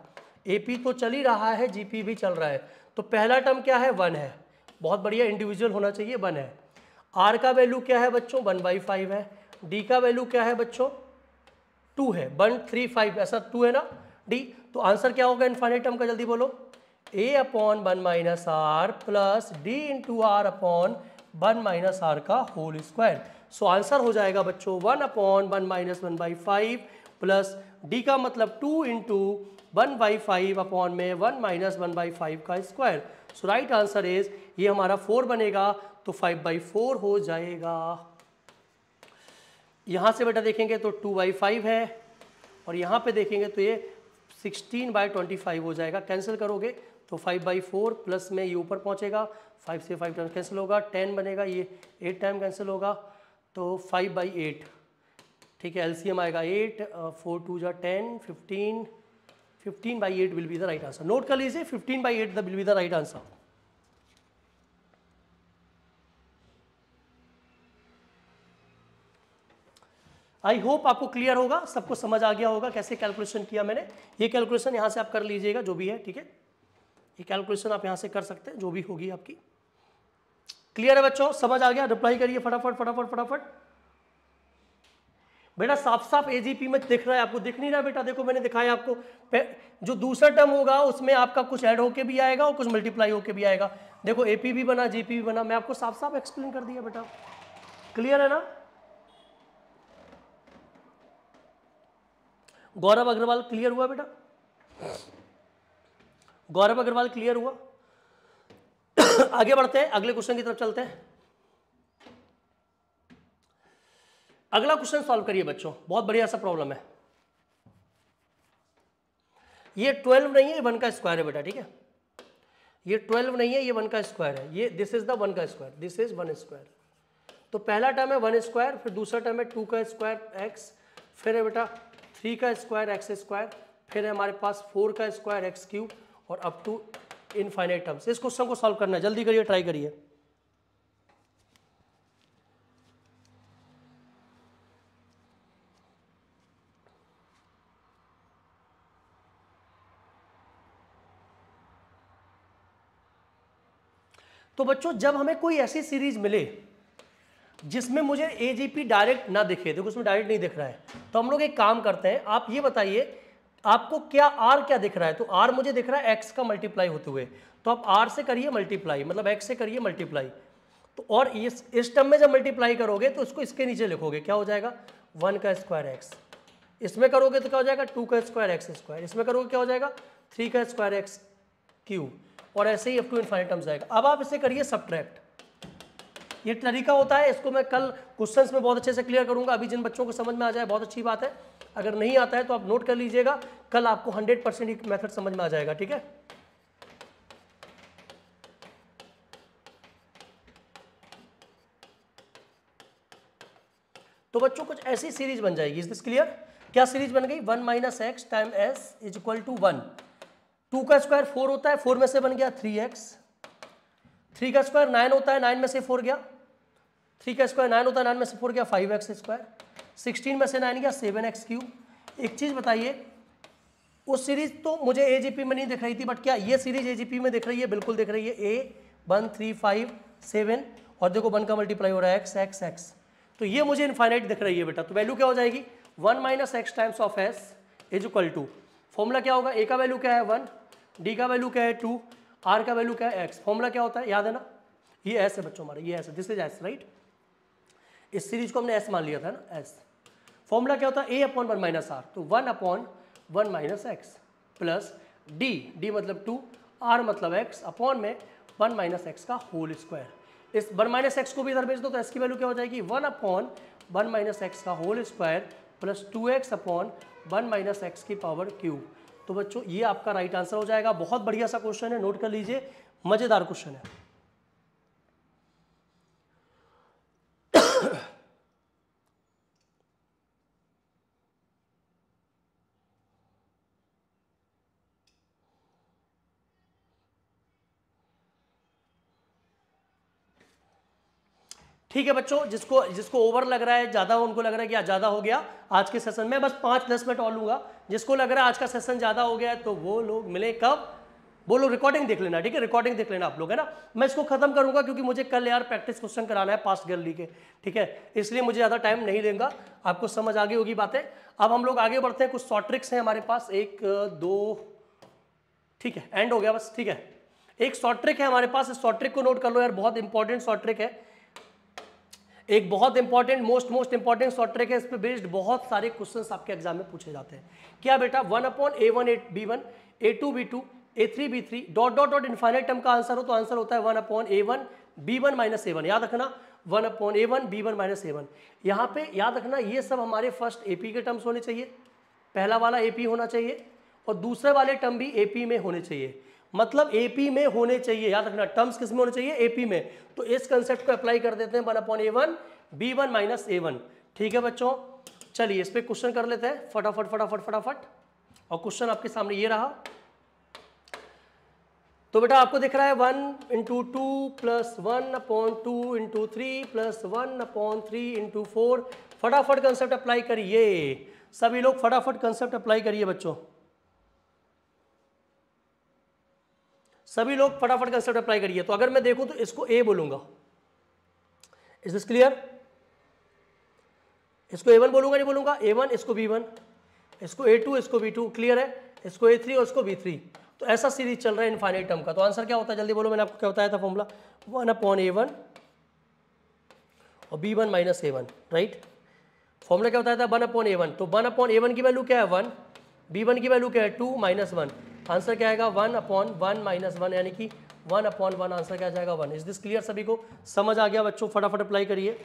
एपी तो चल ही रहा है जीपी भी चल रहा है तो पहला टर्म क्या है वन है बहुत बढ़िया इंडिविजुअल होना चाहिए वन है आर का वैल्यू क्या है बच्चों वन बाई फाइव है डी का वैल्यू क्या है बच्चों टू है वन थ्री फाइव ऐसा टू है ना डी तो आंसर क्या होगा इन्फाइनाइट टर्म का जल्दी बोलो a upon one minus are plus d into r upon one minus r का होल स्क्वायर सो आंसर हो जाएगा बच्चों one upon one minus one by five plus d का मतलब two into one by five upon में one minus one by five का square so right answer is ये हमारा फोर बनेगा तो फाइव बाई फोर हो जाएगा यहां से बेटा देखेंगे तो टू बाई फाइव है और यहां पे देखेंगे तो ये सिक्सटीन बाई ट्वेंटी फाइव हो जाएगा कैंसिल करोगे तो फाइव बाई फोर प्लस में ये ऊपर पहुंचेगा फाइव से फाइव टाइम कैंसिल होगा टेन बनेगा ये एट टाइम कैंसिल होगा तो फाइव बाई एट ठीक है एलसीएम आएगा एट फोर टू जो ten fifteen fifteen by eight will be the right answer note कर लीजिए fifteen by eight the will be the right answer I hope आपको clear होगा सबको समझ आ गया होगा कैसे कैलकुलेशन किया मैंने ये कैलकुलेशन यहाँ से आप कर लीजिएगा जो भी है ठीक है ये कैलकुलेशन आप यहाँ से कर सकते हैं जो भी होगी आपकी क्लियर है बच्चों समझ आ गया रिप्लाई करिए फटाफट फटाफट फटाफट बेटा साफ साफ एजीपी में दिख रहा है आपको दिख नहीं रहा बेटा देखो मैंने दिखाया आपको जो दूसरा टर्म होगा उसमें आपका कुछ ऐड होके भी आएगा और कुछ मल्टीप्लाई होके भी आएगा देखो एपी भी बना जेपी भी बना मैं आपको साफ साफ एक्सप्लेन कर दिया बेटा क्लियर है ना गौरव अग्रवाल क्लियर हुआ बेटा गौरव अग्रवाल क्लियर हुआ आगे बढ़ते हैं अगले क्वेश्चन की तरफ चलते हैं अगला क्वेश्चन सॉल्व करिए बच्चों बहुत बढ़िया सा प्रॉब्लम है ये ट्वेल्व नहीं है वन का स्क्वायर है बेटा ठीक है ये ट्वेल्व नहीं है ये वन का स्क्वायर है ये दिस इज द वन का square this is one square तो पहला टर्म है वन स्क्वायर फिर दूसरा टर्म है टू का स्क्वायर एक्स फिर है बेटा थ्री का स्क्वायर एक्स स्क्वायर फिर है हमारे पास फोर का स्क्वायर एक्स क्यूब और अप टू इनफाइनाइट टर्म्स इस क्वेश्चन को सॉल्व करना है जल्दी करिए ट्राई करिए तो बच्चों जब हमें कोई ऐसी सीरीज मिले जिसमें मुझे पी डायरेक्ट ना दिखे देखो उसमें डायरेक्ट नहीं दिख रहा है तो हम लोग एक काम करते हैं आप ये बताइए आपको क्या आर क्या दिख रहा है तो आर मुझे दिख रहा है एक्स का मल्टीप्लाई होते हुए तो आप आर से करिए मल्टीप्लाई मतलब एक्स से करिए मल्टीप्लाई तो और इस टर्म में जब मल्टीप्लाई करोगे तो इसको इसके नीचे लिखोगे क्या हो जाएगा वन का स्क्वायर एक्स इसमें करोगे तो क्या हो जाएगा टू का स्क्वायर एक्स स्क्वायर इसमें करोगे क्या हो जाएगा थ्री का स्क्वायर एक्स क्यू और ऐसे ही अप टू इनफाइनिट टर्म्स आएगा अब आप इसे करिए सब्ट्रैक्ट ये तरीका होता है इसको मैं कल क्वेश्चन में बहुत अच्छे से क्लियर करूंगा अभी जिन बच्चों को समझ में आ जाए बहुत अच्छी बात है अगर नहीं आता है तो आप नोट कर लीजिएगा कल आपको हंड्रेड परसेंट मेथड समझ में आ जाएगा ठीक है तो बच्चों कुछ ऐसी सीरीज बन जाएगी इज दिस क्लियर क्या सीरीज बन गई one minus x times S is equal to one two का स्क्वायर फोर होता है फोर में से बन गया थ्री एक्स थ्री का स्क्वायर नाइन होता है नाइन में से फोर गया थ्री का स्क्वायर नाइन होता है नाइन में से फोर गया फाइव एक्स स्क्वायर सिक्सटीन में से नाइन गया सेवन एक्स क्यूब एक चीज़ बताइए उस सीरीज तो मुझे ए में नहीं दिख रही थी बट क्या ये सीरीज ए में दिख रही है बिल्कुल दिख रही है a one three five seven और देखो वन का मल्टीप्लाई हो रहा है एक्स एक्स एक्स तो ये मुझे इन्फाइनाइट दिख रही है बेटा तो वैल्यू क्या हो जाएगी one minus x times of S is equal to formula क्या होगा ए का वैल्यू क्या है वन डी का वैल्यू क्या है टू आर का वैल्यू क्या है एक्स फॉर्मूला क्या होता है याद है ना ये एस है बच्चों हमारा ये एस है दिस इज एस राइट इस सीरीज को हमने एस मान लिया था ना एस फॉर्मूला क्या होता है ए अपॉन वन माइनस आर तो one upon one minus x plus d d मतलब टू आर मतलब एक्स अपॉन में वन माइनस एक्स का होल स्क्वायर इस वन माइनस एक्स को भी इधर भेज दो तो एस की वैल्यू क्या हो जाएगी one upon one minus x का whole square plus two x upon one minus x की पावर क्यूब तो बच्चों ये आपका राइट आंसर हो जाएगा बहुत बढ़िया सा क्वेश्चन है नोट कर लीजिए मज़ेदार क्वेश्चन है ठीक है बच्चों जिसको जिसको ओवर लग रहा है ज़्यादा उनको लग रहा है कि ज़्यादा हो गया आज के सेशन में बस पांच दस मिनट और लूंगा जिसको लग रहा है आज का सेशन ज़्यादा हो गया है तो वो लोग मिले कब वो लोग रिकॉर्डिंग देख लेना ठीक है रिकॉर्डिंग देख लेना आप लोग है ना मैं इसको खत्म करूंगा क्योंकि मुझे कल यार प्रैक्टिस क्वेश्चन कराना है पास गर्ली के ठीक है इसलिए मुझे ज़्यादा टाइम नहीं देगा आपको समझ आगे होगी बातें अब हम लोग आगे बढ़ते हैं कुछ शॉर्ट ट्रिक्स हैं हमारे पास एक दो ठीक है एंड हो गया बस ठीक है एक शॉर्ट ट्रिक है हमारे पास इस शॉर्ट ट्रिक को नोट कर लो यार बहुत इंपॉर्टेंट शॉर्ट ट्रिक है एक बहुत important most most important short track है इस पर बेस्ड बहुत सारे क्वेश्चन आपके एग्जाम में पूछे जाते हैं क्या बेटा one upon A one at b one A two b two A three b three dot dot dot infinite term का आंसर हो तो आंसर होता है वन अपॉन ए वन बी वन माइनस ए वन याद रखना वन अपॉन ए one B one minus ए one यहाँ पे याद रखना ये सब हमारे फर्स्ट ए पी के टर्म्स होने चाहिए पहला वाला ए पी होना चाहिए और दूसरे वाले टर्म भी ए पी में होने चाहिए मतलब एपी में होने चाहिए याद रखना टर्म्स किस में होने चाहिए एपी में तो इस कंसेप्ट को अप्लाई कर देते हैं वन अपॉन ए वन बी वन माइनस ए वन ठीक है बच्चों चलिए इस पर क्वेश्चन कर लेते हैं फटाफट फटाफट फटाफट और क्वेश्चन आपके सामने ये रहा तो बेटा आपको दिख रहा है one into two plus one upon two into three plus one upon three into four फटाफट कंसेप्ट अप्लाई करिए सभी लोग फटाफट कंसेप्ट अप्लाई करिए बच्चों सभी लोग फटाफट कंसेप्ट अप्लाई करिए तो अगर मैं देखूं तो इसको ए बोलूंगा इज दिस क्लियर इसको ए वन बोलूंगा नहीं बोलूंगा ए वन इसको बी वन इसको ए टू इसको बी टू क्लियर है इसको ए थ्री और इसको बी थ्री तो ऐसा सीरीज चल रहा है इनफाइनाइट टर्म का तो आंसर क्या होता है जल्दी बोलो मैंने आपको क्या बताया था फॉर्मूला वन अपॉन ए वन और बी वन माइनस ए वन राइट फॉर्मूला क्या बताया था वन अपॉन ए वन तो वन अपॉन ए वन की वैल्यू क्या है वन बी वन की वैल्यू क्या है टू माइनस वन आंसर क्या आएगा one upon one minus one यानी कि वन अपॉन वन आंसर क्या जाएगा वन इज दिस क्लियर सभी को समझ आ गया बच्चों फटाफट अप्लाई करिए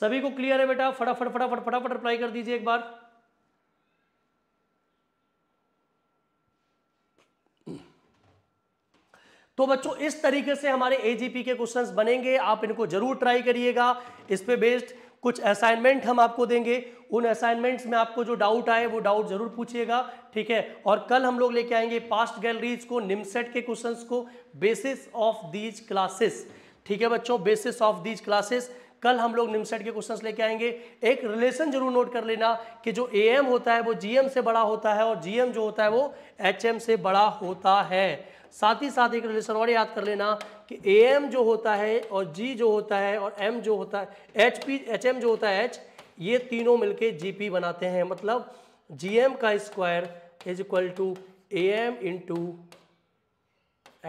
सभी को क्लियर है बेटा फटाफट फटाफट फटाफट अप्लाई कर दीजिए एक बार तो बच्चों इस तरीके से हमारे एजीपी के क्वेश्चंस बनेंगे आप इनको जरूर ट्राई करिएगा इस पे बेस्ड कुछ असाइनमेंट हम आपको देंगे उन असाइनमेंट्स में आपको जो डाउट आए वो डाउट जरूर पूछिएगा ठीक है और कल हम लोग लेके आएंगे पास्ट गैलरीज को निमसेट के क्वेश्चंस को बेसिस ऑफ दीज क्लासेस ठीक है बच्चों बेसिस ऑफ दीज क्लासेस कल हम लोग निमसेट के क्वेश्चंस लेके आएंगे एक रिलेशन जरूर नोट कर लेना कि जो ए होता है वो जीएम से बड़ा होता है और जीएम जो होता है वो एच से बड़ा होता है साथ ही साथ एक रिलेशन और याद कर लेना कि ए एम जो होता है और जी जो होता है और एम जो होता है एच पी एच एम जो होता है एच ये तीनों मिलके जी पी बनाते हैं मतलब जी एम का square is equal to A M into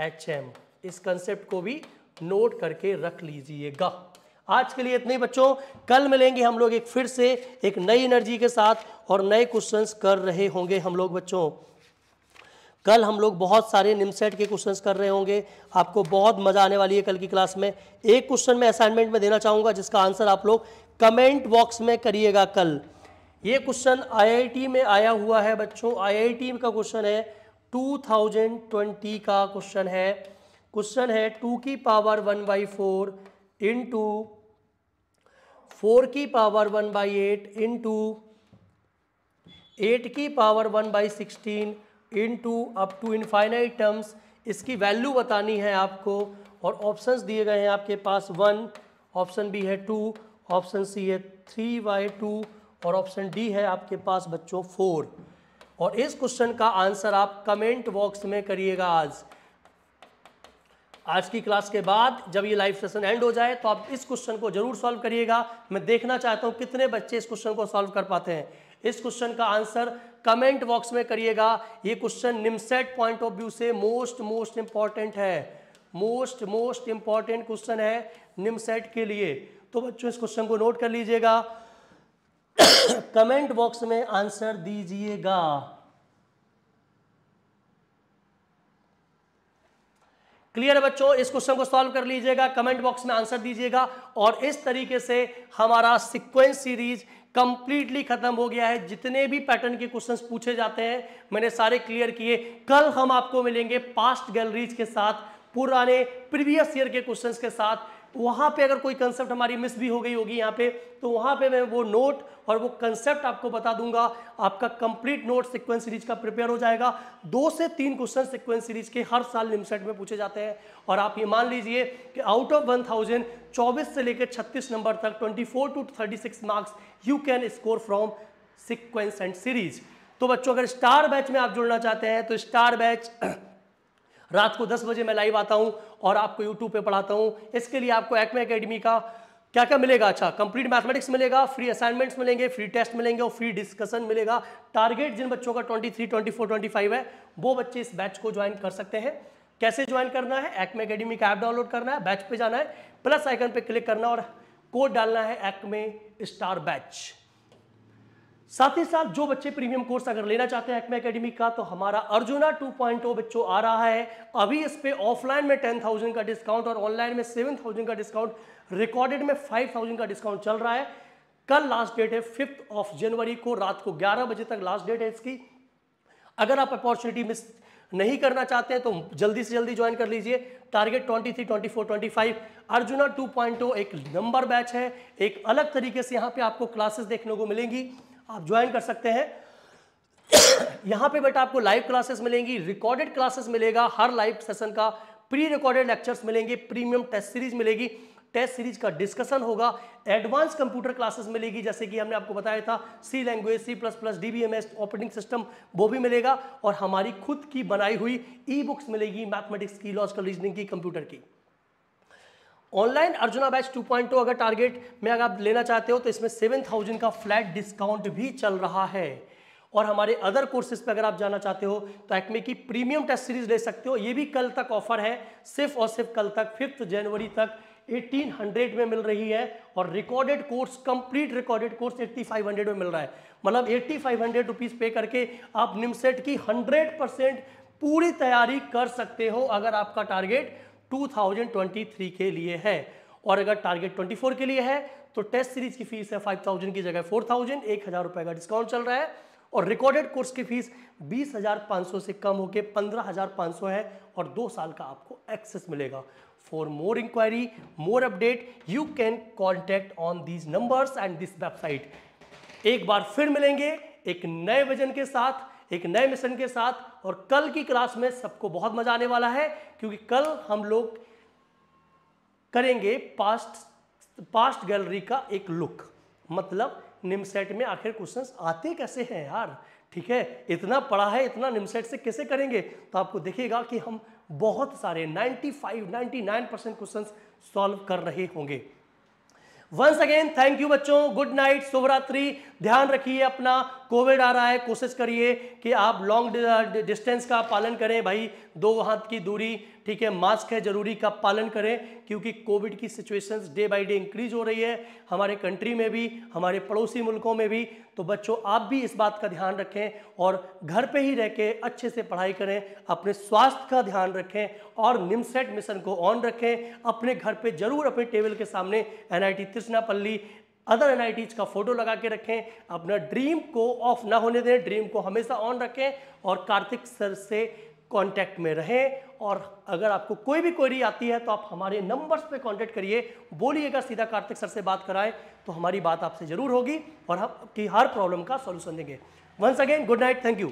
H M इस कंसेप्ट को भी नोट करके रख लीजिएगा आज के लिए इतने बच्चों कल मिलेंगे हम लोग एक फिर से एक नई एनर्जी के साथ और नए क्वेश्चंस कर रहे होंगे हम लोग बच्चों कल हम लोग बहुत सारे निमसेट के क्वेश्चंस कर रहे होंगे आपको बहुत मज़ा आने वाली है कल की क्लास में एक क्वेश्चन में असाइनमेंट में देना चाहूंगा जिसका आंसर आप लोग कमेंट बॉक्स में करिएगा कल ये क्वेश्चन आईआईटी में आया हुआ है बच्चों आईआईटी का क्वेश्चन है 2020 का क्वेश्चन है क्वेश्चन है टू की power one by four two four की power one by eight two eight की power one by sixteen into up to infinite terms इसकी वैल्यू बतानी है आपको और ऑप्शंस दिए गए हैं आपके पास वन ऑप्शन बी है टू ऑप्शन सी है थ्री बाई टू और ऑप्शन डी है आपके पास बच्चों फोर और इस क्वेश्चन का आंसर आप कमेंट बॉक्स में करिएगा आज आज की क्लास के बाद जब ये लाइव सेशन एंड हो जाए तो आप इस क्वेश्चन को जरूर सॉल्व करिएगा मैं देखना चाहता हूँ कितने बच्चे इस क्वेश्चन को सॉल्व कर पाते हैं इस क्वेश्चन का आंसर कमेंट बॉक्स में करिएगा ये question NIMCET point of view से मोस्ट मोस्ट इंपॉर्टेंट है मोस्ट मोस्ट इंपॉर्टेंट क्वेश्चन है निमसेट के लिए तो बच्चों इस क्वेश्चन को नोट कर लीजिएगा कमेंट बॉक्स में आंसर दीजिएगा क्लियर है बच्चों इस क्वेश्चन को सॉल्व कर लीजिएगा कमेंट बॉक्स में आंसर दीजिएगा और इस तरीके से हमारा सिक्वेंस सीरीज कंप्लीटली खत्म हो गया है जितने भी पैटर्न के क्वेश्चंस पूछे जाते हैं मैंने सारे क्लियर किए कल हम आपको मिलेंगे पास्ट गैलरीज के साथ पुराने प्रीवियस ईयर के क्वेश्चंस के साथ तो वहाँ पे अगर कोई कंसेप्ट हमारी मिस भी हो गई होगी यहाँ पे तो वहां पे मैं वो नोट और वो कंसेप्ट आपको बता दूंगा आपका कंप्लीट नोट सीक्वेंस सीरीज का प्रिपेयर हो जाएगा दो से तीन क्वेश्चन सीक्वेंस सीरीज के हर साल निमसेट में पूछे जाते हैं और आप ये मान लीजिए कि आउट ऑफ वन थाउजेंड चौबीस से लेकर छत्तीस नंबर तक twenty four to thirty six marks you can score from sequence and series तो बच्चों अगर स्टार बैच में आप जुड़ना चाहते हैं तो स्टार बैच रात को दस बजे मैं लाइव आता हूँ और आपको यूट्यूब पे पढ़ाता हूँ इसके लिए आपको एक्मे अकेडमी का क्या क्या मिलेगा अच्छा कंप्लीट मैथमेटिक्स मिलेगा फ्री असाइनमेंट्स मिलेंगे फ्री टेस्ट मिलेंगे और फ्री डिस्कशन मिलेगा टारगेट जिन बच्चों का 23, 24, 25 है वो बच्चे इस बैच को ज्वाइन कर सकते हैं कैसे ज्वाइन करना है एक्मे अकेडमी का ऐप डाउनलोड करना है बैच पे जाना है प्लस आइकन पे क्लिक करना और कोड डालना है एक्मे स्टार बैच साथ ही साथ जो बच्चे प्रीमियम कोर्स अगर लेना चाहते हैं एक्मे अकेडमी का तो हमारा अर्जुना 2.0 बच्चों आ रहा है अभी इस पे ऑफलाइन में 10,000 का डिस्काउंट और ऑनलाइन में 7,000 का डिस्काउंट रिकॉर्डेड में 5,000 का डिस्काउंट चल रहा है कल लास्ट डेट है फिफ्थ ऑफ जनवरी को रात को ग्यारह बजे तक लास्ट डेट है इसकी अगर आप अपॉर्चुनिटी मिस नहीं करना चाहते हैं तो जल्दी से जल्दी ज्वाइन कर लीजिए टारगेट 23, 24, 25 अर्जुना 2.0 एक नंबर बैच है एक अलग तरीके से यहाँ पे आपको क्लासेस देखने को मिलेंगी आप ज्वाइन कर सकते हैं यहाँ पे बेटा आपको लाइव क्लासेस मिलेंगी रिकॉर्डेड क्लासेस मिलेगा हर लाइव सेशन का प्री रिकॉर्डेड लेक्चर्स मिलेंगे प्रीमियम टेस्ट सीरीज मिलेगी टेस्ट सीरीज का डिस्कशन होगा एडवांस कंप्यूटर क्लासेस मिलेगी जैसे कि हमने आपको बताया था C language C plus plus d operating system वो भी मिलेगा और हमारी खुद की बनाई हुई ई बुक्स मिलेगी मैथमेटिक्स की लॉजिकल रीजनिंग की कंप्यूटर की ऑनलाइन अर्जुना बैच 2.0 अगर टारगेट में अगर आप लेना चाहते हो तो इसमें 7000 का फ्लैट डिस्काउंट भी चल रहा है और हमारे अदर कोर्सेज पे अगर आप जाना चाहते हो तो एक्मे की प्रीमियम टेस्ट सीरीज ले सकते हो ये भी कल तक ऑफर है सिर्फ और सिर्फ कल तक फिफ्थ जनवरी तक 1800 में मिल रही है और recorded course complete recorded course 8500 में मिल रहा है मतलब 8500 रुपीज पे करके आप निमसेट की 100 परसेंट पूरी तैयारी कर सकते हो अगर आपका टारगेट 2023 के लिए है और अगर टारगेट 24 के लिए है तो टेस्ट सीरीज की फीस है 5000 की जगह 4000 थाउजेंड एक हज़ार रुपए का डिस्काउंट चल रहा है और रिकॉर्डेड कोर्स की फीस 20,500 से कम होकर 15,500 है और दो साल का आपको एक्सेस मिलेगा for more inquiry more update you can contact on these number and this website एक बार फिर मिलेंगे एक नए वजन के साथ एक नए मिशन के साथ और कल की क्लास में सबको बहुत मजा आने वाला है क्योंकि कल हम लोग करेंगे पास्ट पास्ट गैलरी का एक लुक मतलब निमसेट में आखिर क्वेश्चंस आते कैसे हैं यार ठीक है इतना पढ़ा है इतना निमसेट से कैसे करेंगे तो आपको देखिएगा कि हम बहुत सारे 95, 99 परसेंट क्वेश्चन सॉल्व कर रहे होंगे वंस अगेन थैंक यू बच्चों गुड नाइट शुभरात्रि ध्यान रखिए अपना कोविड आ रहा है कोशिश करिए कि आप लॉन्ग डिस्टेंस का पालन करें भाई दो हाथ की दूरी ठीक है मास्क है जरूरी का पालन करें क्योंकि कोविड की situations day by day increase हो रही है हमारे कंट्री में भी हमारे पड़ोसी मुल्कों में भी तो बच्चों आप भी इस बात का ध्यान रखें और घर पे ही रह के अच्छे से पढ़ाई करें अपने स्वास्थ्य का ध्यान रखें और निमसेट मिशन को ऑन रखें अपने घर पर जरूर अपने टेबल के सामने एनआईटी तिरुचनापल्ली अदर एन का फोटो लगा के रखें अपना ड्रीम को ऑफ ना होने दें ड्रीम को हमेशा ऑन रखें और कार्तिक सर से कांटेक्ट में रहें और अगर आपको कोई भी क्वेरी आती है तो आप हमारे नंबर्स पे कांटेक्ट करिए बोलिएगा सीधा कार्तिक सर से बात कराएं तो हमारी बात आपसे ज़रूर होगी और हम की हर प्रॉब्लम का सॉल्यूशन देंगे once again good night thank you